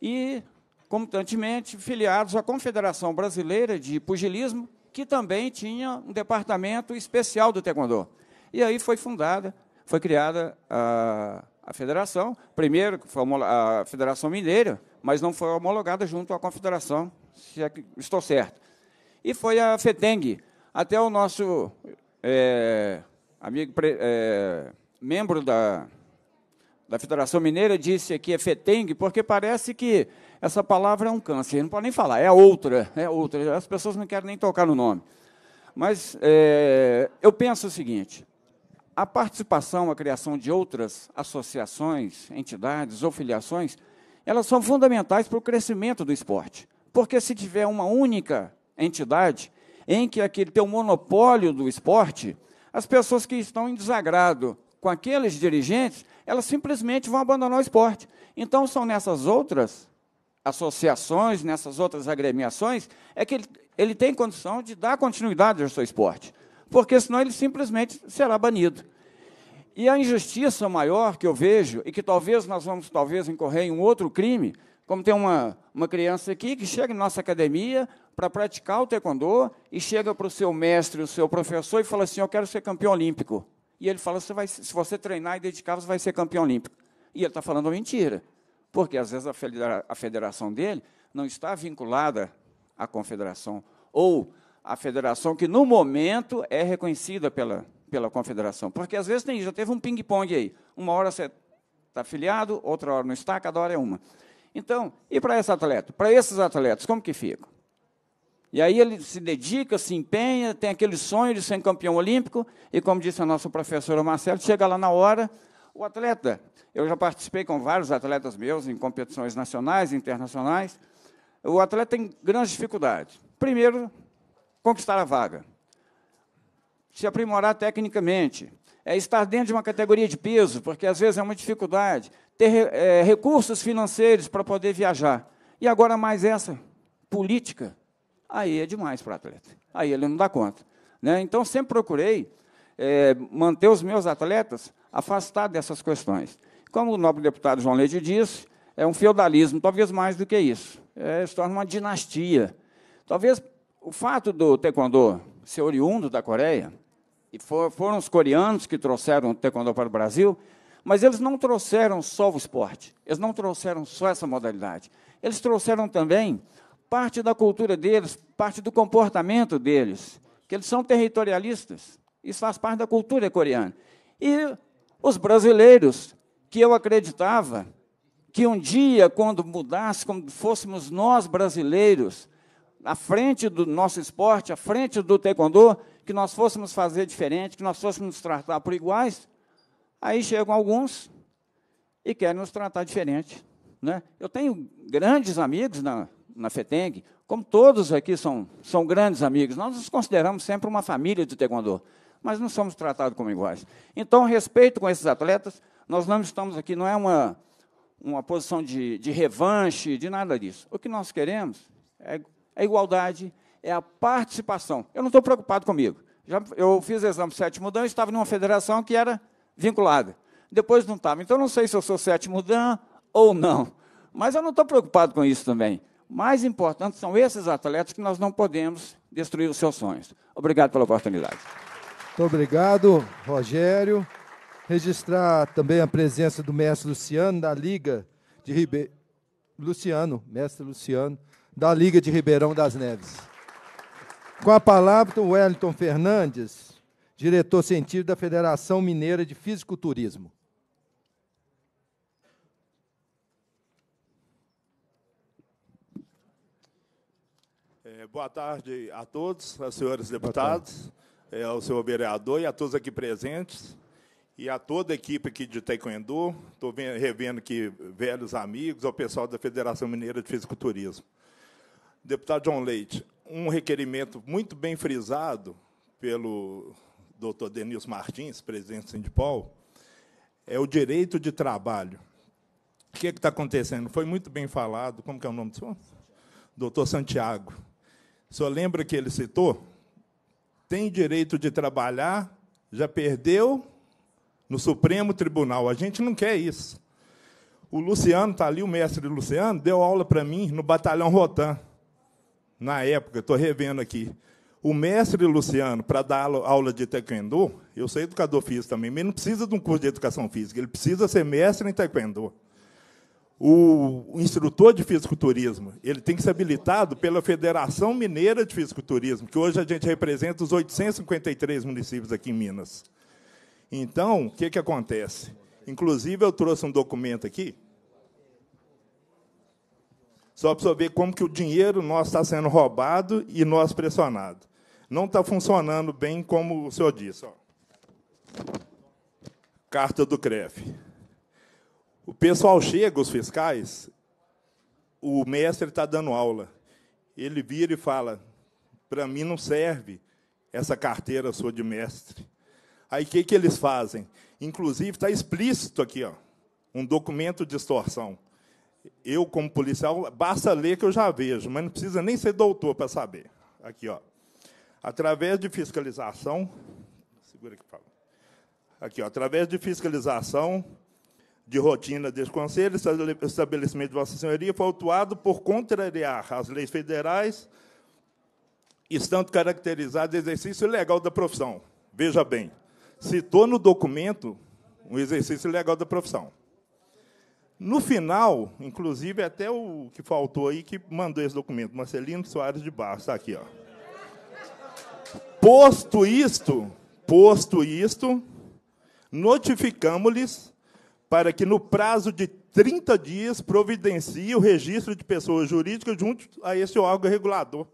E, comutantemente, filiados à Confederação Brasileira de Pugilismo, que também tinha um departamento especial do taekwondo. E aí foi fundada, foi criada a, a federação, primeiro foi a Federação Mineira, mas não foi homologada junto à Confederação, se é estou certo. E foi a FETENG, até o nosso é, amigo é, membro da, da Federação Mineira disse aqui é FETENG, porque parece que essa palavra é um câncer, não pode nem falar, é outra, é outra. As pessoas não querem nem tocar no nome. Mas é, eu penso o seguinte: a participação, a criação de outras associações, entidades ou filiações, elas são fundamentais para o crescimento do esporte. Porque se tiver uma única entidade em que aquele tem o um monopólio do esporte, as pessoas que estão em desagrado com aqueles dirigentes, elas simplesmente vão abandonar o esporte. Então são nessas outras associações, nessas outras agremiações, é que ele, ele tem condição de dar continuidade ao seu esporte, porque senão ele simplesmente será banido. E a injustiça maior que eu vejo, e que talvez nós vamos talvez incorrer em um outro crime, como tem uma, uma criança aqui que chega em nossa academia para praticar o taekwondo e chega para o seu mestre, o seu professor, e fala assim, eu quero ser campeão olímpico. E ele fala, você vai, se você treinar e dedicar, você vai ser campeão olímpico. E ele está falando mentira porque às vezes a federação dele não está vinculada à confederação ou à federação que no momento é reconhecida pela, pela confederação. Porque às vezes tem, já teve um ping-pong aí. Uma hora você está afiliado, outra hora não está, cada hora é uma. Então, e para esse atleta? Para esses atletas, como que fica? E aí ele se dedica, se empenha, tem aquele sonho de ser campeão olímpico, e como disse a nossa professora Marcelo, chega lá na hora, o atleta eu já participei com vários atletas meus em competições nacionais e internacionais. O atleta tem grandes dificuldades. Primeiro, conquistar a vaga. Se aprimorar tecnicamente. É estar dentro de uma categoria de peso, porque às vezes é uma dificuldade. Ter é, recursos financeiros para poder viajar. E agora mais essa, política. Aí é demais para o atleta. Aí ele não dá conta. Né? Então, sempre procurei é, manter os meus atletas afastados dessas questões. Como o nobre deputado João Leite disse, é um feudalismo, talvez mais do que isso. É, se torna uma dinastia. Talvez o fato do taekwondo ser oriundo da Coreia, e for, foram os coreanos que trouxeram o taekwondo para o Brasil, mas eles não trouxeram só o esporte, eles não trouxeram só essa modalidade. Eles trouxeram também parte da cultura deles, parte do comportamento deles, que eles são territorialistas. Isso faz parte da cultura coreana. E os brasileiros que eu acreditava que um dia, quando mudasse, quando fôssemos nós brasileiros, à frente do nosso esporte, à frente do taekwondo, que nós fôssemos fazer diferente, que nós fôssemos nos tratar por iguais, aí chegam alguns e querem nos tratar diferente. Né? Eu tenho grandes amigos na, na FETENG, como todos aqui são, são grandes amigos, nós nos consideramos sempre uma família de taekwondo, mas não somos tratados como iguais. Então, respeito com esses atletas, nós não estamos aqui, não é uma, uma posição de, de revanche, de nada disso. O que nós queremos é, a é igualdade, é a participação. Eu não estou preocupado comigo. Já, eu fiz o exame sétimo dan, estava numa federação que era vinculada. Depois não estava. Então, não sei se eu sou sétimo dan ou não. Mas eu não estou preocupado com isso também. Mais importante são esses atletas que nós não podemos destruir os seus sonhos. Obrigado pela oportunidade. Muito obrigado, Rogério registrar também a presença do mestre Luciano da Liga de Ribeirão. Luciano, mestre Luciano, da Liga de Ribeirão das Neves. Com a palavra, o Wellington Fernandes, diretor científico da Federação Mineira de Fisiculturismo. É, boa tarde a todos, aos senhores deputados, é, ao senhor vereador e a todos aqui presentes e a toda a equipe aqui de Taekwondo. Estou revendo aqui velhos amigos, ao pessoal da Federação Mineira de Fisiculturismo. Deputado John Leite, um requerimento muito bem frisado pelo doutor Denilson Martins, presidente do Sindipol, é o direito de trabalho. O que é está acontecendo? Foi muito bem falado. Como que é o nome do senhor? Doutor Santiago. O senhor lembra que ele citou? Tem direito de trabalhar, já perdeu no Supremo Tribunal. A gente não quer isso. O Luciano está ali, o mestre Luciano, deu aula para mim no Batalhão Rotan. Na época, estou revendo aqui. O mestre Luciano, para dar aula de taekwondo, eu sou educador físico também, mas ele não precisa de um curso de educação física, ele precisa ser mestre em taekwondo. O instrutor de fisiculturismo, ele tem que ser habilitado pela Federação Mineira de Fisiculturismo, que hoje a gente representa os 853 municípios aqui em Minas. Então, o que, que acontece? Inclusive, eu trouxe um documento aqui, só para você ver como que o dinheiro nosso está sendo roubado e nós pressionado. Não está funcionando bem como o senhor disse. Ó. Carta do CREF. O pessoal chega, os fiscais, o mestre está dando aula. Ele vira e fala: para mim não serve essa carteira sua de mestre. Aí o que, que eles fazem? Inclusive, está explícito aqui, ó, um documento de extorsão. Eu, como policial, basta ler que eu já vejo, mas não precisa nem ser doutor para saber. Aqui, ó. Através de fiscalização. Segura aqui, Paulo. Aqui, ó, através de fiscalização de rotina deste Conselho, o estabelecimento de Vossa Senhoria foi autuado por contrariar as leis federais, estando caracterizado exercício ilegal da profissão. Veja bem, citou no documento um exercício legal da profissão. No final, inclusive, até o que faltou aí, que mandou esse documento, Marcelino Soares de Barros, está aqui. Ó. Posto isto, posto isto, notificamos-lhes para que, no prazo de 30 dias, providencie o registro de pessoa jurídica junto a esse órgão regulador.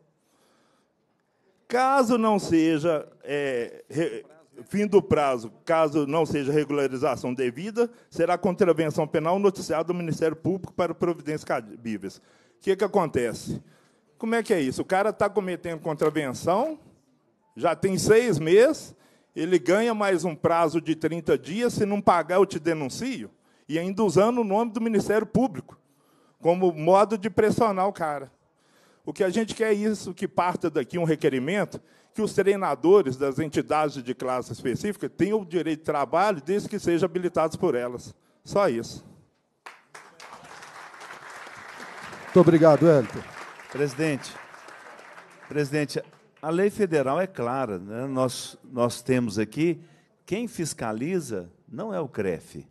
Caso não seja é, re, fim do prazo, caso não seja regularização devida, será contravenção penal noticiada ao Ministério Público para providências cabíveis. O que, que acontece? Como é que é isso? O cara está cometendo contravenção, já tem seis meses, ele ganha mais um prazo de 30 dias, se não pagar eu te denuncio, e ainda usando o nome do Ministério Público como modo de pressionar o cara. O que a gente quer é isso, que parta daqui um requerimento que os treinadores das entidades de classe específica tenham o direito de trabalho desde que sejam habilitados por elas. Só isso. Muito obrigado, Elton. Presidente, presidente, a lei federal é clara. Né? Nós, nós temos aqui, quem fiscaliza não é o CREF.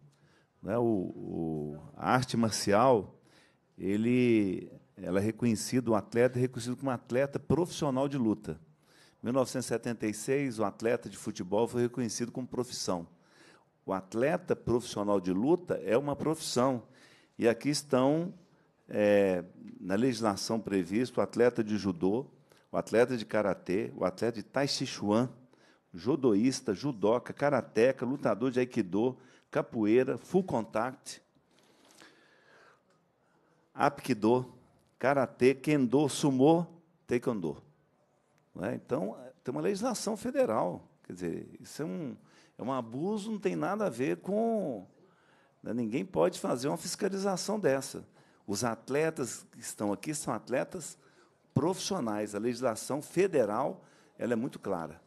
Né? O, o, a arte marcial, ele, ela é reconhecida, o atleta é reconhecido como atleta profissional de luta. 1976, o atleta de futebol foi reconhecido como profissão. O atleta profissional de luta é uma profissão. E aqui estão, é, na legislação prevista, o atleta de judô, o atleta de karatê, o atleta de tai chi chuan, judoísta, judoca, karateca, lutador de aikido, capoeira, full contact, apkido, karatê, kendo, sumô, taekwondo. Né? Então, tem uma legislação federal. Quer dizer, isso é um, é um abuso, não tem nada a ver com. Né? Ninguém pode fazer uma fiscalização dessa. Os atletas que estão aqui são atletas profissionais. A legislação federal ela é muito clara.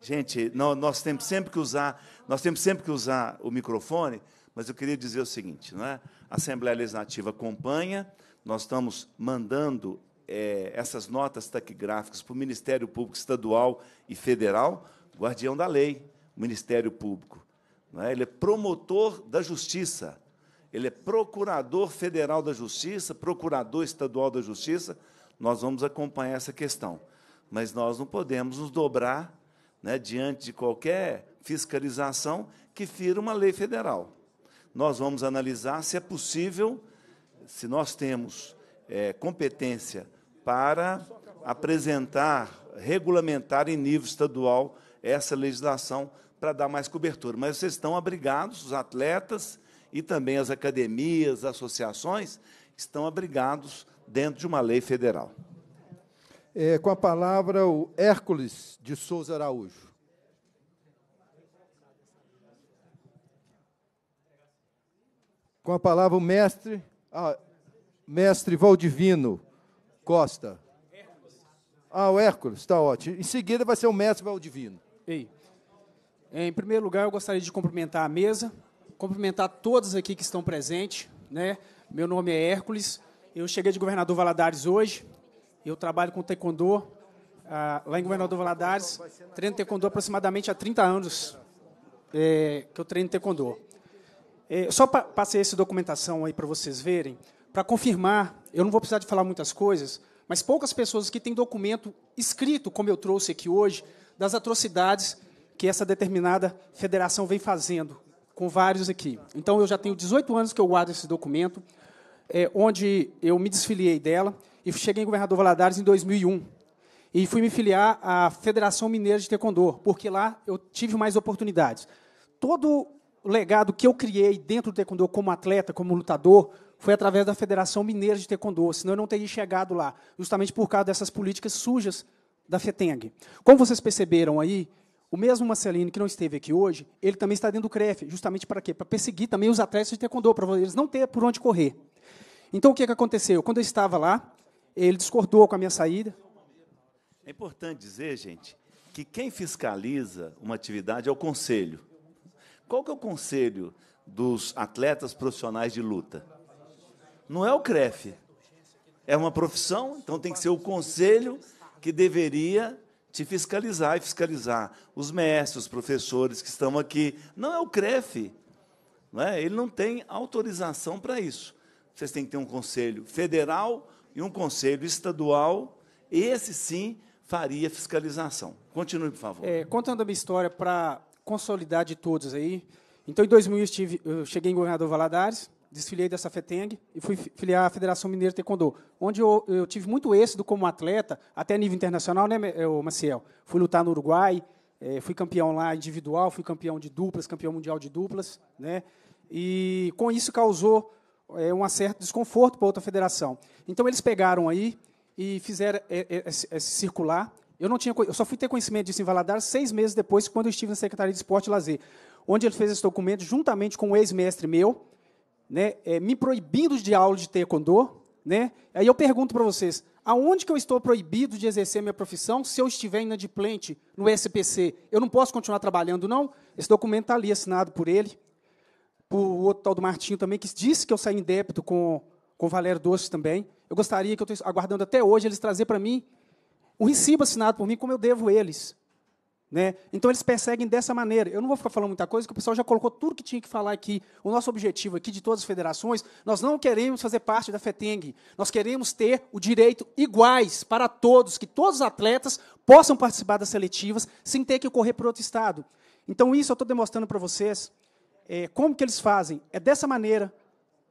Gente, não, nós temos sempre que usar, nós temos sempre que usar o microfone, mas eu queria dizer o seguinte, não é? a Assembleia Legislativa acompanha, nós estamos mandando é, essas notas taquigráficas para o Ministério Público Estadual e Federal, guardião da lei, o Ministério Público. É? Ele é promotor da justiça, ele é procurador federal da justiça, procurador estadual da justiça. Nós vamos acompanhar essa questão. Mas nós não podemos nos dobrar né, diante de qualquer fiscalização que fira uma lei federal nós vamos analisar se é possível, se nós temos é, competência para apresentar, regulamentar em nível estadual essa legislação para dar mais cobertura. Mas vocês estão abrigados, os atletas e também as academias, as associações, estão abrigados dentro de uma lei federal. É, com a palavra, o Hércules de Souza Araújo. com a palavra o mestre, ah, mestre Valdivino Costa. Ah, o Hércules, está ótimo. Em seguida vai ser o mestre Valdivino. Ei. Em primeiro lugar, eu gostaria de cumprimentar a mesa, cumprimentar todos aqui que estão presentes. Né? Meu nome é Hércules, eu cheguei de Governador Valadares hoje, eu trabalho com taekwondo ah, lá em Governador Valadares, treino taekwondo aproximadamente há 30 anos é, que eu treino taekwondo. É, só passei essa documentação aí para vocês verem, para confirmar, eu não vou precisar de falar muitas coisas, mas poucas pessoas que têm documento escrito, como eu trouxe aqui hoje, das atrocidades que essa determinada federação vem fazendo, com vários aqui. Então, eu já tenho 18 anos que eu guardo esse documento, é, onde eu me desfiliei dela e cheguei em Governador Valadares em 2001. E fui me filiar à Federação Mineira de Taekwondo, porque lá eu tive mais oportunidades. Todo o legado que eu criei dentro do taekwondo como atleta, como lutador, foi através da Federação Mineira de Taekwondo, senão eu não teria chegado lá, justamente por causa dessas políticas sujas da FETENG. Como vocês perceberam aí, o mesmo Marcelino que não esteve aqui hoje, ele também está dentro do CREF, justamente para quê? Para perseguir também os atletas de taekwondo, para eles não ter por onde correr. Então, o que, que aconteceu? Quando eu estava lá, ele discordou com a minha saída. É importante dizer, gente, que quem fiscaliza uma atividade é o conselho. Qual que é o conselho dos atletas profissionais de luta? Não é o CREF. É uma profissão, então tem que ser o conselho que deveria te fiscalizar e fiscalizar os mestres, os professores que estão aqui. Não é o CREF. Não é? Ele não tem autorização para isso. Vocês têm que ter um conselho federal e um conselho estadual. Esse sim faria fiscalização. Continue, por favor. É, contando a minha história para consolidar de todos aí. Então, em 2000, eu, estive, eu cheguei em Governador Valadares, desfilei dessa FETENG e fui filiar a Federação Mineira Taekwondo, onde eu, eu, tive muito êxito como atleta, até nível internacional, né, é, Maciel? Fui lutar no Uruguai, é, fui campeão lá individual, fui campeão de duplas, campeão mundial de duplas, né? E com isso causou é, um certo desconforto para outra federação. Então eles pegaram aí e fizeram esse é, é, é, circular eu, não tinha, eu só fui ter conhecimento disso em Valadares seis meses depois, quando eu estive na Secretaria de Esporte e Lazer, onde ele fez esse documento juntamente com um ex-mestre meu, né, é, me proibindo de aula de taekwondo. Né? Aí eu pergunto para vocês, aonde que eu estou proibido de exercer minha profissão se eu estiver inadimplente no SPC? Eu não posso continuar trabalhando, não? Esse documento está ali, assinado por ele, por o outro tal do Martinho também, que disse que eu saí em débito com, com o Valério Doce também. Eu gostaria que eu estou aguardando até hoje eles trazer para mim o recibo assinado por mim, como eu devo eles. Né? Então eles perseguem dessa maneira. Eu não vou ficar falando muita coisa, porque o pessoal já colocou tudo que tinha que falar aqui. O nosso objetivo aqui de todas as federações, nós não queremos fazer parte da FETENG. Nós queremos ter o direito iguais para todos, que todos os atletas possam participar das seletivas sem ter que correr para outro estado. Então isso eu estou demonstrando para vocês é, como que eles fazem. É dessa maneira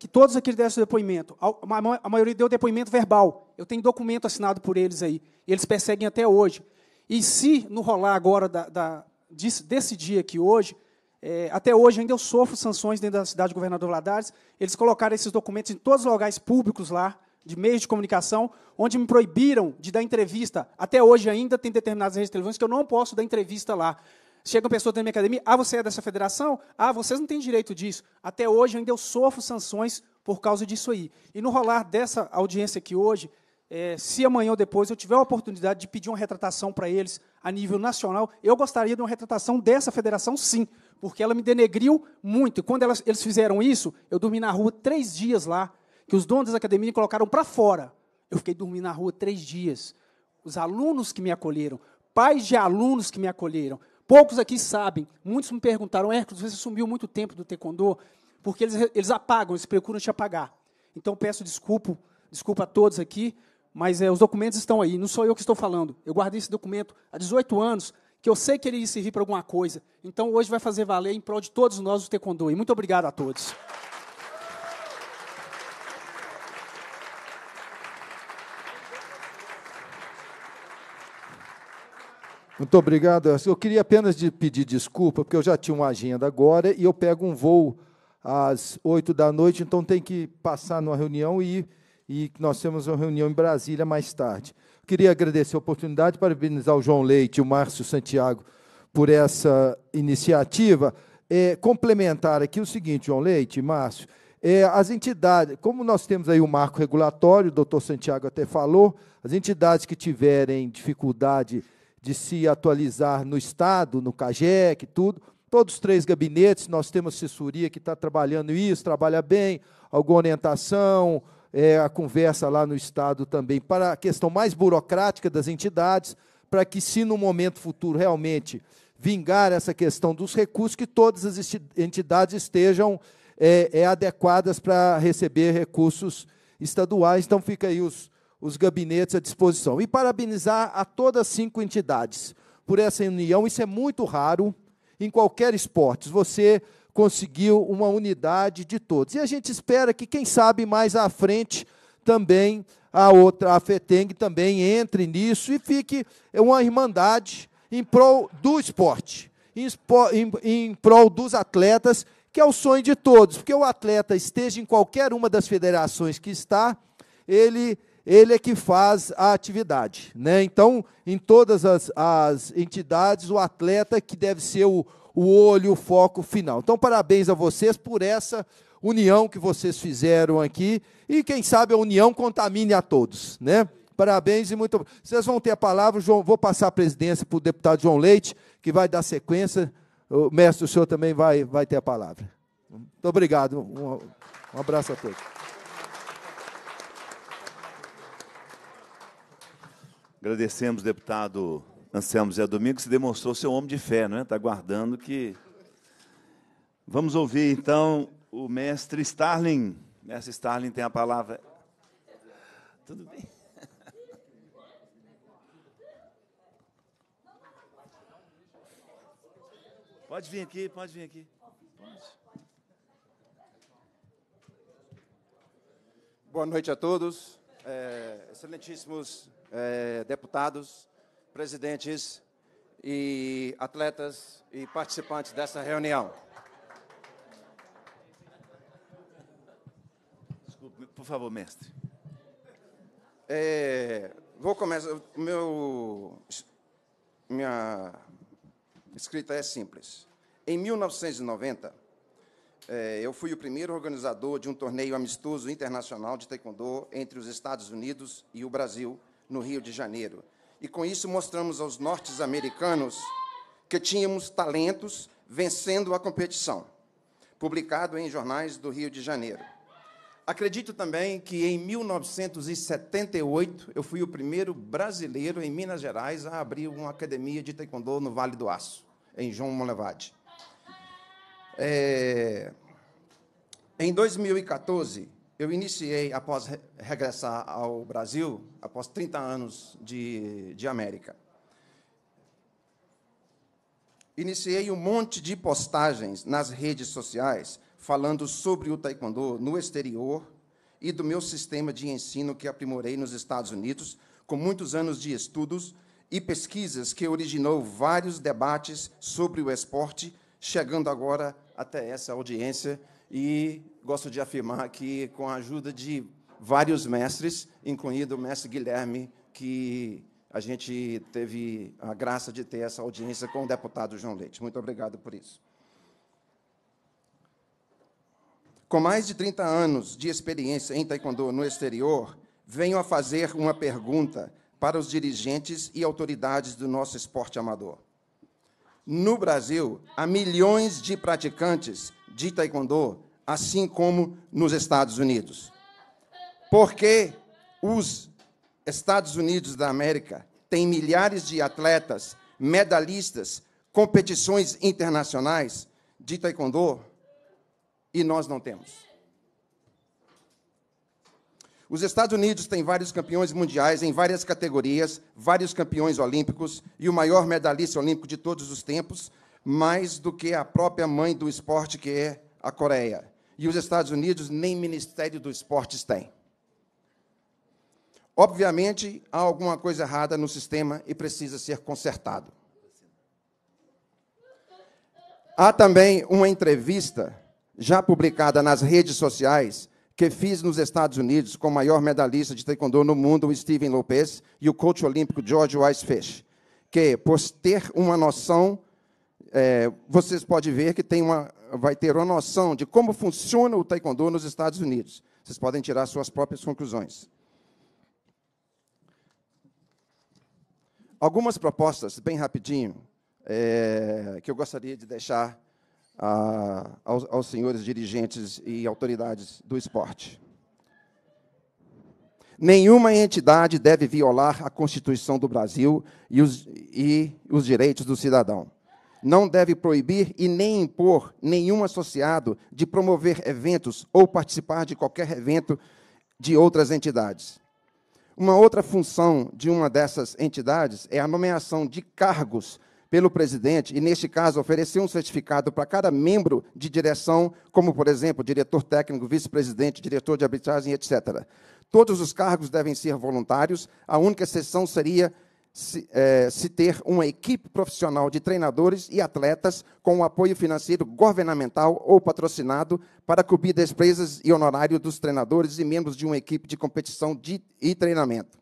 que todos aqueles deram depoimento. A maioria deu depoimento verbal. Eu tenho documento assinado por eles aí. Eles perseguem até hoje. E se no rolar agora da, da, desse dia aqui hoje, é, até hoje ainda eu sofro sanções dentro da cidade de Governador Valadares, eles colocaram esses documentos em todos os locais públicos lá, de meios de comunicação, onde me proibiram de dar entrevista. Até hoje ainda tem determinadas redes televisões que eu não posso dar entrevista lá. Chega uma pessoa dentro da minha academia, ah, você é dessa federação? Ah, vocês não têm direito disso. Até hoje ainda eu sofro sanções por causa disso aí. E no rolar dessa audiência aqui hoje, é, se amanhã ou depois eu tiver a oportunidade de pedir uma retratação para eles a nível nacional, eu gostaria de uma retratação dessa federação, sim, porque ela me denegriu muito. E quando elas, eles fizeram isso, eu dormi na rua três dias lá, que os donos da academia me colocaram para fora. Eu fiquei dormindo na rua três dias. Os alunos que me acolheram, pais de alunos que me acolheram, Poucos aqui sabem, muitos me perguntaram, Hércules, você sumiu muito tempo do taekwondo, porque eles, eles apagam, eles procuram te apagar. Então peço desculpa, desculpa a todos aqui, mas é, os documentos estão aí, não sou eu que estou falando. Eu guardei esse documento há 18 anos, que eu sei que ele ia servir para alguma coisa. Então hoje vai fazer valer em prol de todos nós o taekwondo. E muito obrigado a todos. Muito obrigado. Eu queria apenas de pedir desculpa, porque eu já tinha uma agenda agora e eu pego um voo às oito da noite, então tem que passar numa reunião e, e nós temos uma reunião em Brasília mais tarde. queria agradecer a oportunidade, parabenizar o João Leite e o Márcio Santiago por essa iniciativa. É, complementar aqui o seguinte, João Leite, Márcio, é, as entidades, como nós temos aí o marco regulatório, o doutor Santiago até falou, as entidades que tiverem dificuldade de se atualizar no Estado, no CAGEC, tudo. Todos os três gabinetes, nós temos assessoria que está trabalhando isso, trabalha bem, alguma orientação, é, a conversa lá no Estado também, para a questão mais burocrática das entidades, para que, se no momento futuro realmente vingar essa questão dos recursos, que todas as entidades estejam é, é, adequadas para receber recursos estaduais. Então, fica aí os os gabinetes à disposição. E parabenizar a todas as cinco entidades por essa união. Isso é muito raro em qualquer esporte. Você conseguiu uma unidade de todos. E a gente espera que, quem sabe, mais à frente também a outra, a FETENG, também entre nisso e fique uma irmandade em prol do esporte, em, em, em prol dos atletas, que é o sonho de todos, porque o atleta esteja em qualquer uma das federações que está, ele ele é que faz a atividade. Né? Então, em todas as, as entidades, o atleta é que deve ser o, o olho, o foco final. Então, parabéns a vocês por essa união que vocês fizeram aqui. E quem sabe a união contamine a todos. Né? Parabéns e muito Vocês vão ter a palavra, João, vou passar a presidência para o deputado João Leite, que vai dar sequência. O mestre, o senhor também vai, vai ter a palavra. Muito obrigado. um, um abraço a todos. Agradecemos, deputado Anselmo Zé Domingos, que demonstrou seu homem de fé, não é? Está guardando que. Vamos ouvir então o mestre Starling. O mestre Starling tem a palavra. Tudo bem? Pode vir aqui, pode vir aqui. Pode. Boa noite a todos. É, excelentíssimos é, deputados, presidentes e atletas e participantes dessa reunião. Desculpe, por favor, mestre. É, vou começar. Meu, minha escrita é simples. Em 1990, é, eu fui o primeiro organizador de um torneio amistoso internacional de taekwondo entre os Estados Unidos e o Brasil, no Rio de Janeiro. E com isso mostramos aos norte-americanos que tínhamos talentos vencendo a competição, publicado em jornais do Rio de Janeiro. Acredito também que em 1978 eu fui o primeiro brasileiro em Minas Gerais a abrir uma academia de taekwondo no Vale do Aço, em João Molevade. É... Em 2014, eu iniciei, após re regressar ao Brasil, após 30 anos de, de América. Iniciei um monte de postagens nas redes sociais falando sobre o taekwondo no exterior e do meu sistema de ensino que aprimorei nos Estados Unidos, com muitos anos de estudos e pesquisas que originou vários debates sobre o esporte, chegando agora até essa audiência e gosto de afirmar que, com a ajuda de vários mestres, incluindo o mestre Guilherme, que a gente teve a graça de ter essa audiência com o deputado João Leite. Muito obrigado por isso. Com mais de 30 anos de experiência em taekwondo no exterior, venho a fazer uma pergunta para os dirigentes e autoridades do nosso esporte amador. No Brasil, há milhões de praticantes de taekwondo assim como nos Estados Unidos. Porque os Estados Unidos da América têm milhares de atletas, medalhistas, competições internacionais de taekwondo e nós não temos. Os Estados Unidos têm vários campeões mundiais em várias categorias, vários campeões olímpicos e o maior medalhista olímpico de todos os tempos, mais do que a própria mãe do esporte que é a Coreia. E os Estados Unidos nem Ministério dos Esportes tem. Obviamente, há alguma coisa errada no sistema e precisa ser consertado. Há também uma entrevista já publicada nas redes sociais que fiz nos Estados Unidos com o maior medalhista de taekwondo no mundo, o Steven Lopez, e o coach olímpico George Weissfish, que, por ter uma noção é, vocês podem ver que tem uma, vai ter uma noção de como funciona o taekwondo nos Estados Unidos. Vocês podem tirar suas próprias conclusões. Algumas propostas, bem rapidinho, é, que eu gostaria de deixar a, aos, aos senhores dirigentes e autoridades do esporte. Nenhuma entidade deve violar a Constituição do Brasil e os, e os direitos do cidadão não deve proibir e nem impor nenhum associado de promover eventos ou participar de qualquer evento de outras entidades. Uma outra função de uma dessas entidades é a nomeação de cargos pelo presidente, e neste caso oferecer um certificado para cada membro de direção, como por exemplo, diretor técnico, vice-presidente, diretor de arbitragem, etc. Todos os cargos devem ser voluntários, a única exceção seria se, é, se, ter uma equipe profissional de treinadores e atletas com o apoio financeiro governamental ou patrocinado para cobrir despesas e honorário dos treinadores e membros de uma equipe de competição de, e treinamento.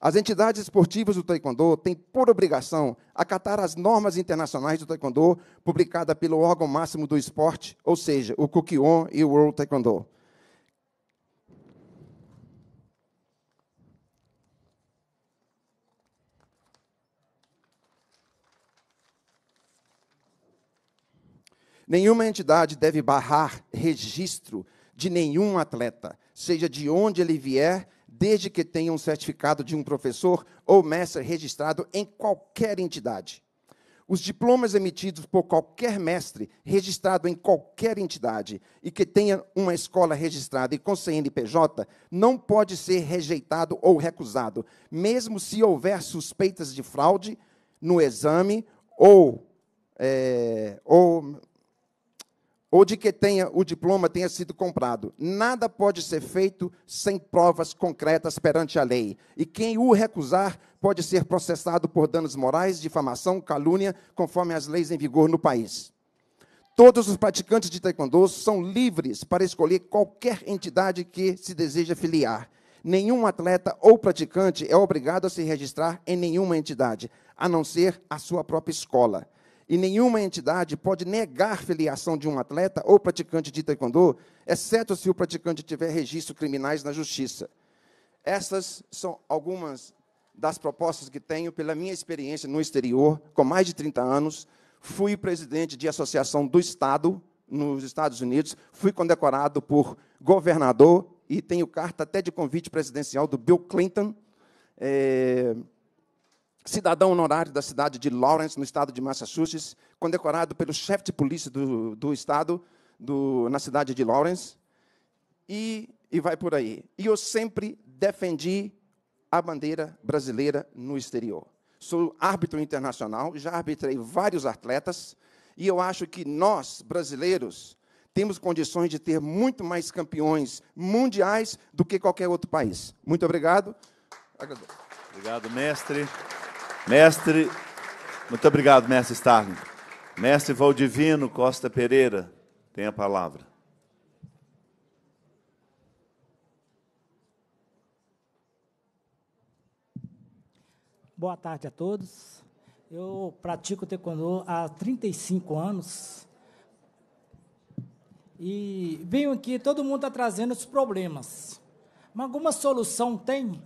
As entidades esportivas do Taekwondo têm por obrigação acatar as normas internacionais do Taekwondo publicada pelo órgão máximo do esporte, ou seja, o Kukion e o World Taekwondo. Nenhuma entidade deve barrar registro de nenhum atleta, seja de onde ele vier, desde que tenha um certificado de um professor ou mestre registrado em qualquer entidade. Os diplomas emitidos por qualquer mestre registrado em qualquer entidade e que tenha uma escola registrada e com CNPJ não pode ser rejeitado ou recusado, mesmo se houver suspeitas de fraude no exame ou, é, ou ou de que tenha o diploma tenha sido comprado. Nada pode ser feito sem provas concretas perante a lei. E quem o recusar pode ser processado por danos morais, difamação, calúnia, conforme as leis em vigor no país. Todos os praticantes de taekwondo são livres para escolher qualquer entidade que se deseja filiar. Nenhum atleta ou praticante é obrigado a se registrar em nenhuma entidade, a não ser a sua própria escola e nenhuma entidade pode negar filiação de um atleta ou praticante de taekwondo, exceto se o praticante tiver registro criminais na justiça. Essas são algumas das propostas que tenho pela minha experiência no exterior, com mais de 30 anos, fui presidente de associação do estado nos Estados Unidos, fui condecorado por governador e tenho carta até de convite presidencial do Bill Clinton. É cidadão honorário da cidade de Lawrence, no estado de Massachusetts, condecorado pelo chefe de polícia do, do estado, do, na cidade de Lawrence, e, e vai por aí. E eu sempre defendi a bandeira brasileira no exterior. Sou árbitro internacional, já arbitrei vários atletas, e eu acho que nós, brasileiros, temos condições de ter muito mais campeões mundiais do que qualquer outro país. Muito obrigado. Obrigado, mestre. Mestre, muito obrigado, mestre Starling. Mestre Valdivino Costa Pereira, tem a palavra. Boa tarde a todos. Eu pratico taekwondo há 35 anos. E venho aqui, todo mundo está trazendo os problemas. Mas alguma solução tem?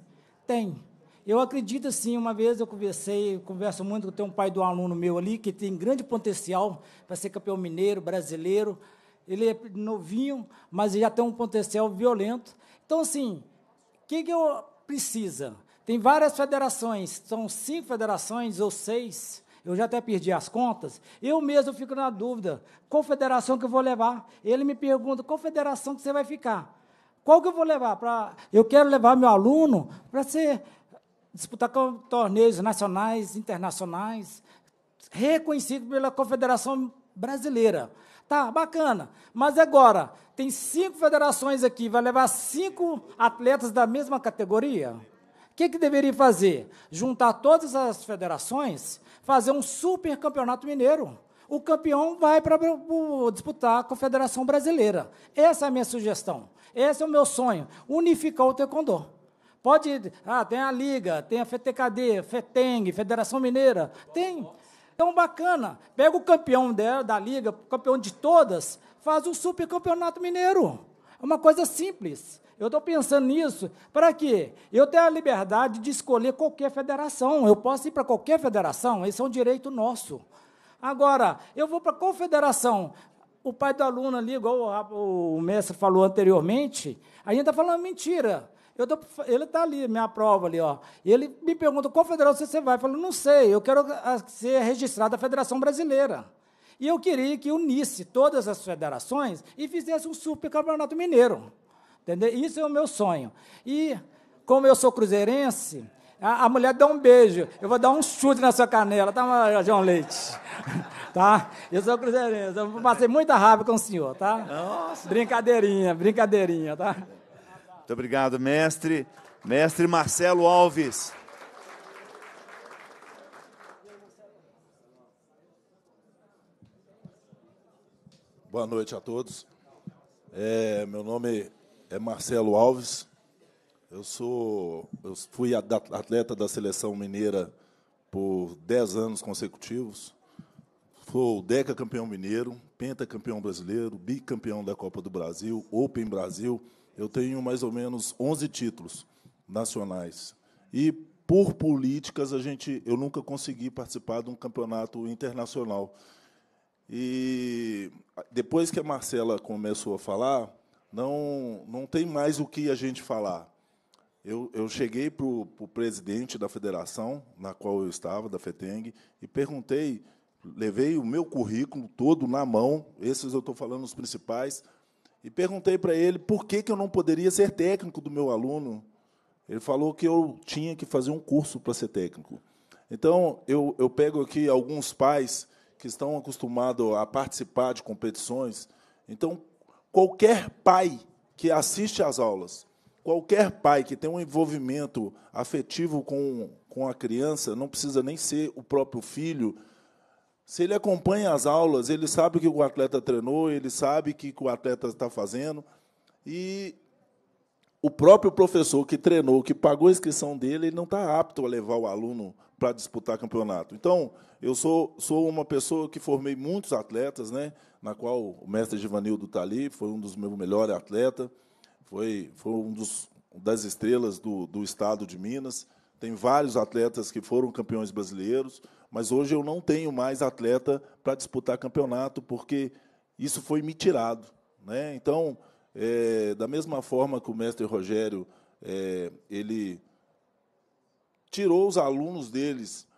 Tem. Eu acredito assim, uma vez eu conversei, eu converso muito, eu um pai de um aluno meu ali que tem grande potencial para ser campeão mineiro, brasileiro. Ele é novinho, mas já tem um potencial violento. Então, assim, o que, que eu precisa? Tem várias federações, são cinco federações ou seis, eu já até perdi as contas. Eu mesmo fico na dúvida, qual federação que eu vou levar? Ele me pergunta, qual federação que você vai ficar? Qual que eu vou levar? Pra... Eu quero levar meu aluno para ser disputar torneios nacionais, internacionais, reconhecido pela Confederação Brasileira. Tá, bacana. Mas agora, tem cinco federações aqui, vai levar cinco atletas da mesma categoria? O que, que deveria fazer? Juntar todas as federações, fazer um super campeonato mineiro. O campeão vai para disputar a Confederação Brasileira. Essa é a minha sugestão. Esse é o meu sonho: unificar o taekwondo. Pode, ah, tem a Liga, tem a FTKD, FETENG, Federação Mineira, tem. Então, bacana. Pega o campeão da, da Liga, campeão de todas, faz um campeonato mineiro. É uma coisa simples. Eu estou pensando nisso para quê? Eu tenho a liberdade de escolher qualquer federação. Eu posso ir para qualquer federação, esse é um direito nosso. Agora, eu vou para qual federação? O pai do aluno ali, igual o, o mestre falou anteriormente, a gente está falando mentira. Eu tô, ele está ali, minha prova ali, ó. E ele me pergunta qual federação você vai. Eu falo, não sei, eu quero ah, ser registrado da Federação Brasileira. E eu queria que unisse todas as federações e fizesse um campeonato mineiro. Entendeu? Isso é o meu sonho. E como eu sou cruzeirense, a, a, mulher dá um beijo. Eu vou dar um chute na sua canela, tá, João Leite? [LAUGHS] tá? Eu sou cruzeirense. Eu passei muita raiva com o senhor, tá? Nossa. Brincadeirinha, brincadeirinha, tá? Muito obrigado, mestre. Mestre Marcelo Alves. Boa noite a todos. É, meu nome é Marcelo Alves. Eu sou, eu fui atleta da seleção mineira por 10 anos consecutivos. Sou campeão mineiro, pentacampeão brasileiro, bicampeão da Copa do Brasil, Open Brasil eu tenho mais ou menos 11 títulos nacionais. E por políticas a gente eu nunca consegui participar de um campeonato internacional. E depois que a Marcela começou a falar, não não tem mais o que a gente falar. Eu, eu cheguei para o presidente da federação, na qual eu estava, da FETENG, e perguntei, levei o meu currículo todo na mão, esses eu estou falando os principais, e perguntei para ele por que, que eu não poderia ser técnico do meu aluno. Ele falou que eu tinha que fazer um curso para ser técnico. Então, eu, eu pego aqui alguns pais que estão acostumados a participar de competições. Então, qualquer pai que assiste às aulas, qualquer pai que tem um envolvimento afetivo com, com a criança, não precisa nem ser o próprio filho, se ele acompanha as aulas, ele sabe o que o atleta treinou, ele sabe o que o atleta está fazendo. E o próprio professor que treinou, que pagou a inscrição dele, ele não está apto a levar o aluno para disputar campeonato. Então, eu sou, sou uma pessoa que formei muitos atletas, né, na qual o mestre Givanildo está ali, foi um dos meus melhores atletas, foi, foi um dos, das estrelas do, do estado de Minas. Tem vários atletas que foram campeões brasileiros. Mas hoje eu não tenho mais atleta para disputar campeonato, porque isso foi me tirado. Né? Então, é, da mesma forma que o mestre Rogério, é, ele tirou os alunos deles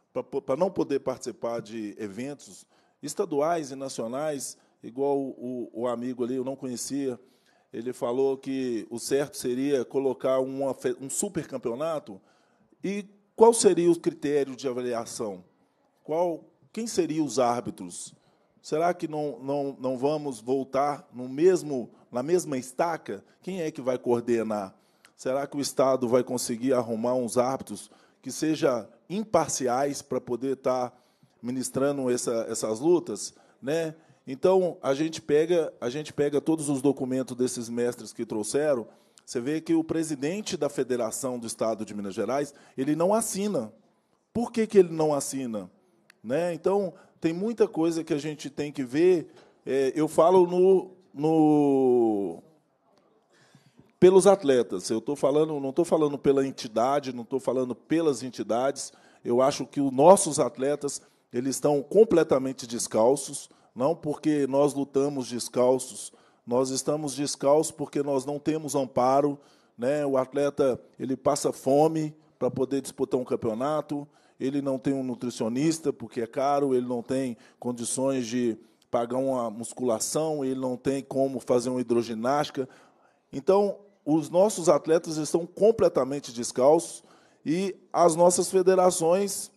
para não poder participar de eventos estaduais e nacionais, igual o, o, amigo ali, eu não conhecia, ele falou que o certo seria colocar uma, um super campeonato. E qual seria o critério de avaliação? qual, quem seriam os árbitros? Será que não, não, não vamos voltar no mesmo na mesma estaca? Quem é que vai coordenar? Será que o Estado vai conseguir arrumar uns árbitros que sejam imparciais para poder estar tá ministrando essa, essas lutas, né? Então a gente pega a gente pega todos os documentos desses mestres que trouxeram. Você vê que o presidente da Federação do Estado de Minas Gerais ele não assina. Por que, que ele não assina? Né? Então, tem muita coisa que a gente tem que ver. É, eu falo no, no pelos atletas. Eu estou falando, não estou falando pela entidade, não estou falando pelas entidades. Eu acho que os nossos atletas eles estão completamente descalços, não porque nós lutamos descalços, nós estamos descalços porque nós não temos amparo, né? O atleta ele passa fome para poder disputar um campeonato, ele não tem um nutricionista, porque é caro, ele não tem condições de pagar uma musculação, ele não tem como fazer uma hidroginástica. Então, os nossos atletas estão completamente descalços e as nossas federações,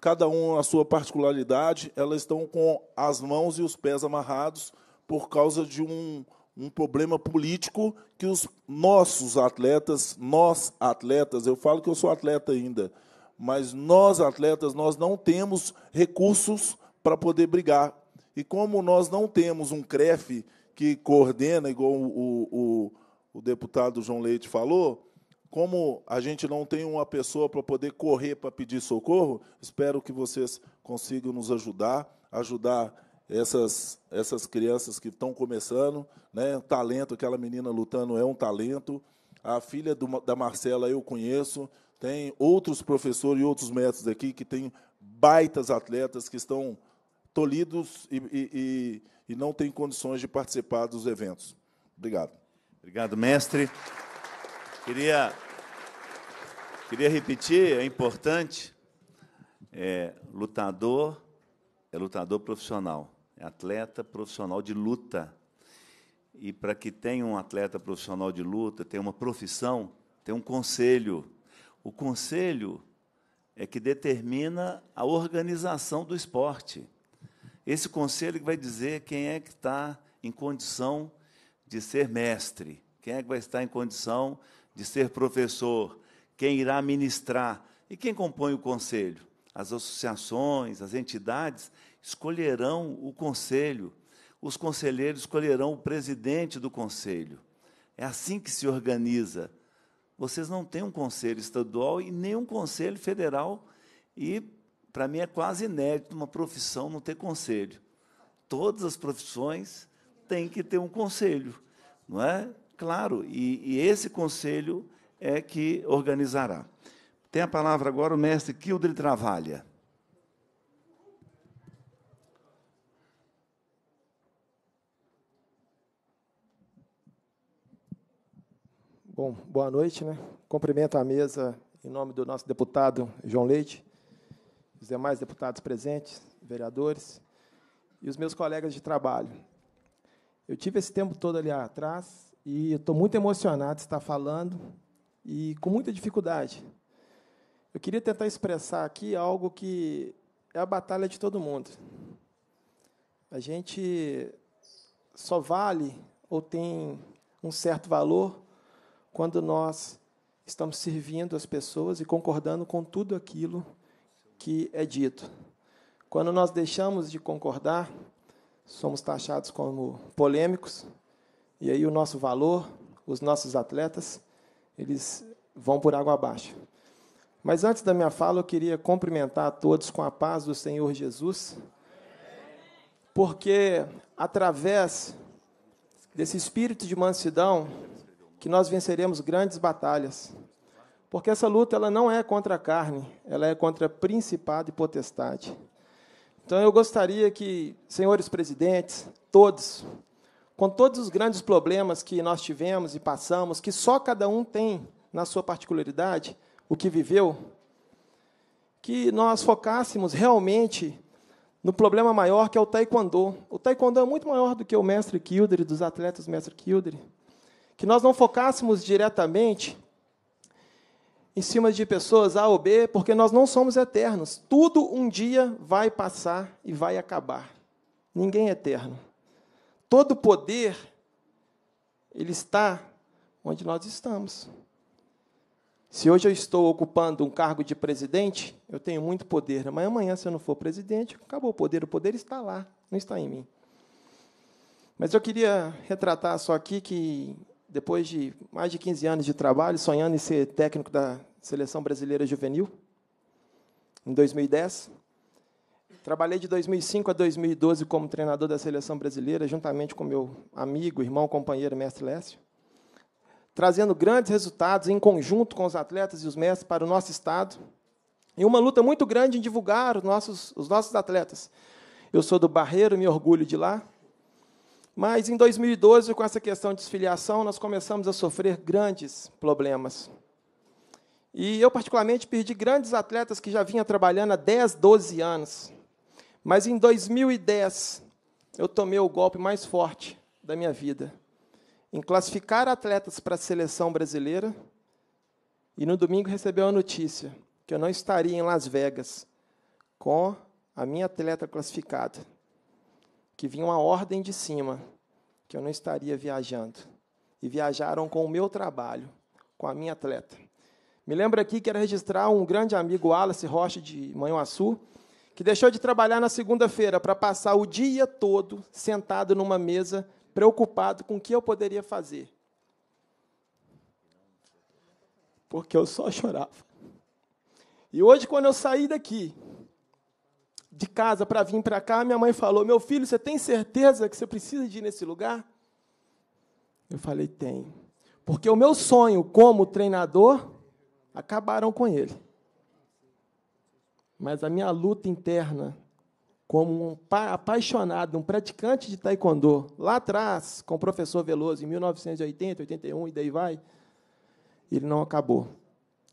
cada um na sua particularidade, elas estão com as mãos e os pés amarrados por causa de um, um problema político que os nossos atletas, nós atletas, eu falo que eu sou atleta ainda, mas nós atletas nós não temos recursos para poder brigar. E como nós não temos um CREF que coordena, igual o, o, o deputado João Leite falou, como a gente não tem uma pessoa para poder correr para pedir socorro, espero que vocês consigam nos ajudar, ajudar essas, essas crianças que estão começando, né? Talento, aquela menina lutando é um talento. A filha do, da Marcela eu conheço, tem outros professores e outros mestres aqui que têm baitas atletas que estão tolhidos e, e, e não têm condições de participar dos eventos. Obrigado. Obrigado, mestre. Queria, queria repetir, é importante, é, lutador é lutador profissional, é atleta profissional de luta. E para que tenha um atleta profissional de luta, tenha uma profissão, tem um conselho o conselho é que determina a organização do esporte. Esse conselho que vai dizer quem é que está em condição de ser mestre, quem é que vai estar em condição de ser professor, quem irá ministrar. E quem compõe o conselho? As associações, as entidades escolherão o conselho. Os conselheiros escolherão o presidente do conselho. É assim que se organiza vocês não têm um conselho estadual e nenhum conselho federal. E, para mim, é quase inédito uma profissão não ter conselho. Todas as profissões têm que ter um conselho, não é? Claro, e, e esse conselho é que organizará. Tem a palavra agora o mestre Kildre Travalha. Bom, boa noite. Né? Cumprimento a mesa em nome do nosso deputado João Leite, os demais deputados presentes, vereadores e os meus colegas de trabalho. Eu tive esse tempo todo ali atrás e estou muito emocionado de estar falando e com muita dificuldade. Eu queria tentar expressar aqui algo que é a batalha de todo mundo. A gente só vale ou tem um certo valor quando nós estamos servindo as pessoas e concordando com tudo aquilo que é dito. Quando nós deixamos de concordar, somos taxados como polêmicos, e aí o nosso valor, os nossos atletas, eles vão por água abaixo. Mas antes da minha fala, eu queria cumprimentar a todos com a paz do Senhor Jesus, porque através desse espírito de mansidão, que nós venceremos grandes batalhas. Porque essa luta ela não é contra a carne, ela é contra principado e potestade. Então eu gostaria que, senhores presidentes, todos, com todos os grandes problemas que nós tivemos e passamos, que só cada um tem na sua particularidade, o que viveu, que nós focássemos realmente no problema maior que é o taekwondo. O taekwondo é muito maior do que o mestre Kildare, dos atletas mestre Kildare que nós não focássemos diretamente em cima de pessoas A ou B, porque nós não somos eternos. Tudo um dia vai passar e vai acabar. Ninguém é eterno. Todo poder ele está onde nós estamos. Se hoje eu estou ocupando um cargo de presidente, eu tenho muito poder, mas amanhã, se eu não for presidente, acabou o poder. O poder está lá, não está em mim. Mas eu queria retratar só aqui que depois de mais de 15 anos de trabalho, sonhando em ser técnico da Seleção Brasileira Juvenil, em 2010. Trabalhei de 2005 a 2012 como treinador da Seleção Brasileira, juntamente com meu amigo, irmão, companheiro, mestre Lécio, trazendo grandes resultados em conjunto com os atletas e os mestres para o nosso estado, e uma luta muito grande em divulgar os nossos, os nossos atletas. Eu sou do Barreiro, me orgulho de lá, mas em 2012, com essa questão de desfiliação, nós começamos a sofrer grandes problemas. E eu, particularmente, perdi grandes atletas que já vinha trabalhando há 10, 12 anos. Mas em 2010, eu tomei o golpe mais forte da minha vida em classificar atletas para a seleção brasileira. E no domingo recebeu a notícia que eu não estaria em Las Vegas com a minha atleta classificada que vinha uma ordem de cima que eu não estaria viajando. E viajaram com o meu trabalho, com a minha atleta. Me lembro aqui que era registrar um grande amigo, Wallace Rocha, de Manhuaçu, que deixou de trabalhar na segunda-feira para passar o dia todo sentado numa mesa, preocupado com o que eu poderia fazer. Porque eu só chorava. E hoje, quando eu saí daqui, de casa para vir para cá, minha mãe falou: Meu filho, você tem certeza que você precisa de ir nesse lugar? Eu falei: Tenho. Porque o meu sonho como treinador acabaram com ele. Mas a minha luta interna, como um apaixonado, um praticante de taekwondo, lá atrás, com o professor Veloso, em 1980, 81 e daí vai, ele não acabou.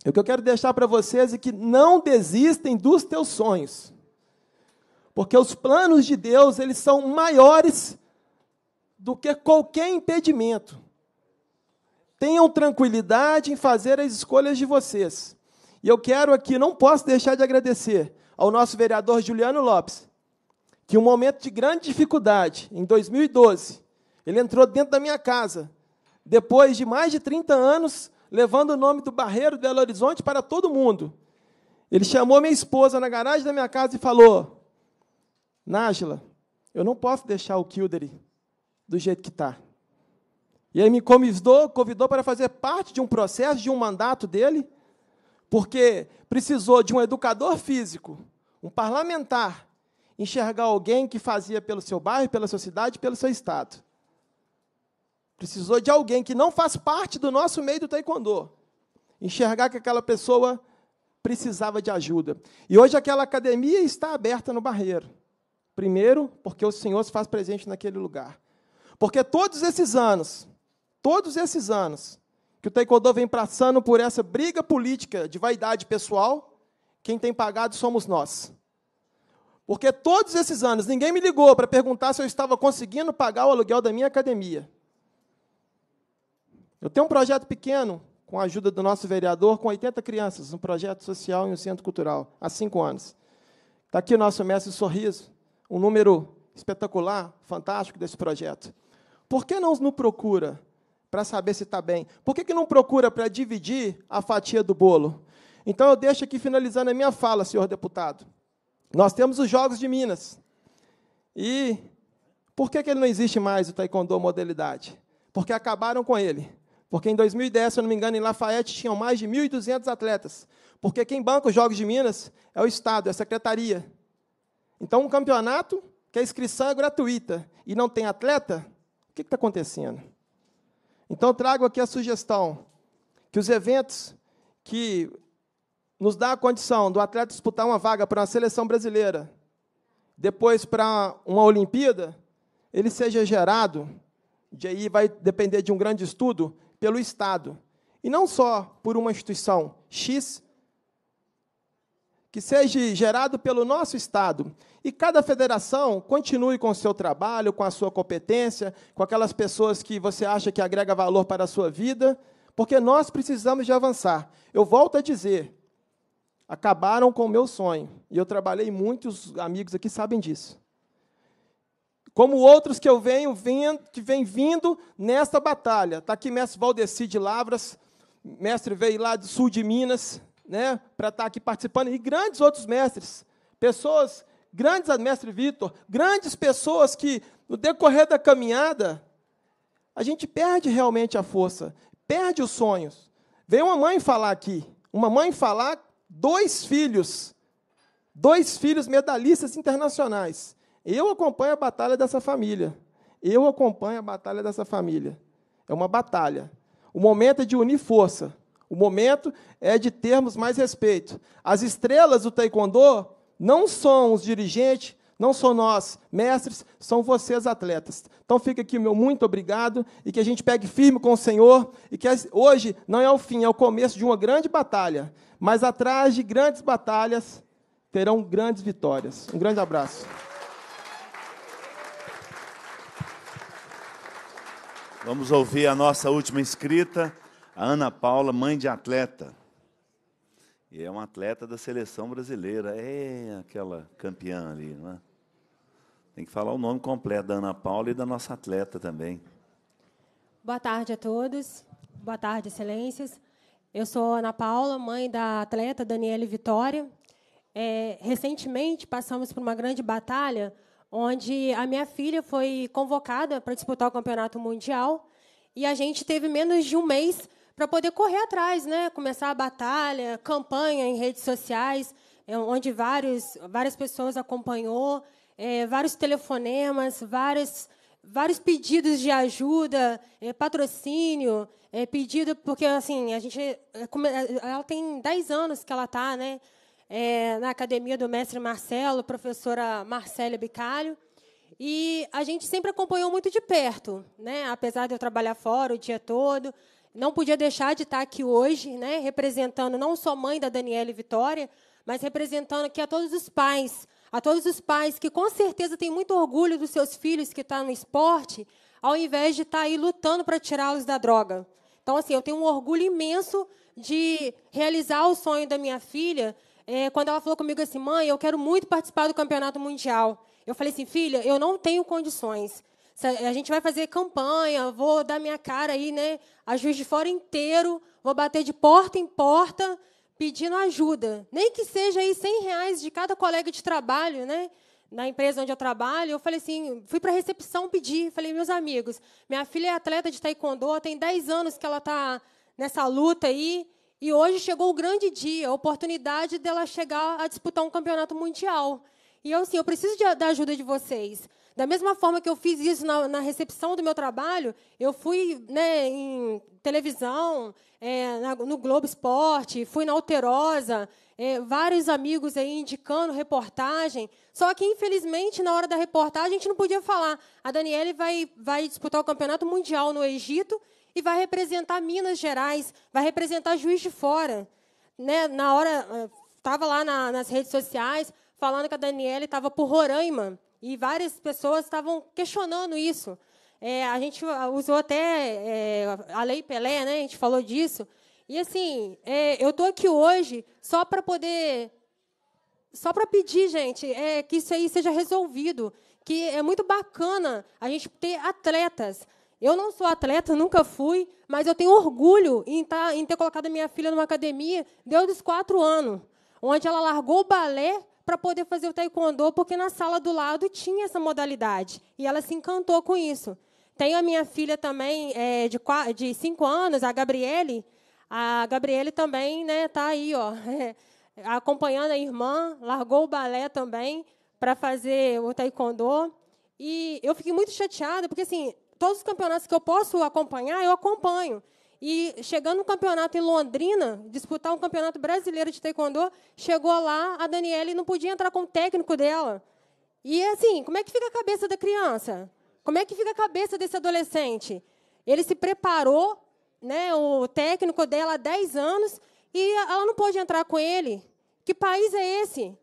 O que eu quero deixar para vocês é que não desistem dos teus sonhos. Porque os planos de Deus, eles são maiores do que qualquer impedimento. Tenham tranquilidade em fazer as escolhas de vocês. E eu quero aqui, não posso deixar de agradecer ao nosso vereador Juliano Lopes, que um momento de grande dificuldade, em 2012, ele entrou dentro da minha casa, depois de mais de 30 anos, levando o nome do Barreiro de Belo Horizonte para todo mundo. Ele chamou minha esposa na garagem da minha casa e falou: Nájila, eu não posso deixar o Kildare do jeito que está. E aí me convidou, convidou para fazer parte de um processo, de um mandato dele, porque precisou de um educador físico, um parlamentar, enxergar alguém que fazia pelo seu bairro, pela sua cidade, pelo seu estado. Precisou de alguém que não faz parte do nosso meio do taekwondo, enxergar que aquela pessoa precisava de ajuda. E hoje aquela academia está aberta no Barreiro. Primeiro, porque o Senhor se faz presente naquele lugar. Porque todos esses anos, todos esses anos, que o Taekwondo vem passando por essa briga política de vaidade pessoal, quem tem pagado somos nós. Porque todos esses anos ninguém me ligou para perguntar se eu estava conseguindo pagar o aluguel da minha academia. Eu tenho um projeto pequeno, com a ajuda do nosso vereador, com 80 crianças, um projeto social em um centro cultural, há cinco anos. Está aqui o nosso mestre Sorriso um número espetacular, fantástico desse projeto. Por que não nos procura para saber se está bem? Por que, que não procura para dividir a fatia do bolo? Então eu deixo aqui finalizando a minha fala, senhor deputado. Nós temos os Jogos de Minas. E por que, que ele não existe mais, o Taekwondo modalidade? Porque acabaram com ele. Porque em 2010, se eu não me engano, em Lafayette tinham mais de 1.200 atletas. Porque quem banca os Jogos de Minas é o Estado, é a Secretaria. Então, um campeonato que a inscrição é gratuita e não tem atleta, o que está acontecendo? Então, trago aqui a sugestão que os eventos que nos dá a condição do atleta disputar uma vaga para uma seleção brasileira, depois para uma Olimpíada, ele seja gerado, de aí vai depender de um grande estudo, pelo Estado. E não só por uma instituição X que seja gerado pelo nosso Estado. E cada federação continue com o seu trabalho, com a sua competência, com aquelas pessoas que você acha que agrega valor para a sua vida, porque nós precisamos de avançar. Eu volto a dizer, acabaram com o meu sonho, e eu trabalhei muitos amigos aqui sabem disso. Como outros que eu venho vindo, que vem vindo nesta batalha. Está aqui mestre Valdeci de Lavras, mestre veio lá do sul de Minas, né, para estar tá aqui participando, e grandes outros mestres, pessoas, grandes, mestre Vitor, grandes pessoas que, no decorrer da caminhada, a gente perde realmente a força, perde os sonhos. Veio uma mãe falar aqui, uma mãe falar, dois filhos, dois filhos medalhistas internacionais. Eu acompanho a batalha dessa família. Eu acompanho a batalha dessa família. É uma batalha. O momento é de unir força. O momento é de termos mais respeito. As estrelas do taekwondo não são os dirigentes, não são nós, mestres, são vocês, atletas. Então fica aqui o meu muito obrigado e que a gente pegue firme com o Senhor e que hoje não é o fim, é o começo de uma grande batalha. Mas atrás de grandes batalhas terão grandes vitórias. Um grande abraço. Vamos ouvir a nossa última inscrita. A Ana Paula, mãe de atleta. E é uma atleta da seleção brasileira. É aquela campeã ali, não é? Tem que falar o nome completo da Ana Paula e da nossa atleta também. Boa tarde a todos. Boa tarde, excelências. Eu sou Ana Paula, mãe da atleta Daniele Vitória. É, recentemente passamos por uma grande batalha onde a minha filha foi convocada para disputar o campeonato mundial e a gente teve menos de um mês para poder correr atrás, né? começar a batalha, campanha em redes sociais, é, onde vários, várias pessoas acompanhou, é, vários telefonemas, vários, vários pedidos de ajuda, é, patrocínio, é, pedido, porque assim, a gente. É, é, ela tem 10 anos que ela está né, na academia do mestre Marcelo, professora Marcela Bicalho. E a gente sempre acompanhou muito de perto, né? apesar de eu trabalhar fora o dia todo, não podia deixar de estar aqui hoje, né, representando não só a mãe da Daniela e Vitória, mas representando aqui a todos os pais, a todos os pais que com certeza têm muito orgulho dos seus filhos que estão tá no esporte, ao invés de estar tá aí lutando para tirá-los da droga. Então, assim, eu tenho um orgulho imenso de realizar o sonho da minha filha. É, quando ela falou comigo assim, mãe, eu quero muito participar do campeonato mundial. Eu falei assim, filha, eu não tenho condições, a gente vai fazer campanha, vou dar minha cara aí, né? A Juiz de Fora inteiro, vou bater de porta em porta pedindo ajuda. Nem que seja aí 100 reais de cada colega de trabalho, né? na empresa onde eu trabalho, eu falei assim, fui para a recepção pedir, falei, meus amigos, minha filha é atleta de taekwondo, tem 10 anos que ela está nessa luta aí, e hoje chegou o grande dia, a oportunidade dela chegar a disputar um campeonato mundial. E eu, assim, eu preciso de, da ajuda de vocês. Da mesma forma que eu fiz isso na, na recepção do meu trabalho, eu fui né, em televisão, é, na, no Globo Esporte, fui na Alterosa, é, vários amigos aí indicando reportagem. Só que, infelizmente, na hora da reportagem, a gente não podia falar. A Daniele vai, vai disputar o Campeonato Mundial no Egito e vai representar Minas Gerais, vai representar Juiz de Fora. Né, na hora, estava eh, lá na, nas redes sociais falando que a Daniele estava por Roraima. E várias pessoas estavam questionando isso. É, a gente usou até é, a Lei Pelé, né? a gente falou disso. E, assim, é, eu estou aqui hoje só para poder... Só para pedir, gente, é, que isso aí seja resolvido. Que é muito bacana a gente ter atletas. Eu não sou atleta, nunca fui, mas eu tenho orgulho em, tá, em ter colocado minha filha numa academia desde os quatro anos, onde ela largou o balé para poder fazer o taekwondo, porque na sala do lado tinha essa modalidade. E ela se encantou com isso. Tenho a minha filha também, é, de, 4, de 5 anos, a Gabriele. A Gabriele também está né, tá aí, ó, é, [LAUGHS] acompanhando a irmã, largou o balé também para fazer o taekwondo. E eu fiquei muito chateada, porque assim, todos os campeonatos que eu posso acompanhar, eu acompanho. E chegando no campeonato em Londrina, disputar um campeonato brasileiro de taekwondo, chegou lá, a Daniele não podia entrar com o técnico dela. E assim, como é que fica a cabeça da criança? Como é que fica a cabeça desse adolescente? Ele se preparou, né, o técnico dela há 10 anos, e ela não pôde entrar com ele. Que país é esse?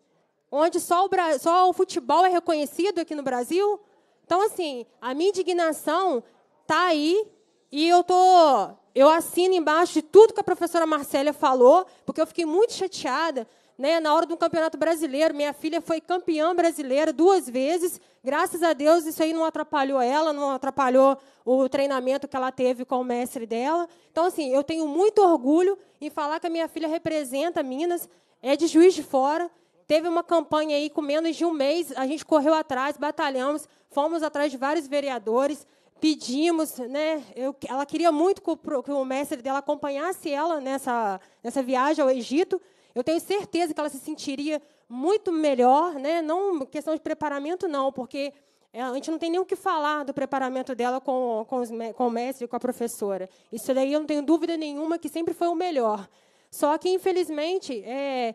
Onde só o, só o futebol é reconhecido aqui no Brasil? Então, assim, a minha indignação está aí e eu estou eu assino embaixo de tudo que a professora Marcélia falou, porque eu fiquei muito chateada. Né, na hora do Campeonato Brasileiro, minha filha foi campeã brasileira duas vezes. Graças a Deus, isso aí não atrapalhou ela, não atrapalhou o treinamento que ela teve com o mestre dela. Então, assim, eu tenho muito orgulho em falar que a minha filha representa Minas, é de Juiz de Fora. Teve uma campanha aí com menos de um mês, a gente correu atrás, batalhamos, fomos atrás de vários vereadores, pedimos, né? Eu, ela queria muito que o, que o mestre dela acompanhasse ela nessa, nessa viagem ao Egito. Eu tenho certeza que ela se sentiria muito melhor, né? Não questão de preparamento, não, porque é, a gente não tem nem o que falar do preparamento dela com, com, os, com o mestre e com a professora. Isso daí eu não tenho dúvida nenhuma que sempre foi o melhor. Só que, infelizmente, é,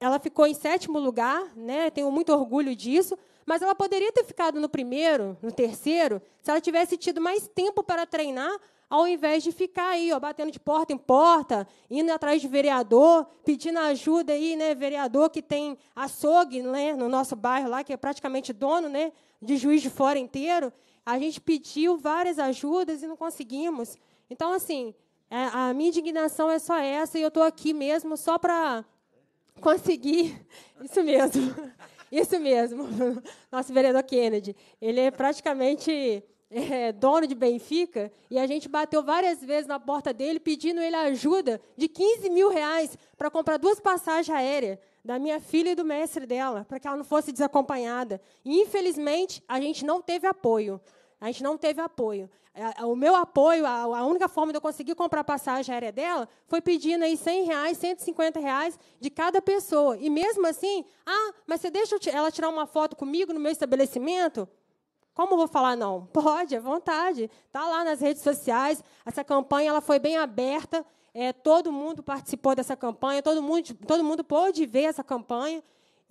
ela ficou em sétimo lugar, né? tenho muito orgulho disso, mas ela poderia ter ficado no primeiro, no terceiro, se ela tivesse tido mais tempo para treinar, ao invés de ficar aí, ó, batendo de porta em porta, indo atrás de vereador, pedindo ajuda aí, né, vereador que tem açougue, né, no nosso bairro lá, que é praticamente dono, né, de Juiz de Fora inteiro. A gente pediu várias ajudas e não conseguimos. Então, assim, é, a minha indignação é só essa e eu estou aqui mesmo só para conseguir [LAUGHS] isso mesmo. Isso mesmo, [LAUGHS] nosso vereador Kennedy. Ele é praticamente é, dono de Benfica, e a gente bateu várias vezes na porta dele pedindo ele ajuda de 15 mil reais para comprar duas passagens aéreas da minha filha e do mestre dela, para que ela não fosse desacompanhada. E, infelizmente, a gente não teve apoio. A gente não teve apoio. É, é, o meu apoio, a única forma de eu conseguir comprar passagem aérea dela foi pedindo aí 100 reais, 150 reais de cada pessoa. E mesmo assim, ah, mas você deixa ela tirar uma foto comigo no meu estabelecimento? Como eu vou falar não? [LAUGHS] Pode, à vontade. Está lá nas redes sociais. Essa campanha ela foi bem aberta. É, todo mundo participou dessa campanha, todo mundo, todo mundo pôde ver essa campanha.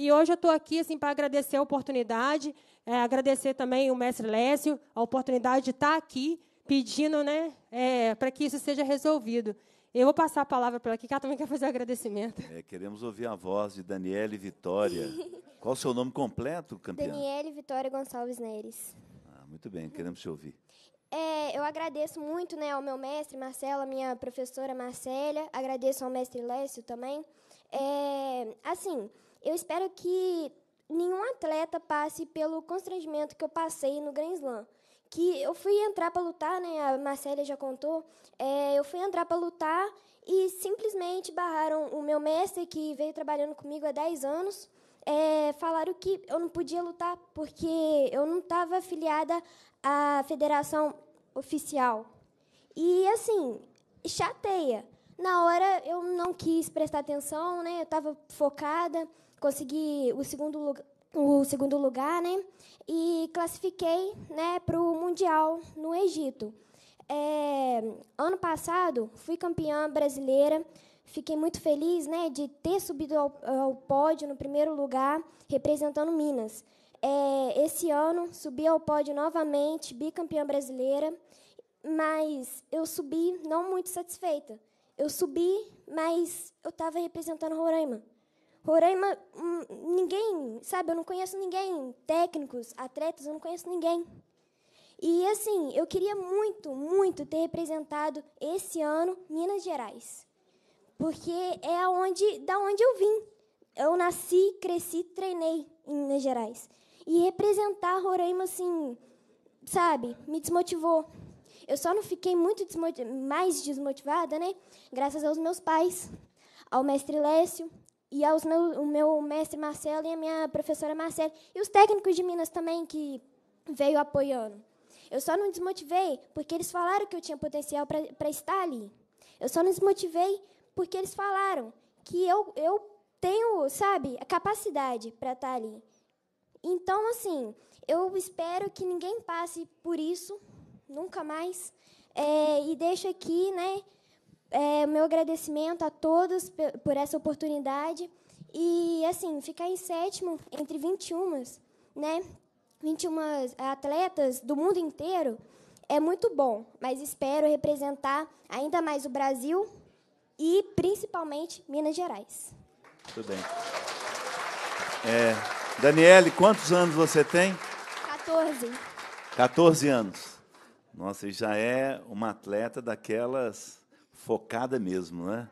E hoje eu estou aqui assim, para agradecer a oportunidade, é, agradecer também o mestre Lécio, a oportunidade de estar tá aqui pedindo né, é, para que isso seja resolvido. Eu vou passar a palavra para ela que ela também quer fazer um agradecimento. É, queremos ouvir a voz de Daniele Vitória. [LAUGHS] Qual o seu nome completo, campeã? Daniele Vitória Gonçalves Neres. Ah, muito bem, queremos te ouvir. É, eu agradeço muito né, ao meu mestre Marcelo, à minha professora Marcélia, agradeço ao mestre Lécio também. É, assim, eu espero que nenhum atleta passe pelo constrangimento que eu passei no Grand Slam. Que eu fui entrar para lutar, né? A Marcela já contou. É, eu fui entrar para lutar e simplesmente barraram o meu mestre, que veio trabalhando comigo há 10 anos. É, falaram que eu não podia lutar porque eu não estava afiliada à federação oficial. E, assim, chateia. Na hora eu não quis prestar atenção, né? Eu estava focada consegui o segundo lugar o segundo lugar, né? E classifiquei, né, para o mundial no Egito. É, ano passado fui campeã brasileira, fiquei muito feliz, né, de ter subido ao, ao pódio no primeiro lugar representando Minas. É, esse ano subi ao pódio novamente, bicampeã brasileira, mas eu subi não muito satisfeita. Eu subi, mas eu estava representando Roraima. Roraima, hum, ninguém, sabe, eu não conheço ninguém, técnicos, atletas, eu não conheço ninguém. E assim, eu queria muito, muito ter representado esse ano Minas Gerais. Porque é aonde, da onde eu vim. Eu nasci, cresci, treinei em Minas Gerais. E representar Roraima assim, sabe, me desmotivou. Eu só não fiquei muito desmotiv mais desmotivada, né? Graças aos meus pais, ao mestre Lécio, e aos meu, o meu mestre Marcelo e a minha professora Marcela e os técnicos de Minas também que veio apoiando. Eu só não desmotivei porque eles falaram que eu tinha potencial para estar ali. Eu só não desmotivei porque eles falaram que eu, eu tenho, sabe, a capacidade para estar ali. Então, assim, eu espero que ninguém passe por isso, nunca mais. É, e deixo aqui, né, é, meu agradecimento a todos por essa oportunidade. E, assim, ficar em sétimo entre 21, né? 21 atletas do mundo inteiro é muito bom, mas espero representar ainda mais o Brasil e, principalmente, Minas Gerais. Tudo bem. É, Daniele, quantos anos você tem? 14. 14 anos. Nossa, já é uma atleta daquelas Focada mesmo, né?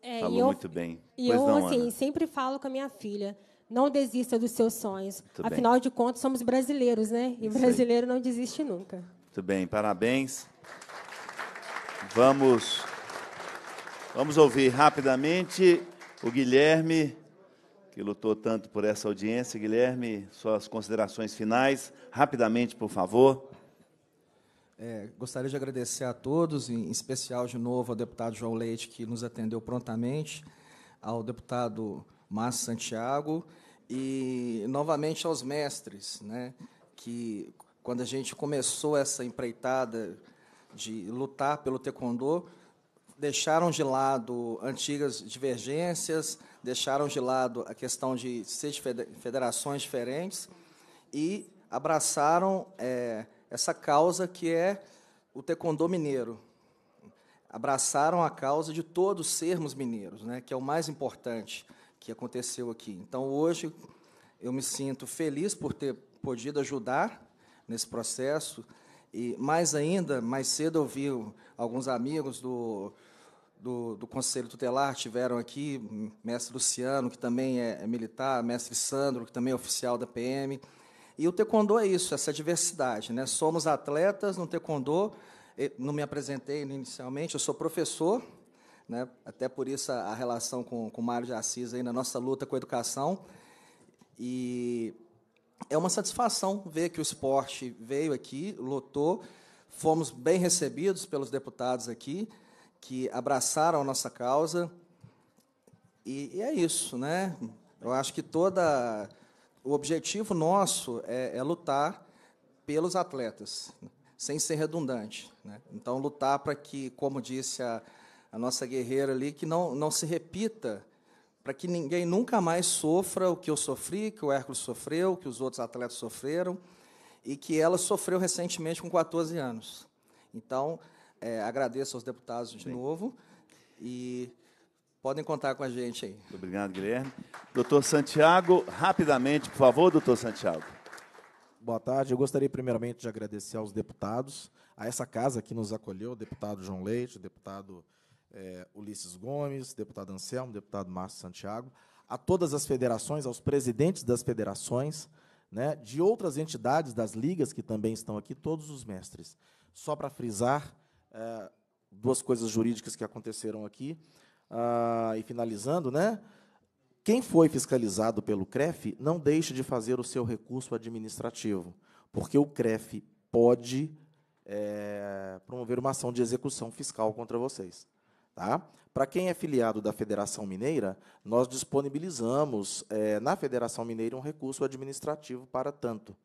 É, Falou eu, muito bem. E eu, não, assim, Ana. sempre falo com a minha filha, não desista dos seus sonhos. Muito Afinal bem. de contas, somos brasileiros, né? E Isso brasileiro aí. não desiste nunca. Muito bem, parabéns. Vamos, vamos ouvir rapidamente o Guilherme, que lutou tanto por essa audiência. Guilherme, suas considerações finais, rapidamente, por favor. É, gostaria de agradecer a todos, em especial de novo ao deputado João Leite, que nos atendeu prontamente, ao deputado Márcio Santiago e novamente aos mestres, né, que quando a gente começou essa empreitada de lutar pelo taekwondo, deixaram de lado antigas divergências, deixaram de lado a questão de seis federações diferentes e abraçaram é, essa causa que é o taekwondo mineiro. Abraçaram a causa de todos sermos mineiros, né, que é o mais importante que aconteceu aqui. Então, hoje, eu me sinto feliz por ter podido ajudar nesse processo. E mais ainda, mais cedo eu vi alguns amigos do, do, do, Conselho Tutelar tiveram aqui, mestre Luciano, que também é militar, mestre Sandro, que também é oficial da PM. E o taekwondo é isso, essa diversidade. Né? Somos atletas no taekwondo. não me apresentei inicialmente, eu sou professor, né? até por isso a, a relação com, com o Mário de Assis aí na nossa luta com a educação. E é uma satisfação ver que o esporte veio aqui, lotou, fomos bem recebidos pelos deputados aqui, que abraçaram a nossa causa. E, e é isso, né? Eu acho que toda o objetivo nosso é, é lutar pelos atletas, sem ser redundante. Né? Então, lutar para que, como disse a, a nossa guerreira ali, que não, não se repita, para que ninguém nunca mais sofra o que eu sofri, que o Hércules sofreu, que os outros atletas sofreram, e que ela sofreu recentemente com 14 anos. Então, é, agradeço aos deputados de Sim. novo. E Podem contar com a gente aí. Muito obrigado, Guilherme. Doutor Santiago, rapidamente, por favor, doutor Santiago. Boa tarde. Eu gostaria, primeiramente, de agradecer aos deputados, a essa casa que nos acolheu, o deputado João Leite, o deputado é, Ulisses Gomes, deputado Anselmo, deputado Márcio Santiago, a todas as federações, aos presidentes das federações, né, de outras entidades das ligas que também estão aqui, todos os mestres. Só para frisar é, duas coisas jurídicas que aconteceram aqui ah, e finalizando, né? Quem foi fiscalizado pelo CREF não deixe de fazer o seu recurso administrativo, porque o CREF pode é, promover uma ação de execução fiscal contra vocês. Tá? Para quem é filiado da Federação Mineira, nós disponibilizamos é, na Federação Mineira um recurso administrativo para tanto.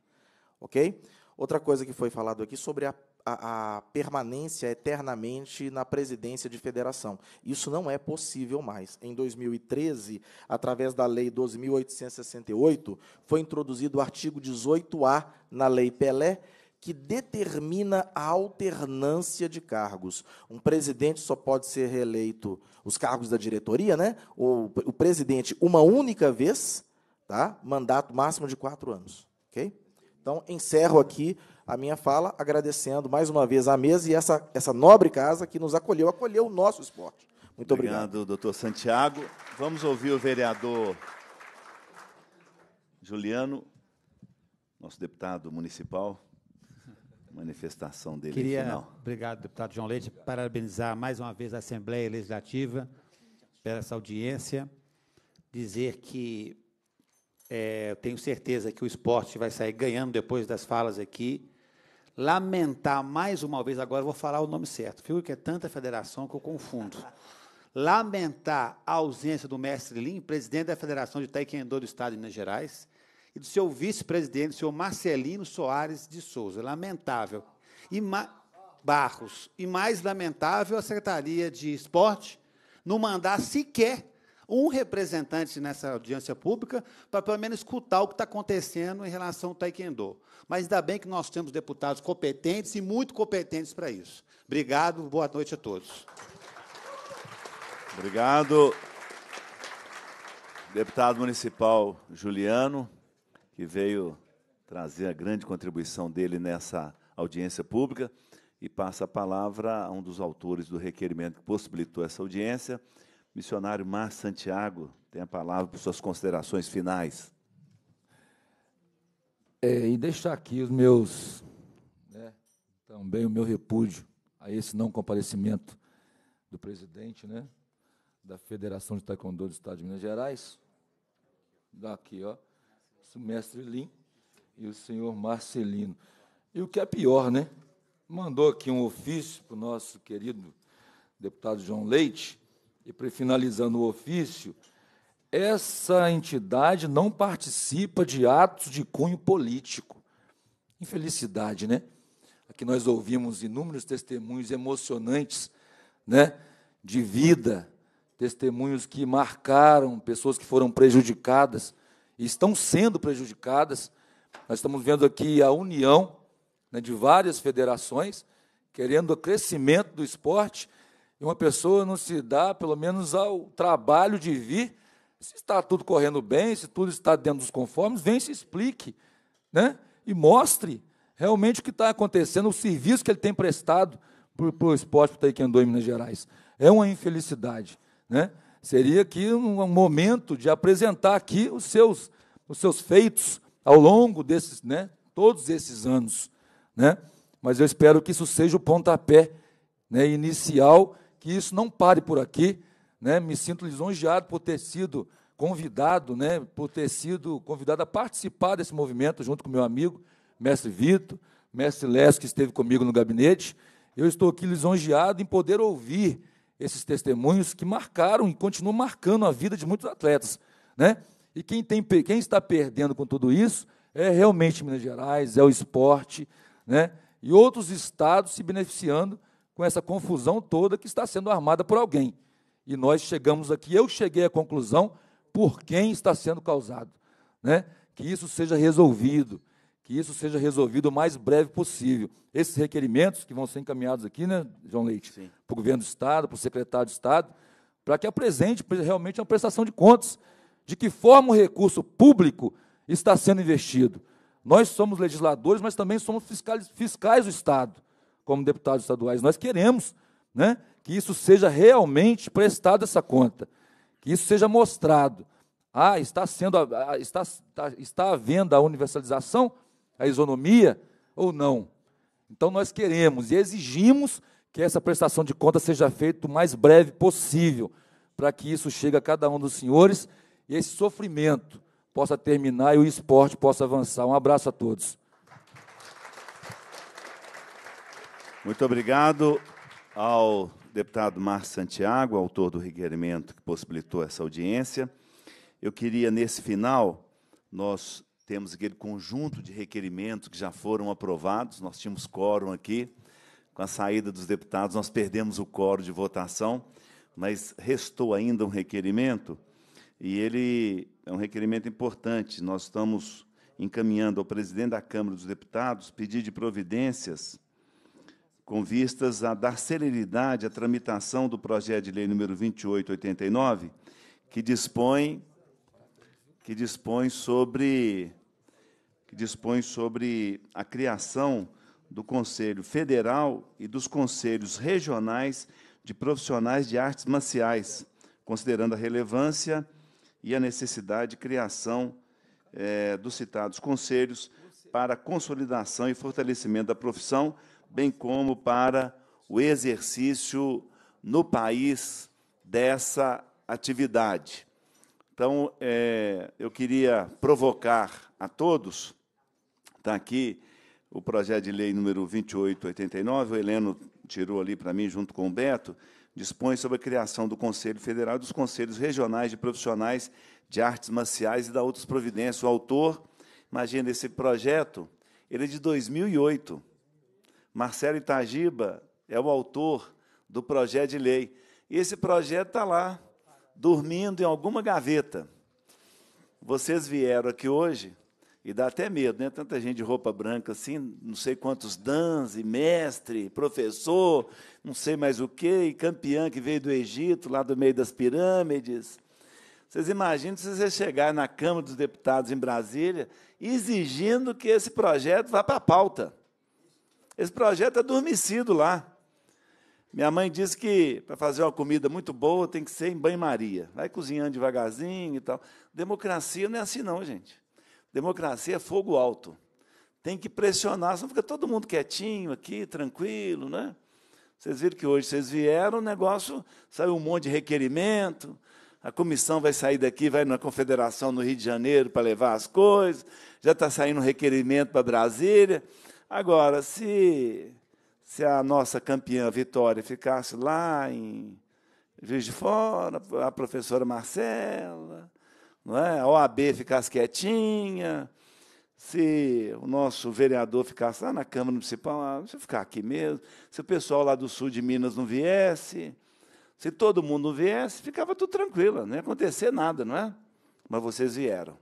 Ok? Outra coisa que foi falado aqui sobre a a, permanência eternamente na presidência de federação. Isso não é possível mais. Em 2013, através da Lei 12.868, foi introduzido o artigo 18A na Lei Pelé, que determina a alternância de cargos. Um presidente só pode ser reeleito, os cargos da diretoria, né? Ou o presidente uma única vez, tá? Mandato máximo de quatro anos, ok? Então encerro aqui a minha fala agradecendo mais uma vez a mesa e essa, essa nobre casa que nos acolheu, acolheu o nosso esporte. Muito obrigado. Obrigado, doutor Santiago. Vamos ouvir o vereador Juliano, nosso deputado municipal. Manifestação dele Queria, final. Obrigado, deputado João Leite. Parabenizar mais uma vez a Assembleia Legislativa pela essa audiência. Dizer que é, eu tenho certeza que o esporte vai sair ganhando depois das falas aqui lamentar mais uma vez, agora vou falar o nome certo, fico Que é tanta federação que eu confundo. Lamentar a ausência do mestre Lim, presidente da Federação de Taekwondo do Estado de Minas Gerais, e do seu vice-presidente, senhor Marcelino Soares de Souza. Lamentável. E Barros. E mais lamentável a Secretaria de Esporte não mandar sequer um representante nessa audiência pública para, pelo menos, escutar o que está acontecendo em relação ao taekwondo. Mas ainda bem que nós temos deputados competentes e muito competentes para isso. Obrigado, boa noite a todos. Obrigado, deputado municipal Juliano, que veio trazer a grande contribuição dele nessa audiência pública. E passa a palavra a um dos autores do requerimento que possibilitou essa audiência, missionário Mar Santiago tem a palavra para suas considerações finais. É, e deixar aqui os meus, né, também o meu repúdio a esse não comparecimento do presidente, né, da Federação de Taekwondo do Estado de Minas Gerais, daqui, ó, o mestre Lim e o senhor Marcelino. E o que é pior, né, mandou aqui um ofício para o nosso querido deputado João Leite, e finalizando o ofício, essa entidade não participa de atos de cunho político. Infelicidade, né? Aqui nós ouvimos inúmeros testemunhos emocionantes, né? De vida, testemunhos que marcaram pessoas que foram prejudicadas e estão sendo prejudicadas. Nós estamos vendo aqui a união né, de várias federações querendo o crescimento do esporte e uma pessoa não se dá, pelo menos, ao trabalho de vir, se está tudo correndo bem, se tudo está dentro dos conformes, vem se explique, né? E mostre realmente o que está acontecendo, o serviço que ele tem prestado para o esporte para Taekwondo em Minas Gerais. É uma infelicidade, né? Seria aqui um, um momento de apresentar aqui os seus, os seus feitos ao longo desses, né? Todos esses anos, né? Mas eu espero que isso seja o pontapé né, inicial que isso não pare por aqui. Né? Me sinto lisonjeado por ter sido convidado, né? por ter sido convidado a participar desse movimento junto com meu amigo, mestre Vitor, mestre Les, que esteve comigo no gabinete. Eu estou aqui lisonjeado em poder ouvir esses testemunhos que marcaram e continuam marcando a vida de muitos atletas. Né? E quem, tem, quem está perdendo com tudo isso é realmente Minas Gerais, é o esporte, né? e outros estados se beneficiando com essa confusão toda que está sendo armada por alguém. E nós chegamos aqui, eu cheguei à conclusão por quem está sendo causado, né? Que isso seja resolvido, que isso seja resolvido o mais breve possível. Esses requerimentos que vão ser encaminhados aqui, né, João Leite, para o governo do estado, para o secretário de estado, para que apresente realmente uma prestação de contas de que forma o recurso público está sendo investido. Nós somos legisladores, mas também somos fiscais, fiscais do estado como deputados estaduais, nós queremos né, que isso seja realmente prestado essa conta, que isso seja mostrado. Ah, está sendo está, está, está havendo a universalização, a isonomia ou não? Então nós queremos e exigimos que essa prestação de conta seja feita o mais breve possível, para que isso chegue a cada um dos senhores e esse sofrimento possa terminar e o esporte possa avançar. Um abraço a todos. Muito obrigado ao deputado Márcio Santiago, autor do requerimento que possibilitou essa audiência. Eu queria, nesse final, nós temos aquele conjunto de requerimentos que já foram aprovados, nós tínhamos quórum aqui, com a saída dos deputados, nós perdemos o quórum de votação, mas restou ainda um requerimento, e ele é um requerimento importante. Nós estamos encaminhando ao presidente da Câmara dos Deputados pedir de providências com vistas a dar celeridade à tramitação do projeto de lei número 2889, que dispõe que dispõe sobre que dispõe sobre a criação do Conselho Federal e dos conselhos regionais de profissionais de artes marciais, considerando a relevância e a necessidade de criação é, dos citados conselhos para consolidação e fortalecimento da profissão, bem como para o exercício no país dessa atividade. Então, é, eu queria provocar a todos, está aqui o projeto de lei número 2889, o Heleno tirou ali para mim, junto com o Beto, dispõe sobre a criação do Conselho Federal e dos Conselhos Regionais de Profissionais de Artes Marciais e da Outras Providências. O autor, imagina, esse projeto, ele é de 2008, Marcelo Itagiba é o autor do projeto de lei. E esse projeto está lá, dormindo em alguma gaveta. Vocês vieram aqui hoje, e dá até medo, né? Tanta gente de roupa branca assim, não sei quantos dans, e mestre, professor, não sei mais o quê, e campeã que veio do Egito, lá do meio das pirâmides. Vocês imaginam se você chegar na Câmara dos Deputados em Brasília exigindo que esse projeto vá para a pauta. Esse projeto é adormecido lá. Minha mãe disse que para fazer uma comida muito boa tem que ser em banho-maria. Vai cozinhando devagarzinho e tal. Democracia não é assim, não, gente. Democracia é fogo alto. Tem que pressionar, senão fica todo mundo quietinho aqui, tranquilo, né? Vocês viram que hoje vocês vieram, o negócio saiu um monte de requerimento. A comissão vai sair daqui, vai na confederação no Rio de Janeiro para levar as coisas. Já está saindo um requerimento para Brasília. Agora, se, se a nossa campeã Vitória ficasse lá em Juiz de Fora, a professora Marcela, não é? a OAB ficasse quietinha, se o nosso vereador ficasse lá na Câmara Municipal, ah, deixa eu ficar aqui mesmo, se o pessoal lá do sul de Minas não viesse, se todo mundo não viesse, ficava tudo tranquilo, não ia acontecer nada, não é? Mas vocês vieram.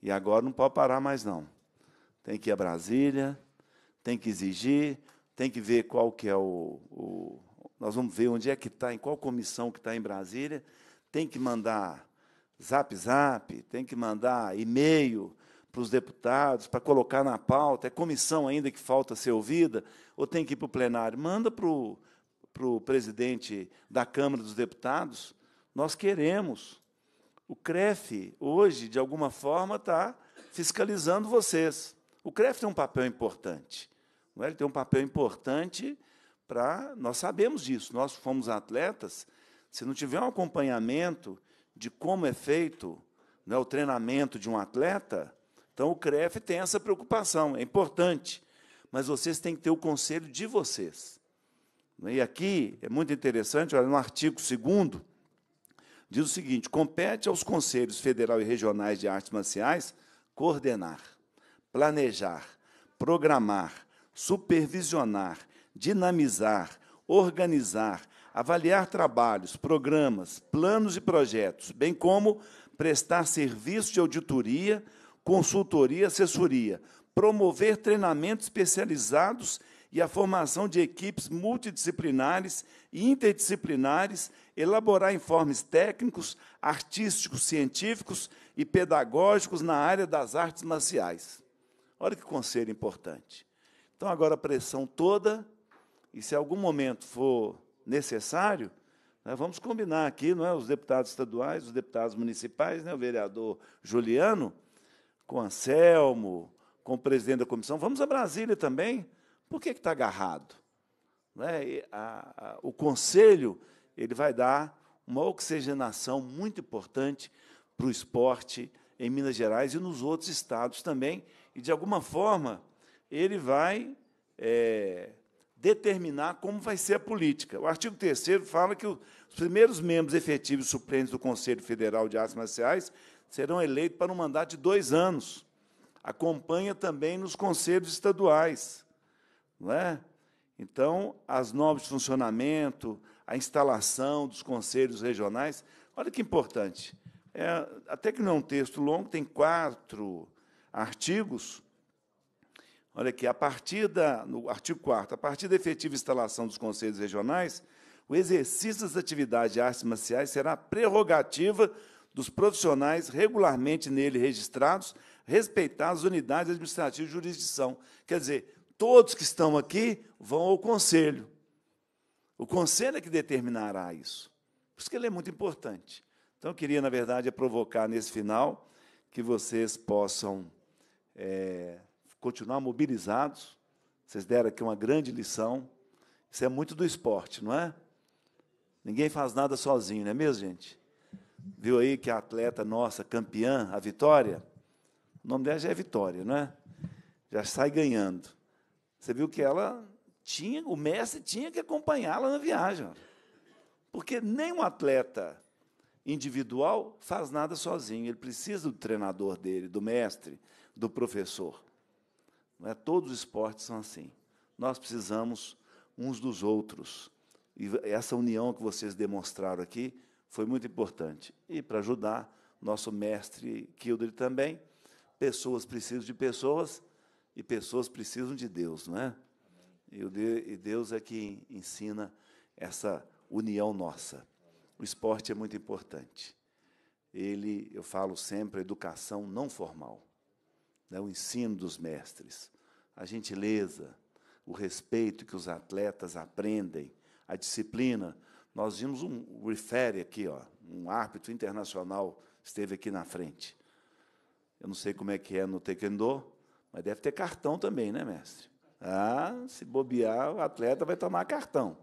E agora não pode parar mais, não. Tem que ir a Brasília, tem que exigir, tem que ver qual que é o, o nós vamos ver onde é que está, em qual comissão que está em Brasília, tem que mandar zap zap, tem que mandar e-mail para os deputados, para colocar na pauta, é comissão ainda que falta ser ouvida, ou tem que ir para o plenário? Manda para o, para o presidente da Câmara dos Deputados, nós queremos. O CREF, hoje, de alguma forma, está fiscalizando vocês. O CREF tem um papel importante. Não é? Ele tem um papel importante para. Nós sabemos disso, nós fomos atletas. Se não tiver um acompanhamento de como é feito não é, o treinamento de um atleta, então o CREF tem essa preocupação, é importante. Mas vocês têm que ter o conselho de vocês. Né? E aqui é muito interessante, olha, no artigo 2 diz o seguinte: compete aos conselhos federal e regionais de artes marciais coordenar, planejar, programar, supervisionar, dinamizar, organizar, avaliar trabalhos, programas, planos e projetos, bem como prestar serviço de auditoria, consultoria, assessoria, promover treinamentos especializados e a formação de equipes multidisciplinares e interdisciplinares, elaborar informes técnicos, artísticos, científicos e pedagógicos na área das artes marciais. Olha que conselho importante. Então, agora a pressão toda, e se algum momento for necessário, né, vamos combinar aqui, não é? Os deputados estaduais, os deputados municipais, né? o vereador Juliano, com Anselmo, com o presidente da comissão, vamos a Brasília também. Por que está agarrado? É? A, a, o conselho ele vai dar uma oxigenação muito importante para o esporte em Minas Gerais e nos outros estados também. E, de alguma forma, ele vai é, determinar como vai ser a política. O artigo 3 fala que os primeiros membros efetivos suplentes do Conselho Federal de Artes Marciais serão eleitos para um mandato de dois anos. Acompanha também nos conselhos estaduais. Não é? Então, as novas de funcionamento, a instalação dos conselhos regionais, olha que importante. É, até que não é um texto longo, tem quatro artigos, Olha aqui, a partir da, no artigo 4 a partir da efetiva instalação dos conselhos regionais, o exercício das atividades de artes marciais será prerrogativa dos profissionais regularmente nele registrados, respeitadas as unidades administrativas de jurisdição. Quer dizer, todos que estão aqui vão ao conselho. O conselho é que determinará isso. Por isso que ele é muito importante. Então, eu queria, na verdade, provocar nesse final que vocês possam é, continuar mobilizados. Vocês deram aqui uma grande lição. Isso é muito do esporte, não é? Ninguém faz nada sozinho, não é mesmo, gente? Viu aí que a atleta nossa, campeã, a Vitória, o nome dela já é Vitória, não é? Já sai ganhando. Você viu que ela tinha, o Messi tinha que acompanhá-la na viagem. Porque nenhum atleta individual faz nada sozinho, ele precisa do treinador dele, do mestre, do professor. É Todos os esportes são assim. Nós precisamos uns dos outros. E essa união que vocês demonstraram aqui foi muito importante. E para ajudar, nosso mestre Kildare também, pessoas precisam de pessoas e pessoas precisam de Deus, não é? E Deus é que ensina essa união nossa. O esporte é muito importante. Ele, eu falo sempre, educação não formal né, o ensino dos mestres, a gentileza, o respeito que os atletas aprendem, a disciplina. Nós vimos um referee aqui, ó, um árbitro internacional esteve aqui na frente. Eu não sei como é que é no taekwondo, mas deve ter cartão também, né, mestre? Ah, se bobear, o atleta vai tomar cartão.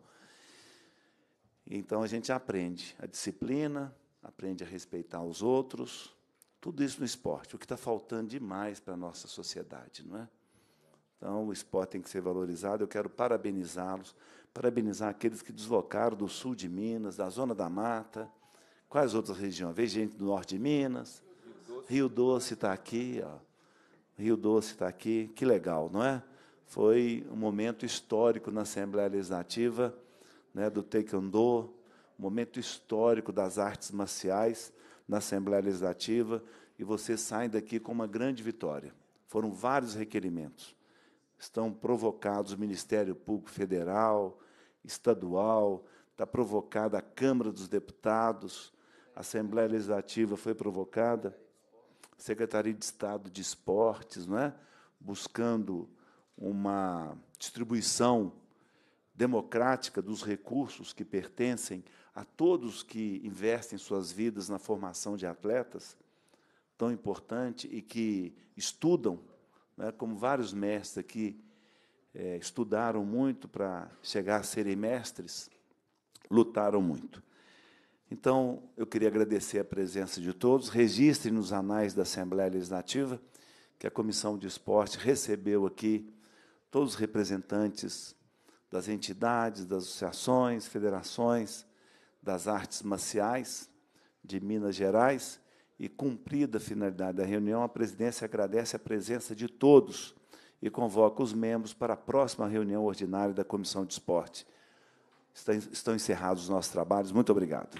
Então a gente aprende a disciplina, aprende a respeitar os outros, tudo isso no esporte, o que está faltando demais para a nossa sociedade, não é? Então, o esporte tem que ser valorizado. Eu quero parabenizá-los, parabenizar aqueles que deslocaram do sul de Minas, da Zona da Mata. Quais outras regiões? Veja gente do norte de Minas. Rio Doce está aqui. Ó. Rio Doce está aqui. Que legal, não é? Foi um momento histórico na Assembleia Legislativa né, do Taekwondo, um momento histórico das artes marciais na Assembleia Legislativa e você sai daqui com uma grande vitória. Foram vários requerimentos. Estão provocados o Ministério Público Federal, estadual, está provocada a Câmara dos Deputados, a Assembleia Legislativa foi provocada, Secretaria de Estado de Esportes, não é? buscando uma distribuição democrática dos recursos que pertencem a todos que investem suas vidas na formação de atletas, tão importante, e que estudam, né, como vários mestres que é, estudaram muito para chegar a serem mestres, lutaram muito. Então, eu queria agradecer a presença de todos. Registrem nos anais da Assembleia Legislativa que a Comissão de Esporte recebeu aqui todos os representantes das entidades, das associações, federações, das Artes Marciais de Minas Gerais e cumprida a finalidade da reunião, a presidência agradece a presença de todos e convoca os membros para a próxima reunião ordinária da Comissão de Esporte. Estão encerrados os nossos trabalhos. Muito obrigado.